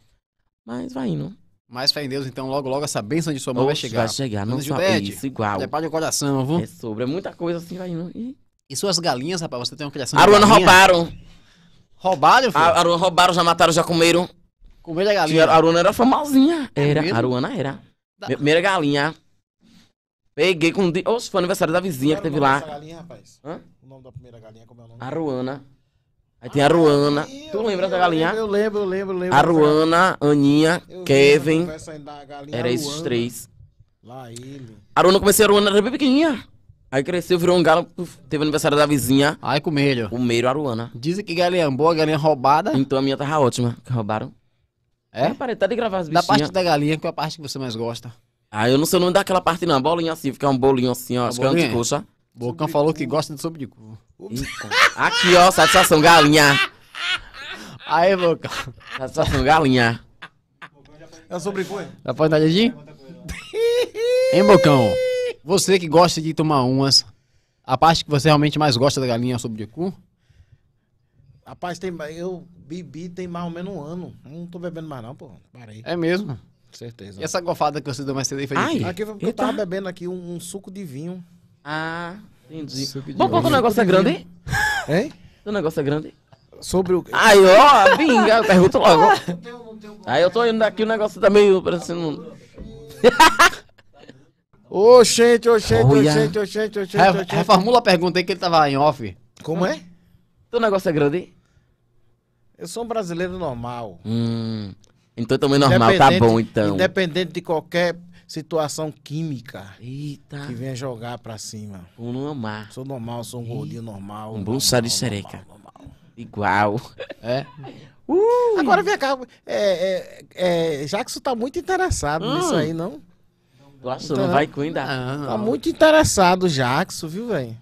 Mas vai indo. Mas fé em Deus, então logo logo essa bênção de sua mão Oxe, vai chegar. Vai chegar, não só isso, igual. para o coração, viu? É sobre, é muita coisa assim, vai indo. E, e suas galinhas, rapaz, você tem uma criação Aruana roubaram. Roubaram, filho? Aruana roubaram, já mataram, já comeram. Comeram a galinha? Aruana era famosinha. É era, é Aruana era. Da... primeira galinha. Peguei com. Oxe, foi aniversário da vizinha que é teve lá. Galinha, rapaz? Hã? O nome da primeira galinha, como é o nome? Aruana. Aí tem a Ruana. Ah, tu lembra da galinha? Lembro, eu lembro, eu lembro, eu lembro. A Ruana, Aninha, eu Kevin. Galinha, era esses três. Lá ele. A Ruana comecei a Ruana, era bem pequenininha. Aí cresceu, virou um galo, teve aniversário da vizinha. Ai, comelho. a Aruana. Dizem que galinha boa, galinha roubada. Então a minha tava ótima, que roubaram. É? é parei até de gravar as bichinhas. Da parte da galinha, qual é a parte que você mais gosta? Ah, eu não sei o nome daquela parte não. É bolinha assim, fica um bolinho assim, ó. A acho que é um coxa. Bocão falou que gosta de sobre de cu. Aqui, ó, satisfação, galinha. Aí, Bocão. Satisfação, galinha. É sobre cu, Dá pra dar dedinho? Hein, Bocão? Você que gosta de tomar umas, a parte que você realmente mais gosta da galinha é sopa de cu? Rapaz, tem, eu bebi tem mais ou menos um ano. não tô bebendo mais não, pô. Parei. É mesmo? Certeza. E essa gofada que você deu mais cedo aí foi Ai, Aqui foi porque eu tava bebendo aqui um, um suco de vinho. Ah, entendi. Suco de Bom, quanto o negócio é grande, hein? Hein? O negócio é grande. Sobre o quê? Aí, ó, vinga, pergunta pergunto logo. Aí eu tô indo daqui, o negócio tá meio parecendo... Oxente, <laughs> oxente, Olha. oxente, oxente, oxente, gente oh Reformula a pergunta aí que ele tava em off. Como é? o negócio é grande, hein? Eu sou um brasileiro normal. Hum. Então também normal, tá bom então. Independente de qualquer situação química Eita. que venha jogar pra cima. Um normal. Sou normal, sou um gordinho normal. Um bom de sereca. Normal, normal. Igual. É? Agora vem cá, é, é, é, Jackson tá muito interessado hum. nisso ah. aí, não? Nossa, então, não vai com ainda. Não. Tá muito interessado o Jackson, viu, velho?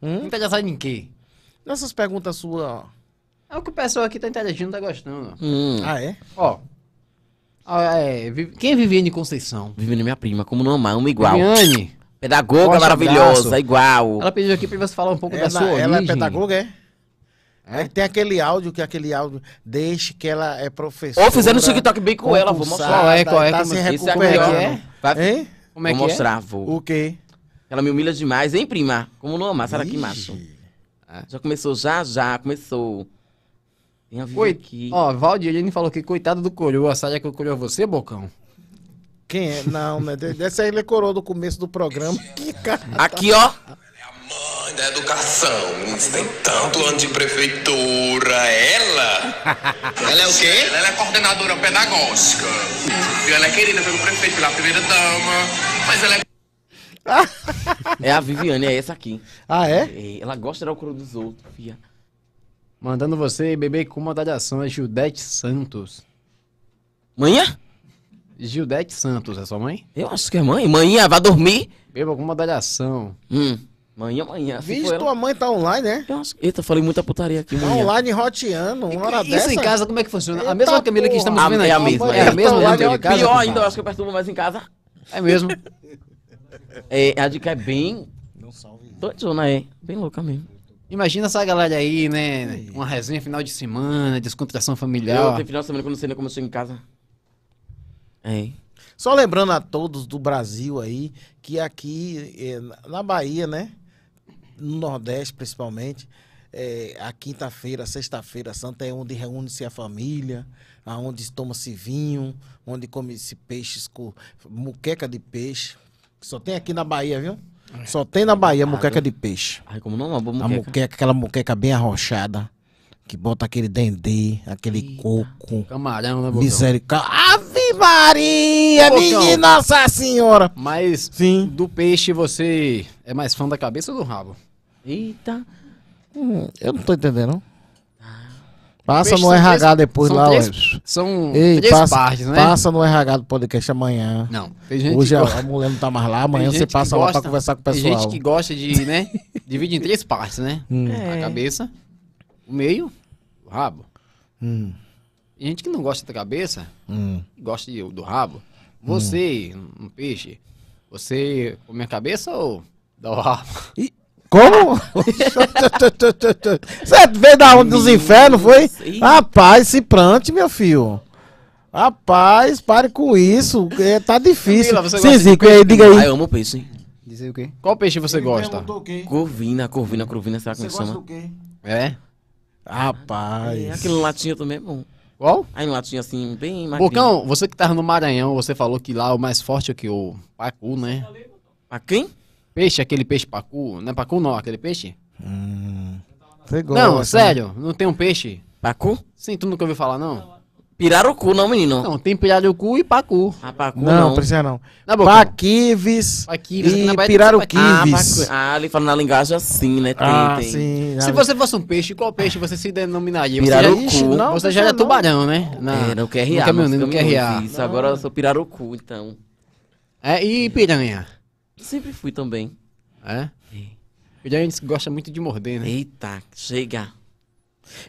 Hum? Interessado em quê? Nessas perguntas suas, ó. É o que o pessoal aqui tá interagindo, tá gostando. Hum. Ah, é? Ó. Ah, é, quem é Viviane Conceição? Viviane, minha prima, como não amar, é uma igual. Viviane, Pedagoga maravilhosa, abraço. igual. ela pediu aqui pra você falar um pouco da sua origem. ela é pedagoga, é? É? Tem aquele áudio que aquele áudio deixe que ela é professora. Ou fizeram um TikTok bem com ela, vou mostrar. Qual é, qual é, Tá como- se Esse aqui, é? que é? Hein? Como é vou é? mostrar, vou. O quê? Ela me humilha demais, hein, prima? Como não amar, será que macho? Já começou, já, já, começou. Venha vir Coi... aqui. Ó, Valdir, ele falou que coitado do Coroa, sabe é que o Coroa você, Bocão? Quem é? Não, né? Dessa aí ele coroa do começo do programa. <laughs> Que cara. Tá- aqui, ó. É mãe da educação, tem tanto ano de prefeitura, ela. <laughs> Ela é o quê? Ela é coordenadora pedagógica. e Ela é querida pelo prefeito, pela primeira dama, mas ela é <laughs> é a Viviane, é essa aqui. Ah, é? é ela gosta de dar o coro dos outros, fia. Mandando você beber com uma ação é Gildete Santos. Manhã? É? Gildete Santos, é sua mãe? Eu acho que é mãe. Manhã, é, vá dormir. Beba com uma ação. Hum. Manhã, é, manhã. Assim Vixe, ela... Né? tua mãe tá online, né? Eu acho... Eita, falei muita putaria aqui. Tá manhã. online roteando, uma hora isso dessa. Isso em casa, como é que funciona? Eita a mesma Camila porra. que estamos vendo aí. É a mesma. É a mesma. Então, é a mesma casa, pior ainda, eu acho que eu perturbo mais em casa. É mesmo. <laughs> é, a dica é bem... Não salve. Tô de zona, é. Bem louca mesmo. Imagina essa galera aí, né? Uma resenha final de semana, descontração familiar. Eu, tem final de semana que eu não sei nem como eu em casa. É. Só lembrando a todos do Brasil aí, que aqui eh, na Bahia, né? No Nordeste principalmente, é, a quinta-feira, sexta-feira santa é onde reúne-se a família, onde toma-se vinho, onde come-se peixes com muqueca de peixe. Só tem aqui na Bahia, viu? É. Só tem na Bahia ah, muqueca de peixe. Ai, como não? Uma boa muqueca. A aquela muqueca bem arrochada. Que bota aquele dendê, aquele Eita. coco. Camarão, né, Bocão? Misericórdia. Ave Maria! Menina Nossa Senhora! Mas Sim. do peixe você é mais fã da cabeça ou do rabo? Eita. Hum, eu não tô entendendo. Passa no RH três, depois lá, três, olha. São Ei, três passa, partes, né? Passa no RH do podcast amanhã. Não. Hoje a, a mulher não tá mais lá, amanhã você passa gosta, lá pra conversar com o pessoal. Tem gente que gosta de, né? <laughs> divide em três partes, né? Hum. É. A cabeça, o meio, o rabo. Hum. Tem gente que não gosta da cabeça, hum. gosta de, do rabo. Você, hum. um peixe, você come a cabeça ou dá o rabo? Ih. Como? <laughs> Você veio da onde? Dos infernos, foi? Sim. Rapaz, se plante, meu filho. Rapaz, pare com isso. É, tá difícil. Camila, Sim, aí, diga aí. Ah, eu amo peixe. hein? Dizer o quê? Qual peixe você Ele gosta? Corvina, corvina, corvina, será que você gosta do quê? É? Rapaz. É, aquele latinho também é bom. Qual? Aí um latinho assim, bem mais. Bocão, você que tava no Maranhão, você falou que lá é o mais forte é que o Pacu, né? Pra quem? peixe, aquele peixe pacu. Não é pacu não, aquele peixe? Hum, você gosta, não, né? sério, não tem um peixe. Pacu? Sim, tu nunca ouviu falar não? Pirarucu, não, menino. Não, tem pirarucu e pacu. Ah, pacu não. Não, precisa não. Na boca. Paquives, Paquives e piraruquives. Ah, ah, ele fala na linguagem assim, né? Tem, ah, tem. Sim, se você fosse um peixe, qual peixe você se denominaria? Pirarucu. Você já, não, você já era é não. tubarão, né? Não. É, não quer riar. É não, não, não quer riar. Isso, agora eu sou pirarucu, então. É, e piranha? Sempre fui também. É? é. a gente gosta muito de morder, né? Eita, chega.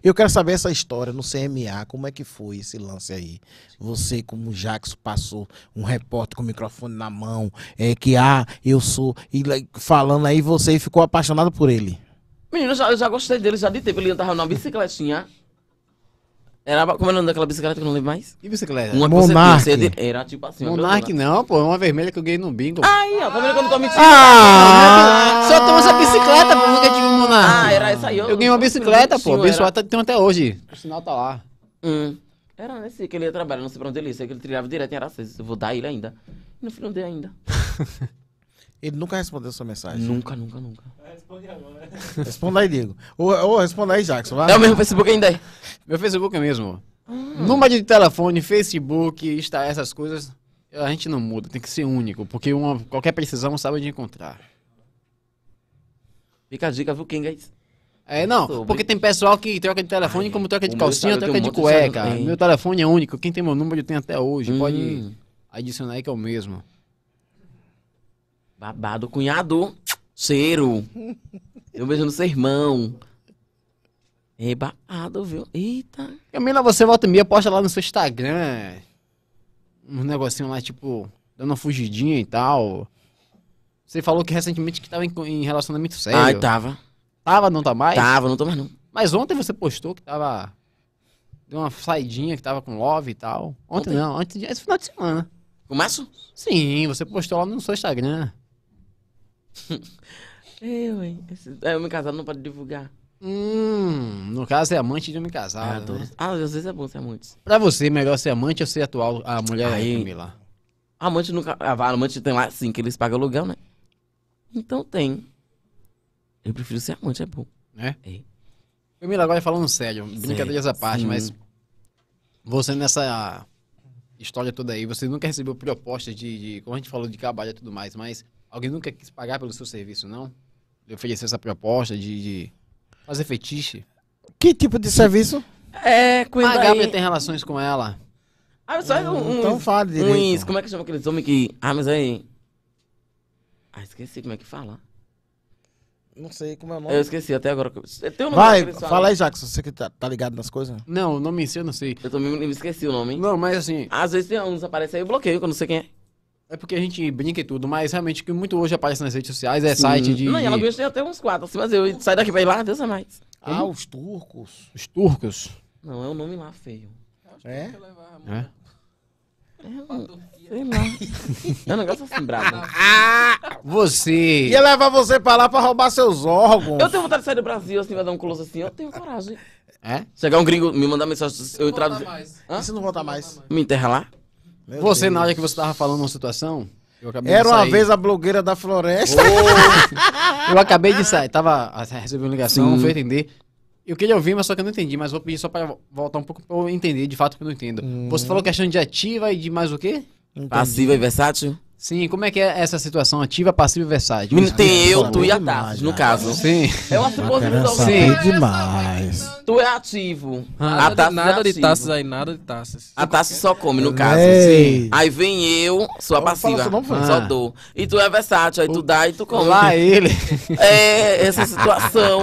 Eu quero saber essa história no CMA, como é que foi esse lance aí? Você, como Jackson, passou um repórter com o microfone na mão, é que, ah, eu sou, e falando aí, você ficou apaixonado por ele. Menino, eu já, eu já gostei dele, já de tempo, ele andava numa bicicletinha, era, como é o nome daquela bicicleta que eu não lembro mais? Que bicicleta? Uma Monark. Você, você, era tipo assim. Monark não, pô. É uma vermelha que eu ganhei no bingo. Aí, ó. Tá vendo é não tô mentindo. Ah! Só toma essa bicicleta, pô. Nunca tive um Monark. Ah, era essa aí. Eu, eu ganhei uma bicicleta, pô. Abençoada tem até hoje. O sinal tá lá. Hum. Era nesse que ele ia trabalhar, não sei pra onde ele ia. Sei que ele trilhava direto em Aracés. Eu vou dar ele ainda. E não fui ainda. <laughs> Ele nunca respondeu sua mensagem. Nunca, nunca, nunca. Responde agora. <laughs> Responda aí, Diego. Ou, ou responda aí, Jackson. Vai. É o mesmo Facebook ainda aí. Meu Facebook é mesmo. Hum. Número de telefone, Facebook, está essas coisas. A gente não muda, tem que ser único, porque uma, qualquer precisão sabe de encontrar. Fica a dica, viu, quem É, é não, porque tem pessoal que troca de telefone, Ai, como troca de calcinha, troca um de cueca. De... Meu telefone é único, quem tem meu número tem até hoje, hum. pode adicionar aí que é o mesmo. Babado, cunhado, cheiro. Eu no seu irmão. É babado, viu? Eita. Camila, você volta e meia, posta lá no seu Instagram. Né? Um negocinho lá, tipo, dando uma fugidinha e tal. Você falou que recentemente que tava em, em relacionamento sério. Ah, tava. Tava, não tá mais? Tava, não tô mais não. Mas ontem você postou que tava. Deu uma saidinha que tava com love e tal. Ontem, ontem? não, antes de, esse final de semana. Começo? Sim, você postou lá no seu Instagram é, <laughs> ué. Esse, é, homem casado não pode divulgar. Hum, no caso é amante de homem casado. É, né? Ah, às vezes é bom ser amante. Pra você, melhor ser amante ou ser atual a mulher Aí, é aí lá? Amante nunca. Ah, amante tem lá sim, que eles pagam aluguel, né? Então tem. Eu prefiro ser amante, é bom. né é. Camila, agora falando sério, brincadeiras à parte, sim. mas você nessa história toda aí, você nunca recebeu proposta de, de como a gente falou, de trabalho e tudo mais, mas Alguém nunca quis pagar pelo seu serviço, não? Ele ofereceu essa proposta de, de fazer fetiche? Que tipo de serviço? É, cuidar. Pagar pra ter relações com ela. Ah, só é um então fala direito. Uns, como é que chama aqueles homens que. Ah, mas aí. Ah, esqueci como é que fala. Não sei como é o nome. Eu esqueci até agora. Tem um nome Vai, fala aí, Jackson, você que tá, tá, ligado nas coisas. Não, o nome em si eu não sei. Eu também me esqueci o nome. Não, mas assim. Às vezes tem uns aparecem aí, eu bloqueio, que eu não sei quem é. É porque a gente brinca e tudo, mas realmente o que muito hoje aparece nas redes sociais é Sim. site de. Não, e ela de... tem até uns quatro, assim, mas eu saio daqui pra ir lá, Deus é mais. Ah, os turcos. Os turcos? Não, é o um nome lá feio. É? é? É? Sei lá. é um negócio assim, brabo. Ah, você. Ia é levar você pra lá pra roubar seus órgãos. Eu tenho vontade de sair do Brasil, assim, vai dar um close assim. Eu tenho coragem. É? Chegar um gringo, me mandar mensagem, eu, eu entrar... Mais. Você não volta mais. Me enterra lá? Meu você, Deus. na hora que você estava falando uma situação, era uma vez a blogueira da floresta. Oh, eu acabei de sair, tava ah, recebendo uma ligação, não foi entender. Eu queria ouvir, mas só que eu não entendi, mas vou pedir só para voltar um pouco para eu entender, de fato que eu não entendo. Hum. Você falou questão de ativa e de mais o quê? Entendi. Passiva e versátil? Sim, como é que é essa situação ativa, passiva e versátil? Menino, tem é eu, tu e a Tarsis, no né? caso. Sim. É uma suposição. Né? Sim. É demais. Tu é ativo. Ah, a Tarsis nada de taças é aí, nada de taças. A Tarsis só come, no caso. Sim. Aí vem eu, sou a passiva. Ah. Só dou. E tu é versátil, aí tu dá e tu come. Lá ele. <laughs> É, essa situação.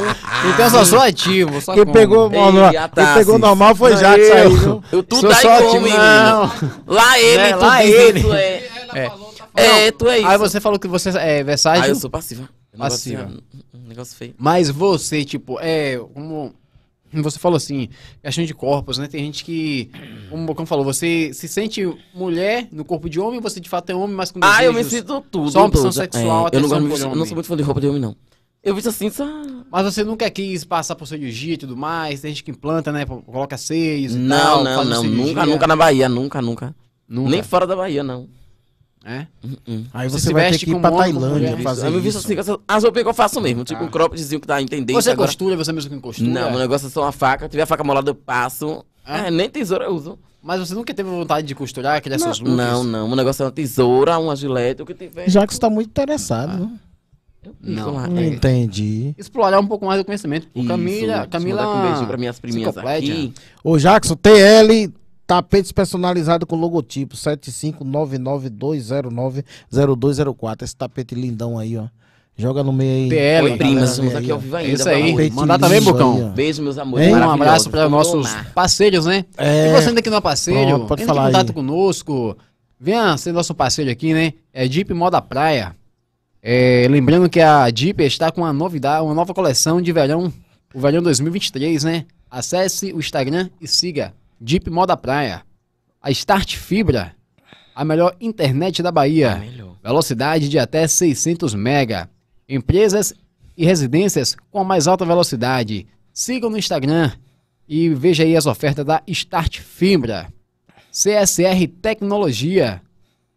Então eu só sou ativo, só Quem come. pegou, normal, quem pegou normal foi já que saiu. Eu, tu sou dá tá e come. Lá ele, né? tu diz, tu é. É, tu é isso. Aí você falou que você é versátil. Ah, eu sou passiva. Passiva. Negócio, um negócio feio. Mas você, tipo, é. Como você falou assim, questão de corpos, né? Tem gente que, como o Bocão falou, você se sente mulher no corpo de homem, você de fato é homem, mas com desejos. Ah, eu me sinto tudo. Só uma opção sexual, é, eu não, gosto, não sou muito fã de roupa de homem, não. Eu visto assim, só... Mas você nunca quis passar por cirurgia e tudo mais? Tem gente que implanta, né? Coloca seis. e não, tal. Não, não, não. Nunca, nunca na Bahia. Nunca, nunca, nunca. Nem fora da Bahia, não. É? Uh -uh. Aí você, você vai ter que ir pra Tailândia né? fazer eu isso. Assim, as roupas que eu faço mesmo, tipo um ah. croppedzinho que tá entendendo. Você é agora... costura, você é mesmo que costura? Não, o é? negócio é só uma faca. Tiver a faca molada, eu passo. Ah. É? nem tesoura eu uso. Mas você nunca teve vontade de costurar, criar não, Não, não. O negócio é uma tesoura, uma gilete, o que tiver. Já que você tá muito interessado, ah. né? Não, hum. entendi. Explorar um pouco mais o conhecimento. Camila, Camila, um beijinho para minhas priminhas aqui. Ô Jackson, TL Tapetes personalizados com logotipo 75992090204. Esse tapete lindão aí, ó. Joga no meio aí. PL. Oi, primas, estamos aqui ao vivo ainda. Isso aí. Mandar também, Bocão. Beijo, meus amores. Um abraço para nossos parceiros, né? É. E você ainda aqui no parceiro, Pronto, pode falar em contato aí. conosco. Venha ser nosso parceiro aqui, né? É Jeep Moda Praia. É, lembrando que a Jeep está com uma novidade, uma nova coleção de verão, o verão 2023, né? Acesse o Instagram e siga Deep Moda Praia, a Start Fibra, a melhor internet da Bahia, é velocidade de até 600 mega, empresas e residências com a mais alta velocidade. Siga no Instagram e veja aí as ofertas da Start Fibra. CSR Tecnologia,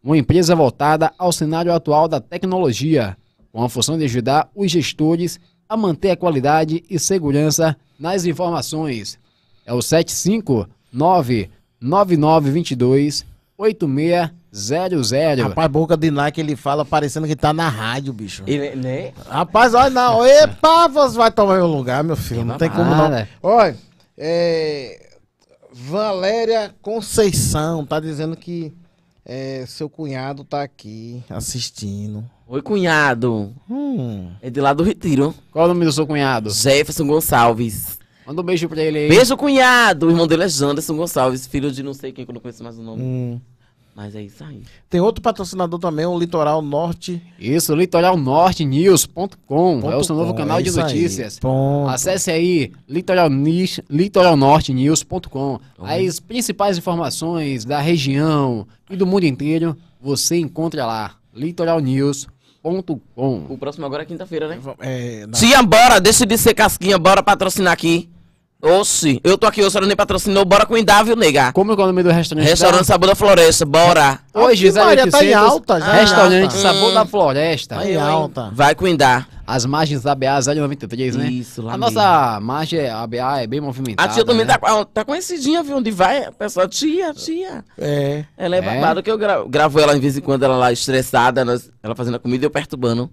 uma empresa voltada ao cenário atual da tecnologia, com a função de ajudar os gestores a manter a qualidade e segurança nas informações. É o 75 99922 8600. Rapaz, boca de Nike ele fala parecendo que tá na rádio, bicho. Ele, né? Rapaz, olha não. <laughs> Epa, você vai tomar meu lugar, meu filho. Não, tem como não. Né? Olha, é... Valéria Conceição tá dizendo que é, seu cunhado tá aqui assistindo. Oi, cunhado. Hum. É de lá do Retiro. Qual o nome do seu cunhado? Jefferson Gonçalves. Manda um beijo pra ele aí. Beijo, cunhado. O irmão dele é Janderson Gonçalves, filho de não sei quem, que eu não conheço mais o nome. Hum. Mas é isso aí. Tem outro patrocinador também, o Litoral Norte. Isso, litoralnortenews.com. É o seu novo canal é de notícias. Aí. Acesse aí litoralnortenews.com. As principais informações da região e do mundo inteiro você encontra lá. litoralnews.com. O próximo agora é quinta-feira, né? É, na... Tia, bora! Deixa de ser casquinha, bora patrocinar aqui. Oxi, eu tô aqui, o senhor nem patrocinou, bora com o viu, nega. Como é, é o nome do restaurante? Restaurante Sabor da Floresta, bora. Oi, Gisele, tá em alta já. Restaurante hum. Sabor da Floresta. Tá em alta. Vai com o Indá. As margens da BA 093, né? Isso, lá A mesmo. nossa margem, a BA, é bem movimentada. A tia também né? tá, tá conhecidinha, viu? Onde vai, pessoal? Tia, tia. É. Ela é, é. babada, que eu gra gravo ela de vez em quando, ela lá estressada, nós, ela fazendo a comida e eu perturbando.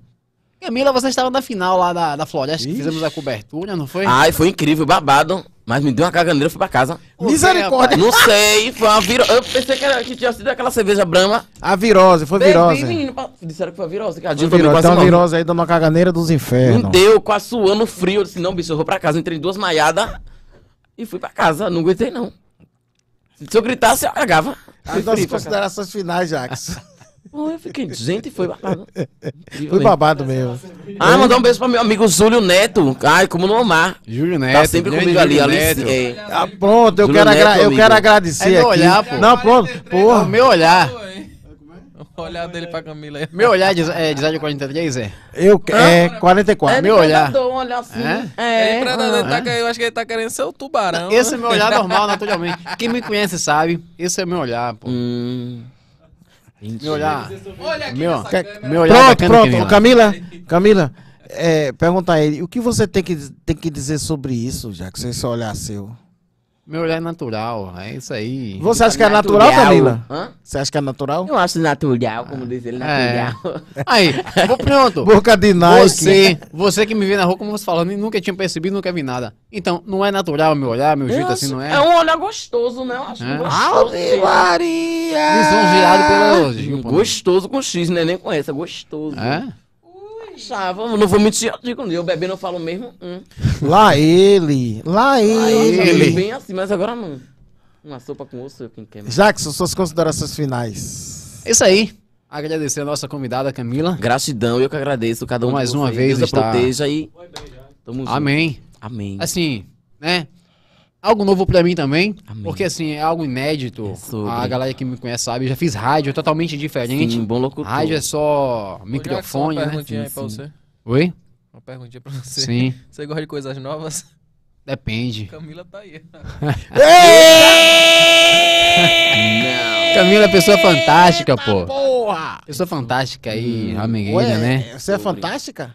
Camila, você estava na final lá da, da floresta, que fizemos a cobertura, não foi? Ai, foi incrível, babado. Mas me deu uma caganeira e fui pra casa. Misericórdia! Não sei, foi uma virose. Eu pensei que, era, que tinha sido aquela cerveja brama. A virose, foi Bebi, virose. menino, pra... disseram que foi a virose. virose. Então a virose aí dando uma caganeira dos infernos. Não deu, com a suando frio. Eu disse, não, bicho, eu vou pra casa. Entrei duas maiadas e fui pra casa. Não aguentei, não. Se eu gritasse, eu cagava. Fui As nossas considerações finais, Jackson. <laughs> eu fiquei, gente, foi babado. <laughs> Foi babado mesmo. Ah, mandar um beijo pro meu amigo Júlio Neto. Ai, como não amar. Júlio tá Neto. Tá sempre comigo ali, ali. É. Ah, pronto, eu quero, Neto, eu quero agradecer. É aqui. olhar, pô. Não, pronto. Porra, é meu olhar. É o olhar dele pra Camila aí. Meu olhar de, é de 43, é? Eu, é, 44. É meu olhar. um olhar assim. É? É. é ah, tá, eu acho que ele tá querendo ser o tubarão. Esse é meu olhar normal, naturalmente. Quem me conhece sabe, esse é meu olhar, pô. Hum. Meu olhar. Olha aqui meu, que, meu olhar pronto, pronto. Ô, Camila, Camila, é, pergunta a ele, o que você tem que, tem que dizer sobre isso, já que você só olhar seu? Meu olhar é natural, é isso aí. Você acha que é natural, Camila? Hã? Você acha que é natural? Eu acho natural, como ah, diz ele, é. natural. É. Aí, vou, pronto. Boca de Nike. Você, você que me vê na rua, como você falando, e nunca tinha percebido, nunca vi nada. Então, não é natural meu olhar, meu eu jeito assim, acho, assim, não é? É um olhar gostoso, né? Eu acho é. gostoso. Ave Maria! Lisonjeado pelo... Hum, né? Gostoso com X, né? Nem conhece, é gostoso. É? Achava, ah, não vou mentir. Digo, eu bebendo, eu falo mesmo. Hum. Lá ele, lá ele. Lá ele. Bem assim, mas agora não. Uma sopa com osso, eu quem quer. Mesmo. Né? Jackson, suas considerações finais. Isso aí. Agradecer a nossa convidada, Camila. Gratidão, eu que agradeço cada um. Mais uma vez, Deus está... proteja e. Amém. Amém. Assim, né? algo novo para mim também, Amém. porque assim, é algo inédito. É a galera que me conhece sabe, eu já fiz rádio totalmente diferente. Sim, bom louco Rádio é só microfone, uma né? aí Pra você. Oi? Uma perguntinha pra você. Sim. <laughs> Você gosta de coisas novas? Depende. Camila tá aí. <laughs> Não. Camila é pessoa fantástica, pô. Porra! Pessoa fantástica aí, hum. amiguinha, né? Você é fantástica?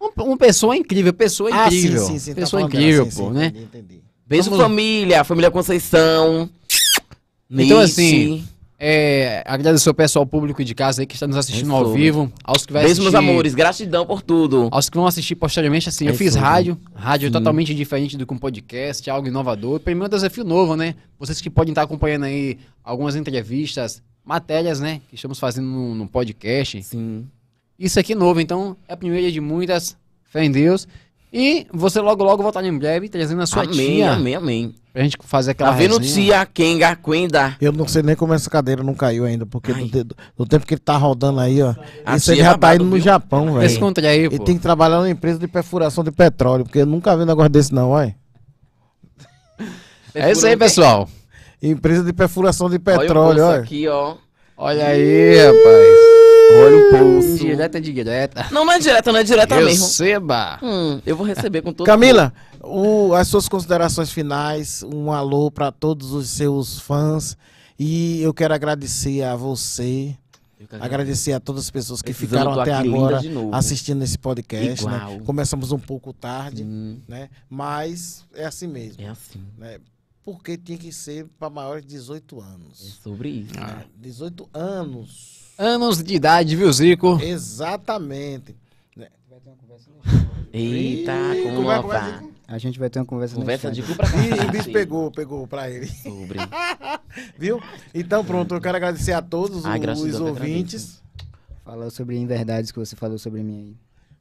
Uma, pessoa incrível, pessoa incrível. Ah, sim, sim, sim, tá pessoa tá incrível, assim, pô, né? Entendi, entendi. Beijo Vamos... família, família Conceição. Então assim, é, agradecer ao pessoal público de casa aí que está nos assistindo ao vivo, aos que vai Beijo meus amores, gratidão por tudo. Aos que vão assistir posteriormente, assim, é eu fiz rádio, rádio Sim. totalmente diferente do que um podcast, algo inovador. Pra mim é um desafio novo, né? Vocês que podem estar acompanhando aí algumas entrevistas, matérias, né? Que estamos fazendo no, no podcast. Sim. Isso aqui é novo, então é a primeira de muitas. Fé em Deus. E você logo, logo voltar em breve, trazendo a sua amém, tia. Amém, amém, Pra gente fazer aquela Tá vendo resenha. tia Kenga Quenda? Eu não sei nem como essa cadeira não caiu ainda, porque do, do- do tempo que ele tá rodando aí, ó. Isso ele já tá indo no Japão, velho. Descontra aí, pô. Ele tem que trabalhar numa empresa de perfuração de petróleo, porque eu nunca vi um negócio desse, não, olha. É isso aí, pessoal. Empresa de perfuração de petróleo, moço olha. aqui, ó. Olha aí, rapaz. Olha o pulso. Direta de direta. Não, não é direta, não é direta mesmo. Receba. Hum, eu vou receber com todo Camila, o, as suas considerações finais, um alô para todos os seus fãs. E eu quero agradecer a você, Agradecer a todas as pessoas que Precisando ficaram até agora assistindo esse podcast. Né? Começamos um pouco tarde, hum. né? mas é assim mesmo. É assim. Né? Porque tinha que ser para maiores de 18 anos. É sobre isso. Ah. 18 anos anos de idade, viu, Zico? Exatamente. Vai ter uma conversa Eita, como é vai, vai, A gente vai ter uma conversa Conversa de pra cá. E o bicho pegou, pegou pra ele. Sobre. <laughs> Viu? Então pronto, eu quero agradecer a todos Ai, ah, os, os ouvintes. Falar sobre inverdades que você falou sobre mim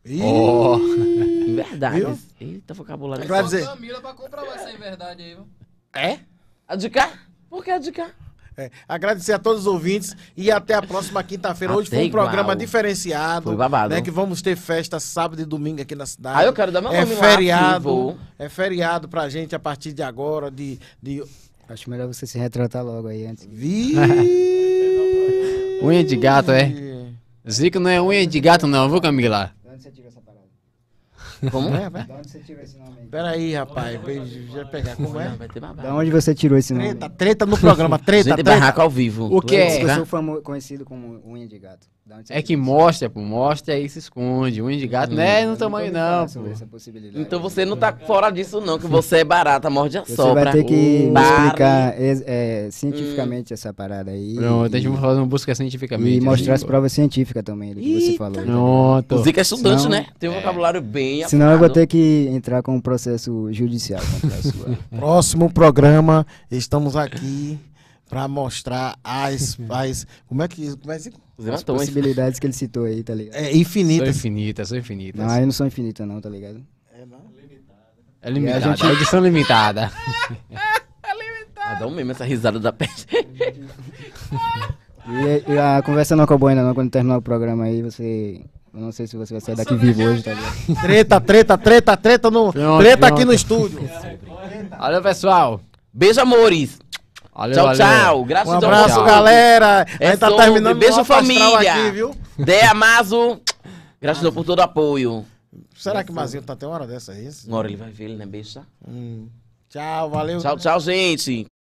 aí. Ih, oh, <laughs> verdade. Eita, vocabulário. Vai dizer. Camila pra comprovar essa inverdade aí, viu? É? A de cá? Por que a de cá? É. Agradecer a todos os ouvintes e até a próxima quinta-feira. Hoje foi um igual. programa diferenciado. Foi babado. Né, que vamos ter festa sábado e domingo aqui na cidade. Ah, eu quero dar meu é feriado, lá, É feriado pra gente a partir de agora, de, de... Acho melhor você se retratar logo aí antes. Vi... <laughs> unha de gato, é? Zico não é unha de gato não, viu Camila? Onde você tirou essa como é, né? velho? Peraí, rapaz. Já pegar. Como é? De onde você tirou esse nome? Treta, treta no programa. <laughs> Treta, Zé de treta. ao vivo. O que é? Eu sou conhecido como unha de gato. É que mostra, pô, mostra e se esconde. O indigato né? não é no tamanho, não. Então você não tá fora disso, não, que você é barata, morde a sobra. Você vai ter que uh, explicar é, cientificamente hum. essa parada aí. Pronto, a gente vai fazer uma busca cientificamente. E né, mostrar as provas científicas também, do que você falou. Pronto. Zica é estudante, senão, né? Tem um é. vocabulário bem Senão eu vou ter que entrar com um processo judicial contra a sua. <laughs> Próximo programa, estamos aqui para mostrar as, <laughs> as. Como é que. Como é que as é possibilidades que ele citou aí, tá ligado? É infinitas. São infinitas, são infinitas. Não, aí não são infinitas, não, tá ligado? É, não. É limitada. É limitada. Gente... edição limitada. é limitada. Ah, dá um mesmo essa risada da peste. <laughs> e, e, a conversa não acabou ainda, não. Quando terminar o programa aí, você. Eu não sei se você vai sair daqui vivo hoje, tá ligado? Treta, treta, treta, treta no. Pronto, treta pronto. aqui no estúdio. Olha, <laughs> pessoal. Beijo, amores. Valeu, tchau, valeu. tchau. Graças um abraço, tchau. galera. É a gente tá sobre. terminando Beijo, família. Aqui, viu? De Amazo. Graças a Deus por todo o apoio. Será que o Mazinho tá até uma hora dessa aí? É uma hora ele vai ver, ele não é besta. Tá? Hum. Tchau, valeu. Tchau, tchau, gente.